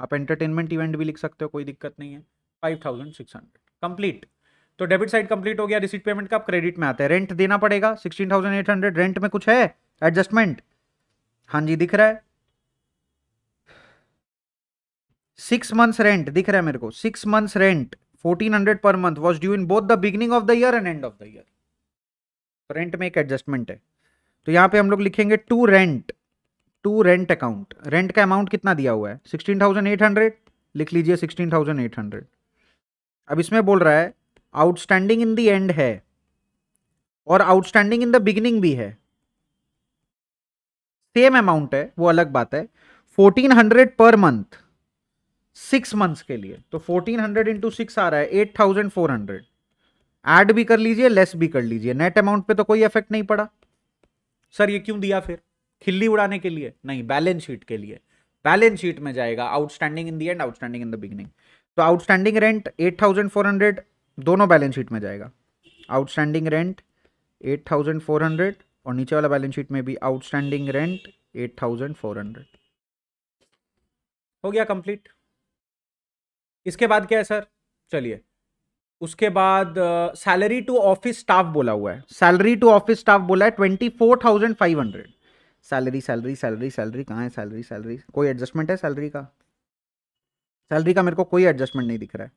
आप एंटरटेनमेंट इवेंट भी लिख सकते हो कोई दिक्कत नहीं है five thousand six hundred complete तो डेबिट साइड कंप्लीट हो गया रिसीट पेमेंट का आप क्रेडिट में आते हैं रेंट देना पड़ेगा sixteen thousand eight hundred rent में कुछ है एडजस्टमेंट हाँ जी दिख रहा है सिक्स मंथ्स रेंट दिख रहा है मेरे को six months rent fourteen hundred per month was due in both the beginning of the year and end of the year तो रेंट में एक एडजस्टमेंट है तो यहाँ पे हम लोग लिखेंगे to rent to rent account rent का अमाउंट कितना दिया हुआ है सिक्सटीन लिख लीजिए सिक्सटीन अब इसमें बोल रहा है आउटस्टैंडिंग इन द एंड है और आउटस्टैंडिंग इन द बिगिनिंग भी है सेम अमाउंट है वो अलग बात है fourteen hundred per month six months के लिए तो फोर्टीन हंड्रेड इंटू सिक्स आ रहा है eight thousand four hundred add भी कर लीजिए लेस भी कर लीजिए नेट अमाउंट पे तो कोई इफेक्ट नहीं पड़ा सर ये क्यों दिया फिर खिल्ली उड़ाने के लिए नहीं बैलेंस शीट के लिए बैलेंस शीट में जाएगा outstanding in the end outstanding in the beginning तो outstanding rent eight thousand four hundred दोनों बैलेंस शीट में जाएगा outstanding rent eight thousand four hundred और नीचे वाला बैलेंस शीट में भी outstanding rent eight thousand four hundred हो गया कंप्लीट इसके बाद क्या है सर चलिए उसके बाद सैलरी टू ऑफिस स्टाफ बोला हुआ है सैलरी टू ऑफिस स्टाफ बोला है twenty four thousand five hundred salary salary salary salary कहाँ है सैलरी सैलरी कोई एडजस्टमेंट है सैलरी का सैलरी का मेरे को कोई एडजस्टमेंट नहीं दिख रहा है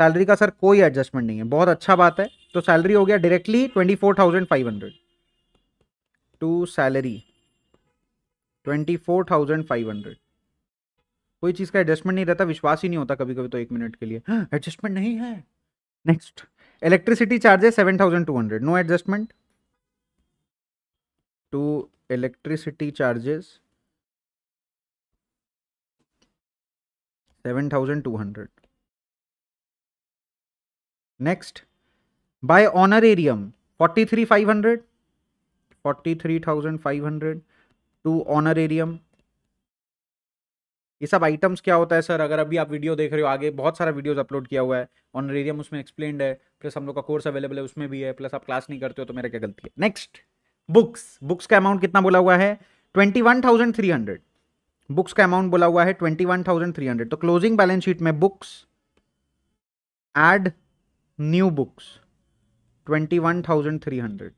सैलरी का सर कोई एडजस्टमेंट नहीं है बहुत अच्छा बात है तो सैलरी हो गया directly twenty four thousand five hundred to salary twenty four thousand five hundred कोई चीज़ का एडजस्टमेंट नहीं रहता विश्वास ही नहीं होता कभी कभी तो एक मिनट के लिए एडजस्टमेंट हाँ, नहीं है next electricity charges seven thousand two hundred no adjustment to electricity charges seven thousand two hundred next by honorarium forty three five hundred forty three thousand five hundred to honorarium ये सब items क्या होता है sir अगर अभी आप video देख रहे हो आगे बहुत सारा वीडियोस अपलोड किया हुआ है रेडियम उसमें एक्सप्लेन है प्लस हम लोग का कोर्स अवेलेबल है उसमें भी है प्लस आप क्लास नहीं करते हो तो मेरा क्या गलती है नेक्स्ट बुक्स बुक्स का अमाउंट कितना बोला हुआ है twenty one thousand three hundred books का अमाउंट बोला हुआ है twenty one thousand three hundred तो क्लोजिंग बैलेंस शीट में books add new books twenty one thousand three hundred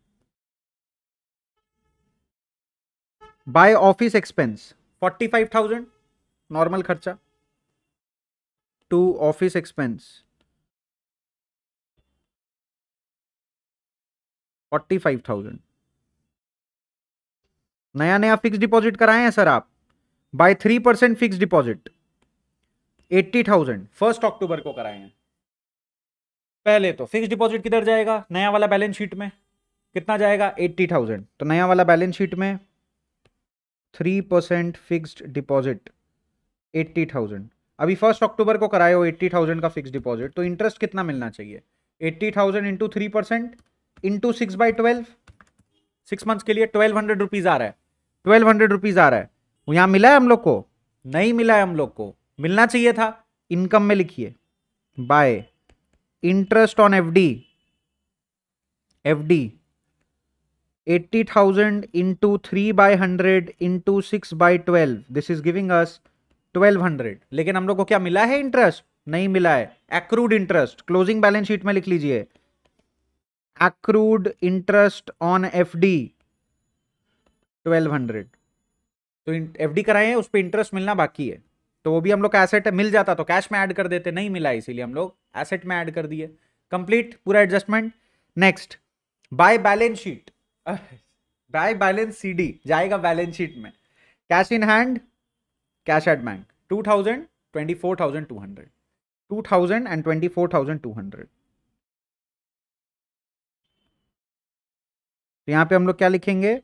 by office expense forty five thousand normal खर्चा to office expense forty five thousand नया नया fix deposit कराए हैं sir आप by three percent fix deposit eighty thousand first October को कराए हैं पहले तो फिक्स डिपॉजिट किधर जाएगा नया वाला बैलेंस शीट में कितना जाएगा एट्टी थाउजेंड तो नया वाला बैलेंस शीट में three percent fixed deposit eighty thousand अभी फर्स्ट अक्टूबर को कराए हो एट्टी थाउजेंड का फिक्स डिपॉजिट तो इंटरेस्ट कितना मिलना चाहिए eighty thousand into three percent into six by twelve six months के लिए ट्वेल्व हंड्रेड रुपीज़ आ रहा है ट्वेल्व हंड्रेड रुपीज़ आ रहा है यहाँ मिला है हम लोग को नहीं मिला है हम लोग को मिलना चाहिए था इनकम में लिखिए by interest on F D F D eighty thousand into three by hundred into six by twelve this is giving us twelve hundred लेकिन हम लोग को क्या मिला है इंटरेस्ट नहीं मिला है accrued interest closing balance sheet में लिख लीजिए accrued interest on F D twelve hundred तो एफ डी कराए उस पर इंटरेस्ट मिलना बाकी है तो वो भी हम लोग का एसेट मिल जाता तो कैश में ऐड कर देते नहीं मिला इसीलिए हम लोग एसेट में ऐड कर दिए कंप्लीट पूरा adjustment next by balance sheet by balance CD जाएगा बैलेंस शीट में cash in hand cash at bank two thousand twenty four thousand two hundred two thousand and twenty four thousand two hundred तो यहां पे हम लोग क्या लिखेंगे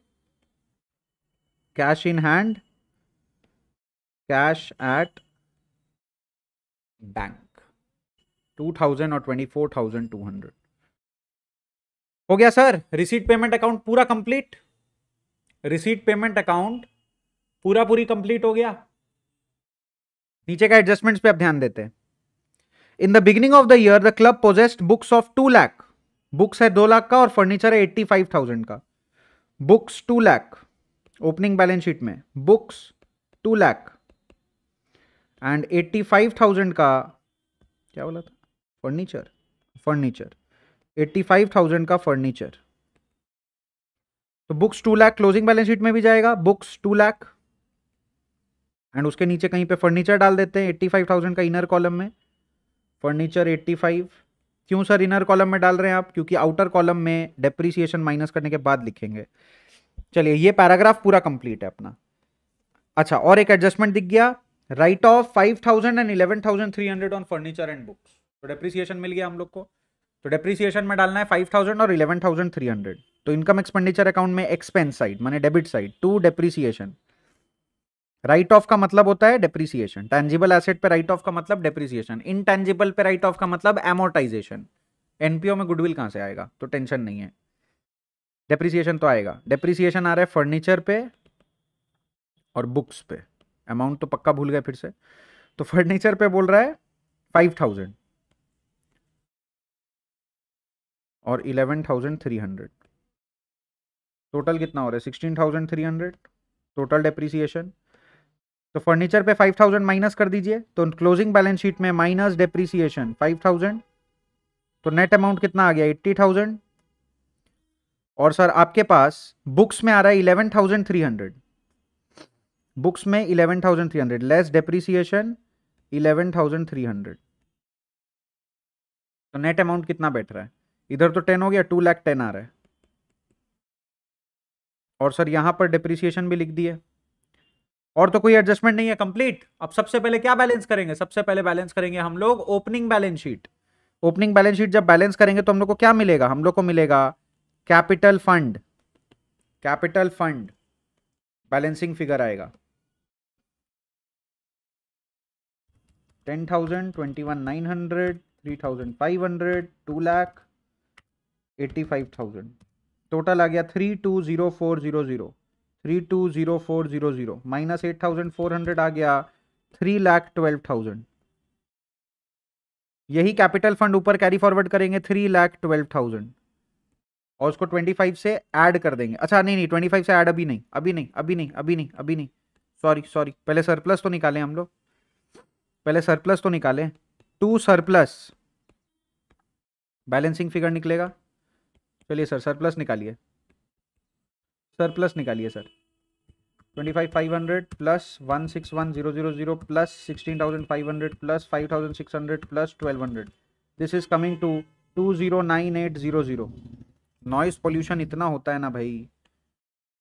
cash in hand cash at bank two thousand और twenty four thousand two hundred हो गया सर रिसीट पेमेंट अकाउंट पूरा कंप्लीट रिसीट पेमेंट अकाउंट पूरा पूरी कंप्लीट हो गया नीचे का एडजस्टमेंट्स पे आप ध्यान देते हैं in the beginning of the year the club possessed books of two lakh books है दो लाख का और फर्नीचर है एट्टी फाइव थाउजेंड का books two lakh opening balance sheet में books two lakh and eighty five thousand का क्या बोला था furniture furniture eighty five thousand का फर्नीचर तो books two lakh closing balance sheet में भी जाएगा बुक्स टू लैख एंड उसके नीचे कहीं पे फर्नीचर डाल देते हैं एट्टी फाइव थाउजेंड का इनर कॉलम में फर्नीचर एट्टी फाइव क्यों सर इनर कॉलम में डाल रहे हैं आप क्योंकि आउटर कॉलम में डेप्रिसिएशन माइनस करने के बाद लिखेंगे चलिए ये पैराग्राफ पूरा कंप्लीट है अपना अच्छा और एक एडजस्टमेंट दिख गया write off five thousand and eleven thousand three hundred on furniture and books तो डेप्रिसिएशन मिल गया हम लोग को तो डेप्रिसिएशन में डालना है फाइव थाउजेंड और इलेवन थाउजेंड थ्री हंड्रेड तो इनकम एक्सपेंडिचर अकाउंट में एक्सपेंस साइड माने debit side to depreciation write off का मतलब होता है डेप्रिसिएशन टेंजिबल एसेट पे राइट ऑफ का मतलब डेप्रिसिएशन इनटैंजिबल पे राइट ऑफ का मतलब एमोर्टाइजेशन एनपीओ में गुडविल कहां से आएगा तो टेंशन नहीं है डेप्रिसिएशन तो आएगा डेप्रिसिएशन आ रहा है फर्नीचर पे और बुक्स पे अमाउंट तो पक्का भूल गए फिर से तो फर्नीचर पे बोल रहा है फाइव थाउजेंड और eleven thousand three hundred total कितना हो रहा है sixteen thousand three hundred total depreciation तो फर्नीचर पे 5000 माइनस कर दीजिए तो क्लोजिंग बैलेंस शीट में माइनस डेप्रीसिएशन 5000 तो नेट अमाउंट कितना आ गया 80000 और सर आपके पास बुक्स में आ रहा है 11300 बुक्स में 11300 लेस डेप्रीसिएशन 11300 तो नेट अमाउंट कितना बैठ रहा है इधर तो टेन हो गया टू लैख टेन आ रहा है और सर यहां पर डिप्रिसिएशन भी लिख दिए और तो कोई एडजस्टमेंट नहीं है कंप्लीट अब सबसे पहले क्या बैलेंस करेंगे सबसे पहले बैलेंस करेंगे हम लोग opening balance sheet opening balance sheet जब बैलेंस करेंगे तो हम लोग को क्या मिलेगा हम लोग को मिलेगा capital fund capital fund balancing figure आएगा ten thousand twenty one nine hundred three thousand five hundred two lakh eighty five thousand total आ गया three two zero four zero zero three two zero four zero zero minus eight thousand four hundred आ गया three lakh twelve thousand यही capital fund ऊपर carry forward करेंगे three lakh twelve thousand और उसको twenty five से ऐड कर देंगे अच्छा नहीं नहीं ट्वेंटी फाइव से ऐड अभी नहीं अभी नहीं अभी नहीं अभी नहीं अभी नहीं सॉरी सॉरी पहले सरप्लस तो निकालें हम लोग पहले सरप्लस तो निकालें टू सरप्लस बैलेंसिंग फिगर निकलेगा चलिए सर सरप्लस निकालिए सर प्लस निकालिए sir twenty five five hundred plus one six one zero zero zero plus sixteen thousand five hundred plus five thousand six hundred plus twelve hundred this is coming to two zero nine eight zero zero noise pollution इतना होता है ना भाई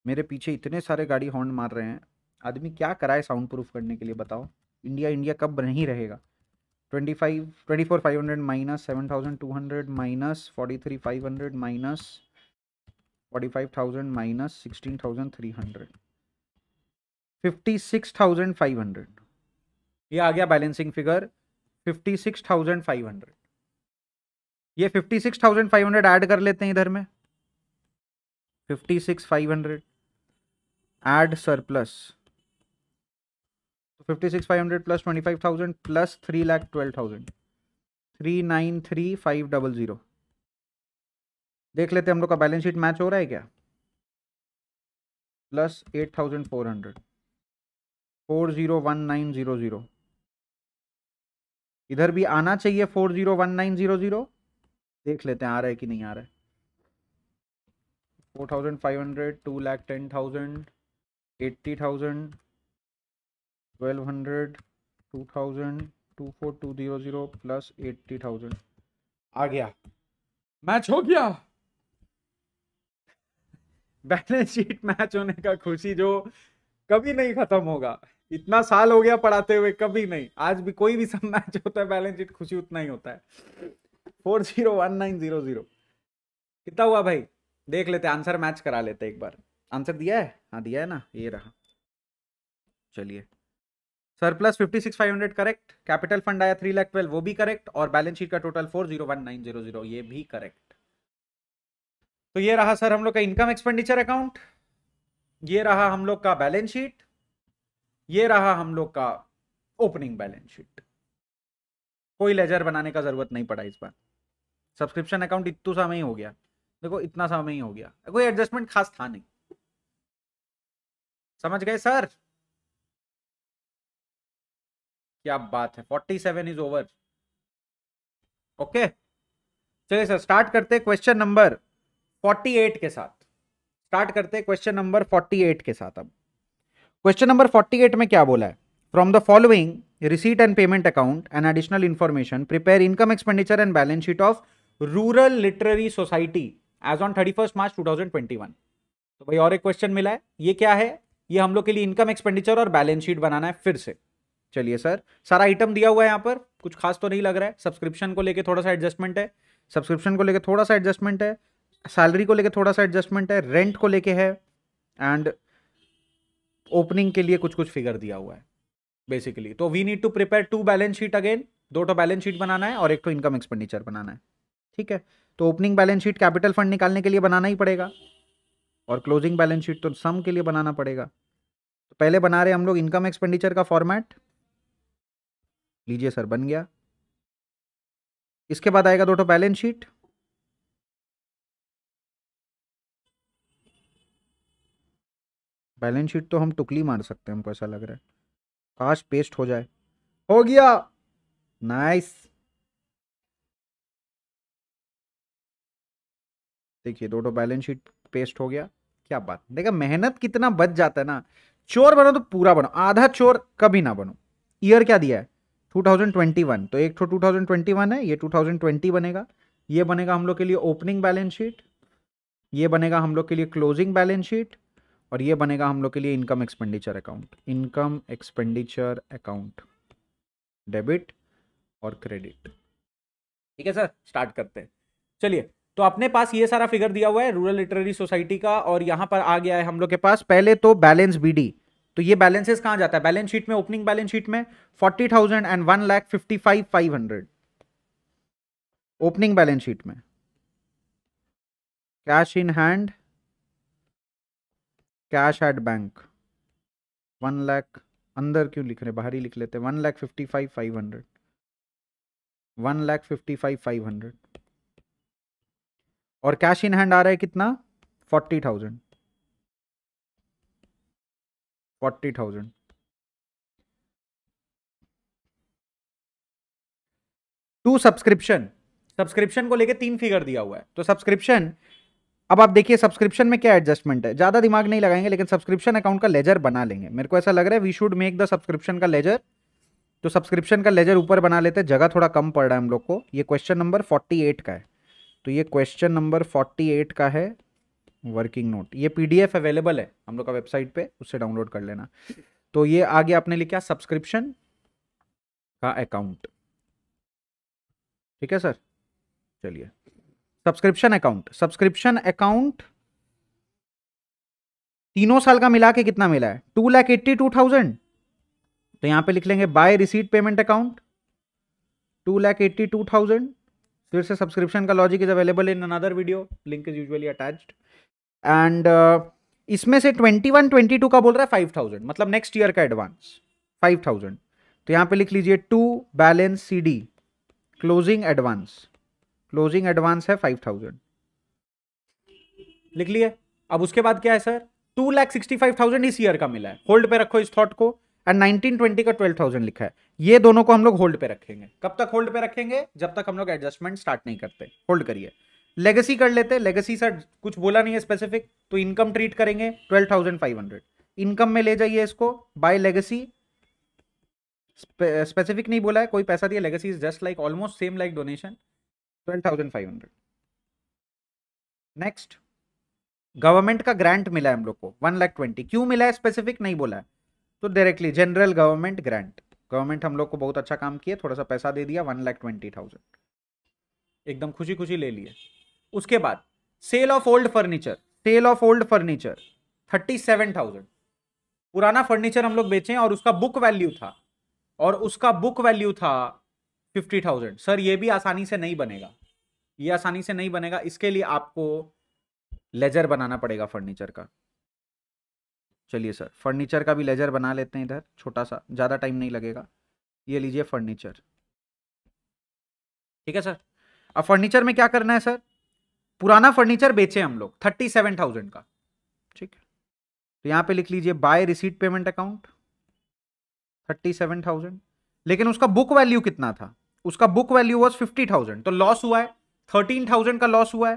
मेरे पीछे इतने सारे गाड़ी हॉर्न मार रहे हैं आदमी क्या कराए साउंड प्रूफ करने के लिए बताओ इंडिया इंडिया कब नहीं रहेगा twenty five twenty four five hundred minus seven thousand two hundred minus forty three five hundred minus forty five thousand minus sixteen thousand three hundred fifty six thousand five hundred ये आ गया balancing figure fifty six thousand five hundred ये fifty six thousand five hundred add कर लेते हैं इधर में fifty six five hundred add sir surplus fifty six five hundred plus twenty five thousand plus three lakh twelve thousand three nine three five double zero देख लेते हम लोग का बैलेंस शीट मैच हो रहा है क्या plus eight thousand four hundred four zero one nine zero zero इधर भी आना चाहिए four zero one nine zero zero देख लेते हैं आ रहा है कि नहीं आ रहा है four thousand five hundred two lakh ten thousand eighty thousand twelve hundred two thousand two four two zero zero plus eighty thousand आ गया मैच हो गया बैलेंस शीट मैच होने का खुशी जो कभी नहीं खत्म होगा इतना साल हो गया पढ़ाते हुए कभी नहीं आज भी कोई भी सब मैच होता है बैलेंस शीट खुशी उतना ही होता है four zero one nine zero zero कितना हुआ भाई देख लेते आंसर मैच करा लेते एक बार आंसर दिया है हाँ दिया है ना ये रहा चलिए surplus fifty six five hundred correct capital fund आया थ्री लैख ट्वेल्व वो भी करेक्ट और बैलेंस शीट का total four zero one nine zero zero ये भी करेक्ट तो ये रहा सर हम लोग का इनकम एक्सपेंडिचर अकाउंट ये रहा हम लोग का बैलेंस शीट ये रहा हम लोग का ओपनिंग बैलेंस शीट कोई लेजर बनाने का जरूरत नहीं पड़ा इस बार सब्सक्रिप्शन अकाउंट इतना सा में ही हो गया देखो इतना सा में ही हो गया कोई एडजस्टमेंट खास था नहीं समझ गए सर क्या बात है forty seven is over okay चलिए सर स्टार्ट करते क्वेश्चन नंबर फोर्टी एट के साथ स्टार्ट करते हैं क्वेश्चन नंबर फोर्टी एट के साथ अब क्वेश्चन नंबर फोर्टी एट में क्या बोला है from the following receipt and payment account and additional information prepare income expenditure and balance sheet of rural literary society as on thirty first March two तो भाई और एक क्वेश्चन मिला है ये क्या है ये हम लोग के लिए इनकम एक्सपेंडिचर और बैलेंस शीट बनाना है फिर से चलिए सर सारा आइटम दिया हुआ है यहाँ पर कुछ खास तो नहीं लग रहा है सब्सक्रिप्शन को लेके थोड़ा सा एडजस्टमेंट है सब्सक्रिप्शन को लेके थोड़ा सा एडजस्टमेंट है सैलरी को लेके थोड़ा सा एडजस्टमेंट है रेंट को लेके है एंड ओपनिंग के लिए कुछ कुछ फिगर दिया हुआ है बेसिकली तो we need to prepare two balance sheet again दो टो बैलेंस शीट बनाना है और एक तो इनकम एक्सपेंडिचर बनाना है ठीक है तो opening balance sheet capital fund निकालने के लिए बनाना ही पड़ेगा और क्लोजिंग बैलेंस शीट तो सम के लिए बनाना पड़ेगा तो पहले बना रहे हम लोग इनकम एक्सपेंडिचर का फॉर्मेट लीजिए सर बन गया इसके बाद आएगा दो two balance sheet balance sheet तो हम टुकली मार सकते हैं हमको ऐसा लग रहा है काश पेस्ट हो जाए हो गया नाइस देखिए दो बैलेंस शीट पेस्ट हो गया क्या बात देखा मेहनत कितना बच जाता है ना चोर बनो तो पूरा बनो आधा चोर कभी ना बनो ईयर क्या दिया है 2021 तो एक तो 2021 है ये 2020 बनेगा ये बनेगा हम लोग के लिए ओपनिंग बैलेंस शीट ये बनेगा हम लोग के लिए क्लोजिंग बैलेंस शीट और ये बनेगा हम लोग के लिए income expenditure account income expenditure account debit और क्रेडिट ठीक है सर स्टार्ट करते हैं चलिए तो अपने पास ये सारा फिगर दिया हुआ है रूरल लिटरेरी सोसाइटी का और यहाँ पर आ गया है हम लोग के पास पहले तो बैलेंस बीडी तो ये बैलेंसेस कहाँ जाता है बैलेंस शीट में ओपनिंग बैलेंस शीट में forty thousand and one lakh fifty five five hundred opening balance sheet में cash in hand cash at bank one lakh अंदर क्यों लिख रहे बाहर ही लिख लेते one lakh fifty five five hundred one lakh fifty five five hundred और कैश इन हैंड आ रहा है कितना forty thousand forty thousand to subscription subscription को लेके तीन फिगर दिया हुआ है तो सब्सक्रिप्शन अब आप देखिए सब्सक्रिप्शन में क्या एडजस्टमेंट है ज़्यादा दिमाग नहीं लगाएंगे लेकिन सब्सक्रिप्शन अकाउंट का लेजर बना लेंगे मेरे को ऐसा लग रहा है we should make the subscription का लेजर तो सब्सक्रिप्शन का लेजर ऊपर बना लेते हैं जगह थोड़ा कम पड़ रहा है हम लोग को ये क्वेश्चन नंबर फोर्टी एट का है तो ये क्वेश्चन नंबर फोर्टी एट का है वर्किंग नोट ये पी अवेलेबल है हम लोग का वेबसाइट पे उससे डाउनलोड कर लेना तो ये आगे आपने लिखा सब्सक्रिप्शन का अकाउंट ठीक है सर चलिए सब्सक्रिप्शन अकाउंट सब्सक्रिप्शन अकाउंट तीनों साल का मिला के कितना मिला है two lakh eighty two thousand तो यहां पे लिख लेंगे by receipt payment account two lakh eighty two thousand फिर से सब्सक्रिप्शन का logic is available in another video link is usually attach and इसमें से ट्वेंटी वन ट्वेंटी टू का बोल रहा है फाइव थाउजेंड मतलब नेक्स्ट ईयर का एडवांस फाइव थाउजेंड तो यहां पे लिख लीजिए to balance C D closing advance closing advance है फाइव थाउजेंड लिख लिए अब उसके बाद क्या है sir two lakh sixty five thousand इस ईयर का मिला है होल्ड पे रखो इस थॉट को एंड नाइनटीन ट्वेंटी का ट्वेल्व थाउजेंड लिखा है ये दोनों को हम लोग होल्ड पे रखेंगे कब तक होल्ड पे रखेंगे जब तक हम लोग एडजस्टमेंट स्टार्ट नहीं करते होल्ड करिए लेगेसी कर लेते लेगेसी सर कुछ बोला नहीं है स्पेसिफिक तो इनकम ट्रीट करेंगे twelve thousand five hundred income में ले जाइए इसको बाय लेगेसी स्पेसिफिक नहीं बोला है कोई पैसा दिया legacy is just like almost same like donation 12,500 next government का ग्रांट मिला है हम लोग को वन लाख ट्वेंटी क्यों मिला है स्पेसिफिक नहीं बोला है तो directly general government grant government हम लोग को बहुत अच्छा काम किया थोड़ा सा पैसा दे दिया वन लाख ट्वेंटी थाउजेंड एकदम खुशी खुशी ले लिए उसके बाद sale of old furniture sale of old furniture thirty seven thousand पुराना फर्नीचर हम लोग बेचे और उसका बुक वैल्यू था और उसका बुक वैल्यू था फिफ्टी थाउजेंड सर ये भी आसानी से नहीं बनेगा ये आसानी से नहीं बनेगा इसके लिए आपको लेजर बनाना पड़ेगा फर्नीचर का चलिए सर फर्नीचर का भी लेजर बना लेते हैं इधर छोटा सा ज़्यादा टाइम नहीं लगेगा ये लीजिए फर्नीचर ठीक है सर अब फर्नीचर में क्या करना है सर पुराना फर्नीचर बेचे हम लोग थर्टी सेवन थाउजेंड का ठीक है तो यहाँ पे लिख लीजिए by receipt payment account thirty seven thousand लेकिन उसका बुक वैल्यू कितना था उसका book value was fifty thousand तो लॉस हुआ है थर्टीन थाउजेंड का लॉस हुआ है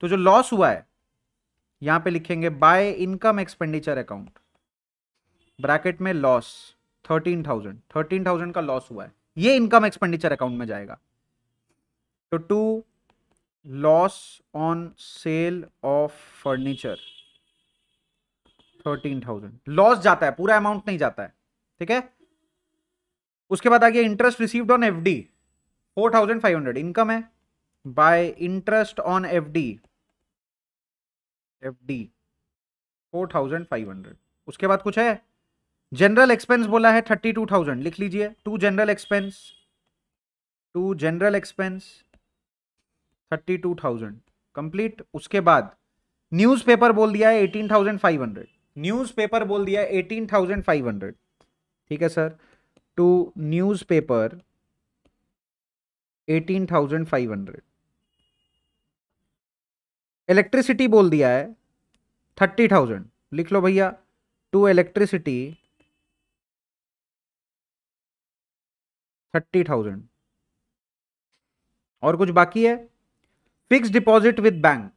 तो जो लॉस हुआ है यहां पे लिखेंगे by income expenditure account bracket में loss thirteen thousand thirteen thousand का लॉस हुआ है ये इनकम एक्सपेंडिचर अकाउंट में जाएगा तो to loss on sale of furniture thirteen thousand loss जाता है पूरा अमाउंट नहीं जाता है ठीक है उसके बाद आ गया interest received on FD four thousand five hundred इनकम है by interest on F D F D four thousand five hundred उसके बाद कुछ है जनरल एक्सपेंस बोला है थर्टी टू थाउजेंड लिख लीजिए to general expense to general expense thirty two thousand complete उसके बाद न्यूज़पेपर बोल दिया है eighteen thousand five hundred newspaper बोल दिया है एटीन थाउजेंड फाइव हंड्रेड ठीक है sir to newspaper eighteen thousand five hundred electricity बोल दिया है थर्टी थाउजेंड लिख लो भैया टू इलेक्ट्रिसिटी थर्टी थाउजेंड और कुछ बाकी है fix deposit with bank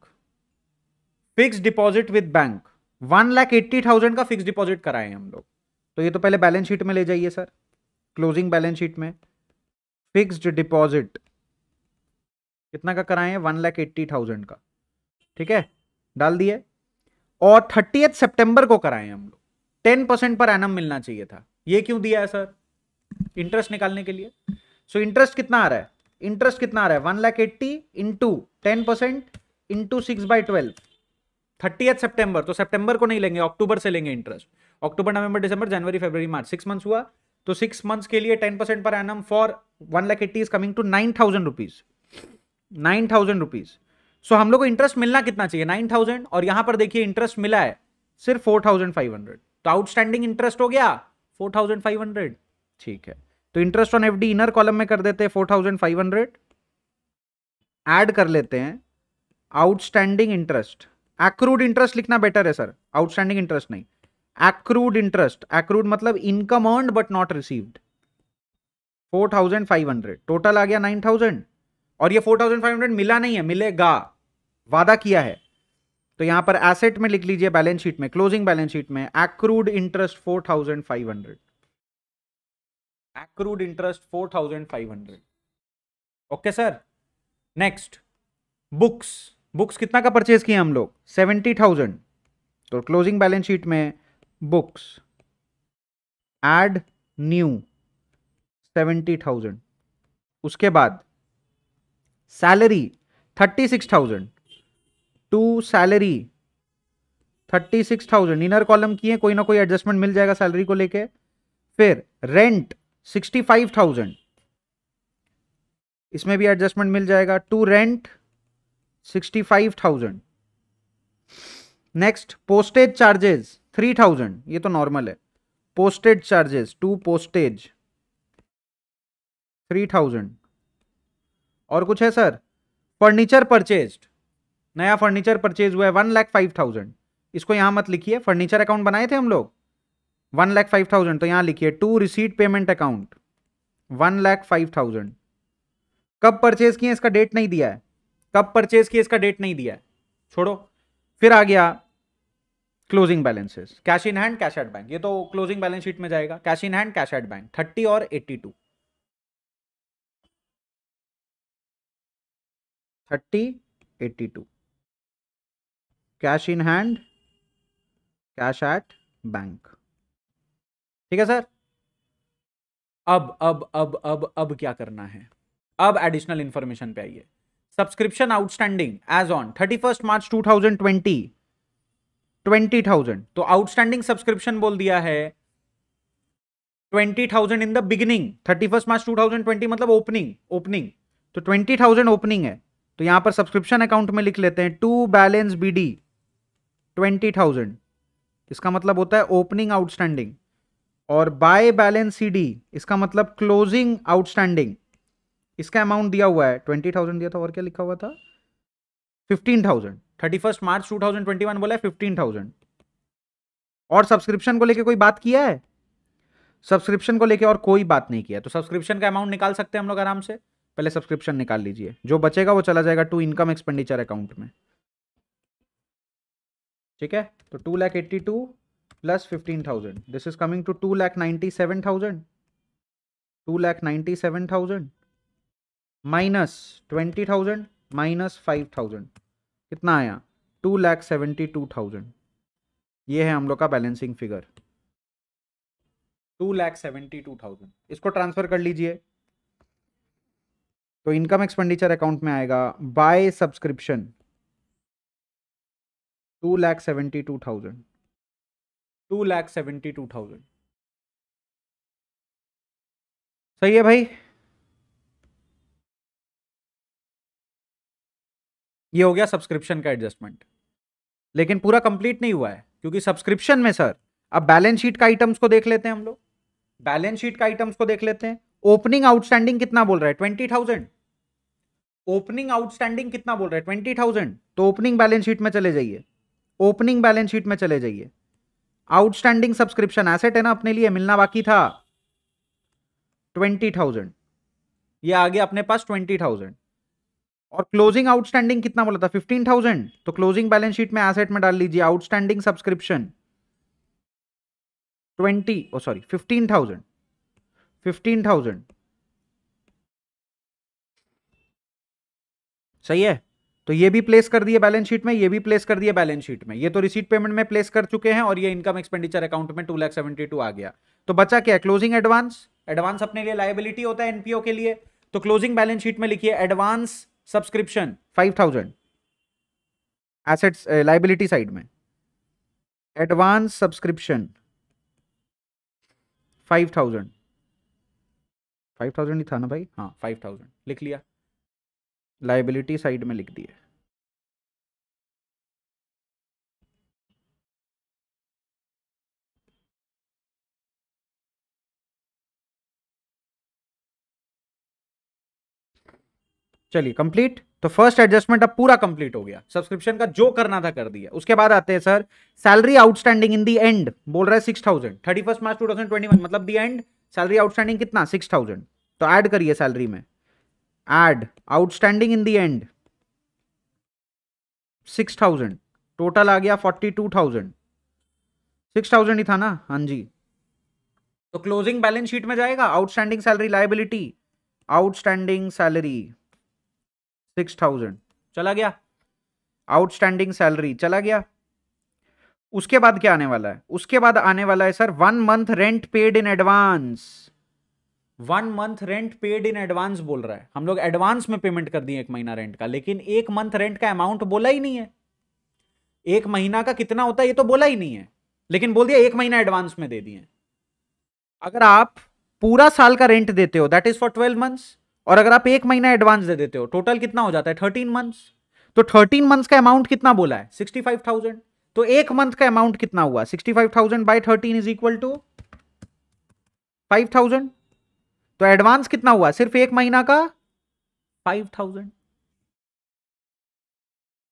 fix deposit with bank one lakh eighty thousand का फिक्स डिपॉजिट कराए हम लोग तो ये तो पहले बैलेंस शीट में ले जाइए सर क्लोजिंग बैलेंस शीट में फिक्स्ड डिपॉजिट कितना का कराएं वन लाख एट्टी थाउजेंड का ठीक है डाल दिए और थर्टी सितंबर को कराएं हम लोग टेन परसेंट पर एनम मिलना चाहिए था ये क्यों दिया है सर इंटरेस्ट निकालने के लिए सो so, इंटरेस्ट कितना आ रहा है इंटरेस्ट कितना आ रहा है one lakh eighty into ten percent into six by twelve thirty September तो सेप्टेंबर को नहीं लेंगे अक्टूबर से लेंगे इंटरेस्ट अक्टूबर नवंबर दिसंबर जनवरी फरवरी मार्च सिक्स मंथ्स हुआ तो सिक्स मंथ्स के लिए ten percent per annum for one lakh eighty is coming to nine thousand rupees nine thousand rupees so हम लोग को इंटरेस्ट मिलना कितना चाहिए नाइन थाउजेंड और यहां पर देखिए इंटरेस्ट मिला है सिर्फ फोर थाउजेंड फाइव हंड्रेड तो आउटस्टैंडिंग इंटरेस्ट हो गया फोर थाउजेंड फाइव हंड्रेड ठीक है तो interest on FD inner column में कर देते हैं four thousand five hundred add कर लेते हैं आउटस्टैंडिंग इंटरेस्ट एक्रूड इंटरेस्ट लिखना बेटर है सर आउटस्टैंडिंग इंटरेस्ट नहीं accrued interest accrued मतलब income earned but not received 4500 total आ गया 9000 और ये 4500 मिला नहीं है मिलेगा वादा किया है तो यहां पर एसेट में लिख लीजिए बैलेंस शीट में क्लोजिंग बैलेंस शीट में accrued interest 4500 accrued interest 4500 okay sir next books books कितना का परचेज किया हम लोग 70000 तो क्लोजिंग बैलेंस शीट में books add new seventy thousand उसके बाद salary thirty six thousand to salary thirty six thousand inner column की है कोई ना कोई एडजस्टमेंट मिल जाएगा सैलरी को लेके फिर रेंट सिक्सटी फाइव थाउजेंड इसमें भी एडजस्टमेंट मिल जाएगा to rent sixty five thousand next postage charges three thousand ये तो नॉर्मल है postage charges to postage three thousand और कुछ है सर फर्नीचर परचेज्ड नया फर्नीचर परचेज हुआ है वन लैख फाइव थाउजेंड इसको यहां मत लिखिए फर्नीचर अकाउंट बनाए थे हम लोग वन लैख फाइव थाउजेंड तो यहां लिखिए to receipt payment account one lakh five thousand कब परचेज किए इसका डेट नहीं दिया है कब परचेज किए इसका डेट नहीं दिया है छोड़ो फिर आ गया closing balances cash in hand cash at bank ये तो क्लोजिंग बैलेंस शीट में जाएगा cash in hand cash at bank thirty और eighty two thirty eighty two cash in hand cash at bank ठीक है सर अब अब अब अब अब क्या करना है अब एडिशनल इंफॉर्मेशन पे आइए subscription outstanding as on thirty first March two thousand twenty twenty thousand तो आउटस्टैंडिंग सब्सक्रिप्शन बोल दिया है twenty thousand in the beginning thirty first March two thousand twenty मतलब ओपनिंग ओपनिंग तो ट्वेंटी थाउजेंड ओपनिंग है तो यहां पर सब्सक्रिप्शन अकाउंट में लिख लेते हैं to balance B D twenty thousand इसका मतलब होता है ओपनिंग आउटस्टैंडिंग और बाय बैलेंस सी डी इसका मतलब क्लोजिंग आउटस्टैंडिंग इसका अमाउंट दिया हुआ है ट्वेंटी थाउजेंड दिया था और क्या लिखा हुआ था fifteen thousand thirty first March two thousand twenty one बोला है फिफ्टीन थाउजेंड और सब्सक्रिप्शन को लेके कोई बात किया है सब्सक्रिप्शन को लेके और कोई बात नहीं किया तो सब्सक्रिप्शन का अमाउंट निकाल सकते हैं हम लोग आराम से पहले सब्सक्रिप्शन निकाल लीजिए जो बचेगा वो चला जाएगा टू इनकम एक्सपेंडिचर अकाउंट में ठीक है तो two lakh eighty two plus fifteen thousand this is coming to two lakh ninety seven thousand two lakh ninety seven thousand minus twenty thousand minus five thousand कितना आया two lakh seventy two thousand ये है हम लोग का balancing figure two lakh seventy two thousand इसको transfer कर लीजिए तो इनकम एक्सपेंडिचर अकाउंट में आएगा by subscription two lakh seventy two thousand two lakh seventy two thousand सही है भाई ये हो गया सब्सक्रिप्शन का एडजस्टमेंट लेकिन पूरा कंप्लीट नहीं हुआ है क्योंकि सब्सक्रिप्शन में सर अब बैलेंस शीट का आइटम्स को देख लेते हैं हम लोग बैलेंस शीट का आइटम्स को देख लेते हैं ओपनिंग आउटस्टैंडिंग कितना बोल रहा है ट्वेंटी थाउजेंड ओपनिंग आउटस्टैंडिंग कितना बोल रहा है ट्वेंटी थाउजेंड तो ओपनिंग बैलेंस शीट में चले जाइए ओपनिंग बैलेंस शीट में चले जाइए आउटस्टैंडिंग सब्सक्रिप्शन एसेट है ना अपने लिए मिलना बाकी था ट्वेंटी थाउजेंड यह आ गया अपने पास ट्वेंटी थाउजेंड और क्लोजिंग आउटस्टैंडिंग कितना बोला था फिफ्टीन थाउजेंड तो क्लोजिंग बैलेंस शीट में एसेट में डाल लीजिए outstanding subscription twenty oh sorry fifteen thousand fifteen thousand सही है तो ये भी प्लेस कर दिए बैलेंस शीट में ये भी प्लेस कर दिए बैलेंस शीट में ये तो रिसीट पेमेंट में प्लेस कर चुके हैं और ये इनकम एक्सपेंडिचर अकाउंट में टू लैख सेवेंटी टू आ गया तो बचा क्या क्लोजिंग एडवांस एडवांस अपने लिए लाइबिलिटी होता है एनपीओ के लिए तो क्लोजिंग बैलेंस शीट में लिखिए advance subscription five thousand assets liability side में advance subscription five thousand five thousand ही था ना भाई हाँ फाइव थाउजेंड लिख लिया लाइबिलिटी साइड में लिख दिए चलिए कंप्लीट तो फर्स्ट एडजस्टमेंट अब पूरा कंप्लीट हो गया सब्सक्रिप्शन का जो करना था कर दिया उसके बाद आते हैं sir salary outstanding in the end बोल रहा है six thousand thirty first March two thousand twenty one मतलब दी एंड सैलरी आउटस्टैंडिंग कितना सिक्स थाउजेंड तो ऐड करिए सैलरी में add outstanding in the end six thousand total आ गया forty two thousand six thousand ही था ना हाँ जी तो क्लोजिंग बैलेंस शीट में जाएगा outstanding salary liability outstanding salary six thousand चला गया आउटस्टैंडिंग सैलरी चला गया उसके बाद क्या आने वाला है उसके बाद आने वाला है sir one month rent paid in advance one month rent paid in advance बोल रहा है हम लोग एडवांस में पेमेंट कर दिए एक महीना रेंट का लेकिन एक मंथ रेंट का अमाउंट बोला ही नहीं है एक महीना का कितना होता है ये तो बोला ही नहीं है लेकिन बोल दिया एक महीना एडवांस में दे दिए अगर आप पूरा साल का रेंट देते हो that is for twelve months और अगर आप एक महीना एडवांस दे देते हो टोटल कितना हो जाता है थर्टीन मंथ्स तो थर्टीन मंथ्स का अमाउंट कितना बोला है सिक्सटी फाइव थाउजेंड तो एक मंथ का अमाउंट कितना हुआ sixty five thousand by thirteen is equal to five thousand तो एडवांस कितना हुआ सिर्फ एक महीना का फाइव थाउजेंड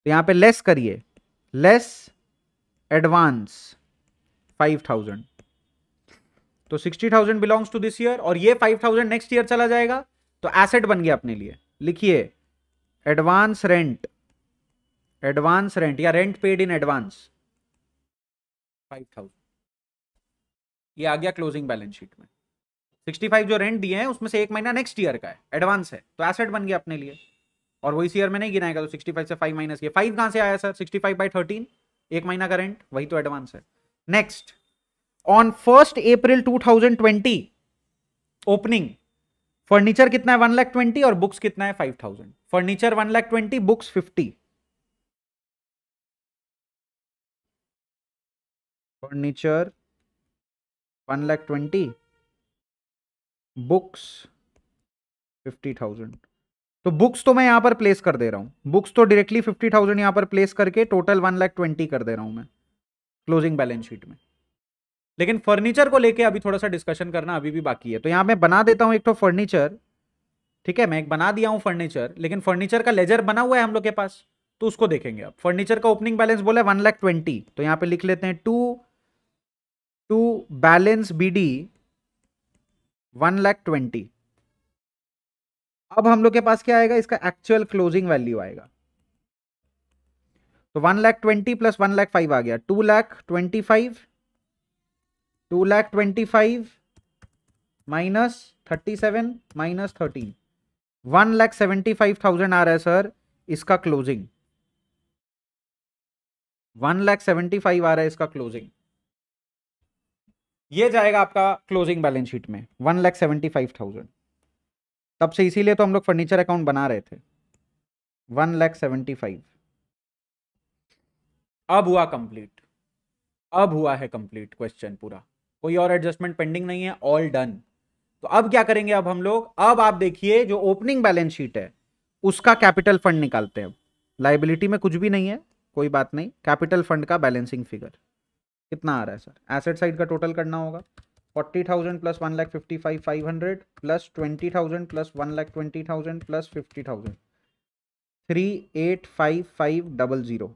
तो यहां पे लेस करिए लेस एडवांस फाइव थाउजेंड तो sixty thousand belongs to this year और ये फाइव थाउजेंड नेक्स्ट ईयर चला जाएगा तो एसेट बन गया अपने लिए लिखिए एडवांस रेंट एडवांस रेंट या rent paid in advance five thousand ये आ गया क्लोजिंग बैलेंस शीट में सिक्सटी फाइव जो रेंट दिए हैं उसमें से एक महीना नेक्स्ट ईयर का है एडवांस है तो एसेट बन गया अपने लिए और वो इस ईयर में नहीं गिनाएगा तो सिक्सटी फाइव से फाइव माइनस ये फाइव कहां से आया sir sixty five by thirteen एक महीना का रेंट वही तो एडवांस है next on first April twenty opening furniture कितना है वन लाख ट्वेंटी और बुक्स कितना है five thousand furniture one lakh twenty books fifty furniture one lakh twenty books fifty thousand तो बुक्स तो मैं यहां पर प्लेस कर दे रहा हूँ बुक्स तो डायरेक्टली फिफ्टी थाउजेंड यहां पर प्लेस करके टोटल वन लाख ट्वेंटी कर दे रहा हूँ मैं क्लोजिंग बैलेंस शीट में लेकिन फर्नीचर को लेके अभी थोड़ा सा डिस्कशन करना अभी भी बाकी है तो यहाँ मैं बना देता हूँ एक तो फर्नीचर ठीक है मैं एक बना दिया हूँ फर्नीचर लेकिन फर्नीचर का लेजर बना हुआ है हम लोग के पास तो उसको देखेंगे अब फर्नीचर का ओपनिंग बैलेंस बोला वन लाख ट्वेंटी तो यहाँ पे लिख लेते हैं to to balance B D one lakh twenty अब हम लोग के पास क्या आएगा इसका एक्चुअल क्लोजिंग वैल्यू आएगा तो one lakh twenty plus one lakh five आ गया two lakh twenty five two lakh twenty five minus thirty seven minus thirteen one lakh seventy five thousand आ रहा है सर इसका closing one lakh seventy five आ रहा है इसका क्लोजिंग ये जाएगा आपका क्लोजिंग बैलेंस शीट में one lakh seventy five thousand तब से इसीलिए तो हम लोग फर्नीचर अकाउंट बना रहे थे वन लैख सेवेंटी फाइव अब हुआ कंप्लीट अब हुआ है कंप्लीट क्वेश्चन पूरा कोई और एडजस्टमेंट पेंडिंग नहीं है ऑल डन तो अब क्या करेंगे अब हम लोग अब आप देखिए जो ओपनिंग बैलेंस शीट है उसका कैपिटल फंड निकालते हैं लाइबिलिटी में कुछ भी नहीं है कोई बात नहीं कैपिटल फंड का बैलेंसिंग फिगर कितना आ रहा है सर एसेट साइड का टोटल करना होगा forty thousand plus one lakh fifty five five hundred plus twenty thousand plus one lakh twenty thousand plus fifty thousand three eight five five double zero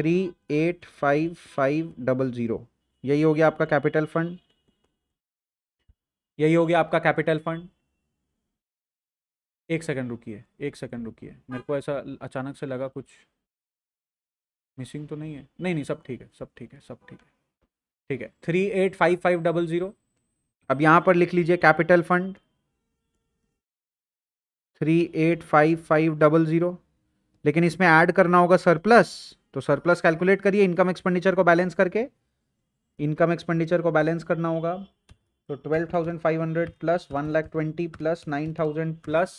three eight five five double zero यही हो गया आपका capital fund यही हो गया आपका capital fund एक second रुकिए एक सेकंड रुकिए मेरे को ऐसा अचानक से लगा कुछ मिसिंग तो नहीं है नहीं नहीं सब ठीक है सब ठीक है सब ठीक है ठीक है three eight five five double zero अब यहां पर लिख लीजिए capital fund three eight five five double zero लेकिन इसमें ऐड करना होगा सरप्लस तो सरप्लस कैलकुलेट करिए इनकम एक्सपेंडिचर को बैलेंस करके इनकम एक्सपेंडिचर को बैलेंस करना होगा तो twelve thousand five hundred plus one lakh twenty plus nine thousand plus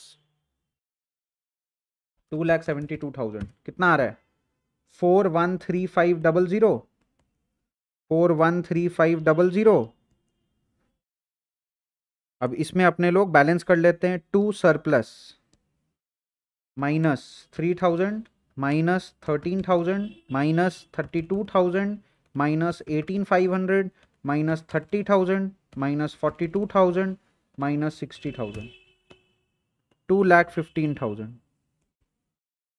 two lakh seventy two thousand कितना आ रहा है four one three five double zero four one three five double zero अब इसमें अपने लोग बैलेंस कर लेते हैं to surplus minus three thousand minus thirteen thousand minus thirty two thousand minus eighteen five hundred minus thirty thousand minus forty two thousand minus sixty thousand two lakh fifteen thousand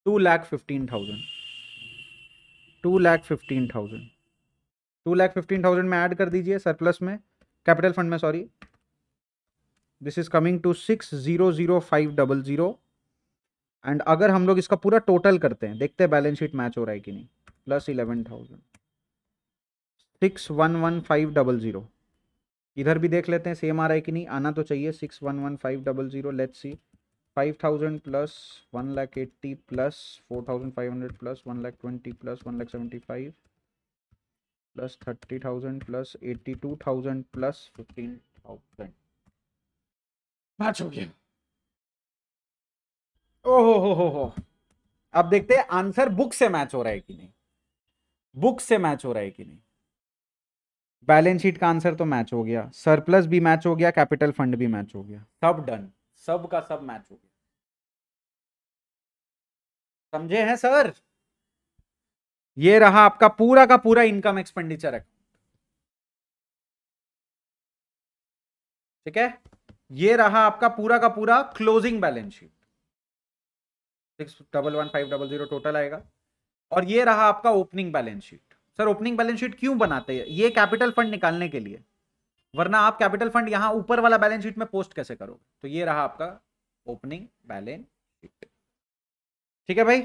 two lakh fifteen thousand two lakh fifteen thousand two lakh fifteen thousand में add कर दीजिए surplus में capital fund में sorry this is coming to six zero zero five double zero and अगर हम लोग इसका पूरा टोटल करते हैं देखते हैं बैलेंस शीट मैच हो रहा है कि नहीं plus eleven thousand six one one five double zero इधर भी देख लेते हैं सेम आ रहा है कि नहीं आना तो चाहिए six one one five double zero let see five thousand plus one lakh eighty plus four thousand five hundred plus one lakh twenty plus one lakh seventy five plus thirty thousand plus eighty two thousand plus fifteen thousand match हो गया ओहो हो हो हो अब देखते हैं answer book से मैच हो रहा है कि नहीं बुक से मैच हो रहा है कि नहीं बैलेंस शीट का आंसर तो मैच हो गया सरप्लस भी मैच हो गया कैपिटल फंड भी मैच हो गया सब डन सब का सब मैच हो गया समझे हैं सर ये रहा आपका पूरा का पूरा इनकम एक्सपेंडिचर अकाउंट ठीक है ये रहा आपका पूरा का पूरा closing balance sheet six double one five double zero total आएगा और ये रहा आपका opening balance sheet sir opening balance sheet क्यों बनाते हैं ये कैपिटल फंड निकालने के लिए वरना आप कैपिटल फंड यहां ऊपर वाला बैलेंस शीट में पोस्ट कैसे करोगे तो ये रहा आपका ओपनिंग बैलेंस शीट ठीक है भाई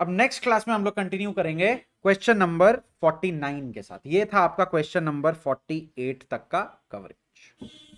अब नेक्स्ट क्लास में हम लोग कंटिन्यू करेंगे क्वेश्चन नंबर 49 के साथ ये था आपका क्वेश्चन नंबर 48 तक का कवरेज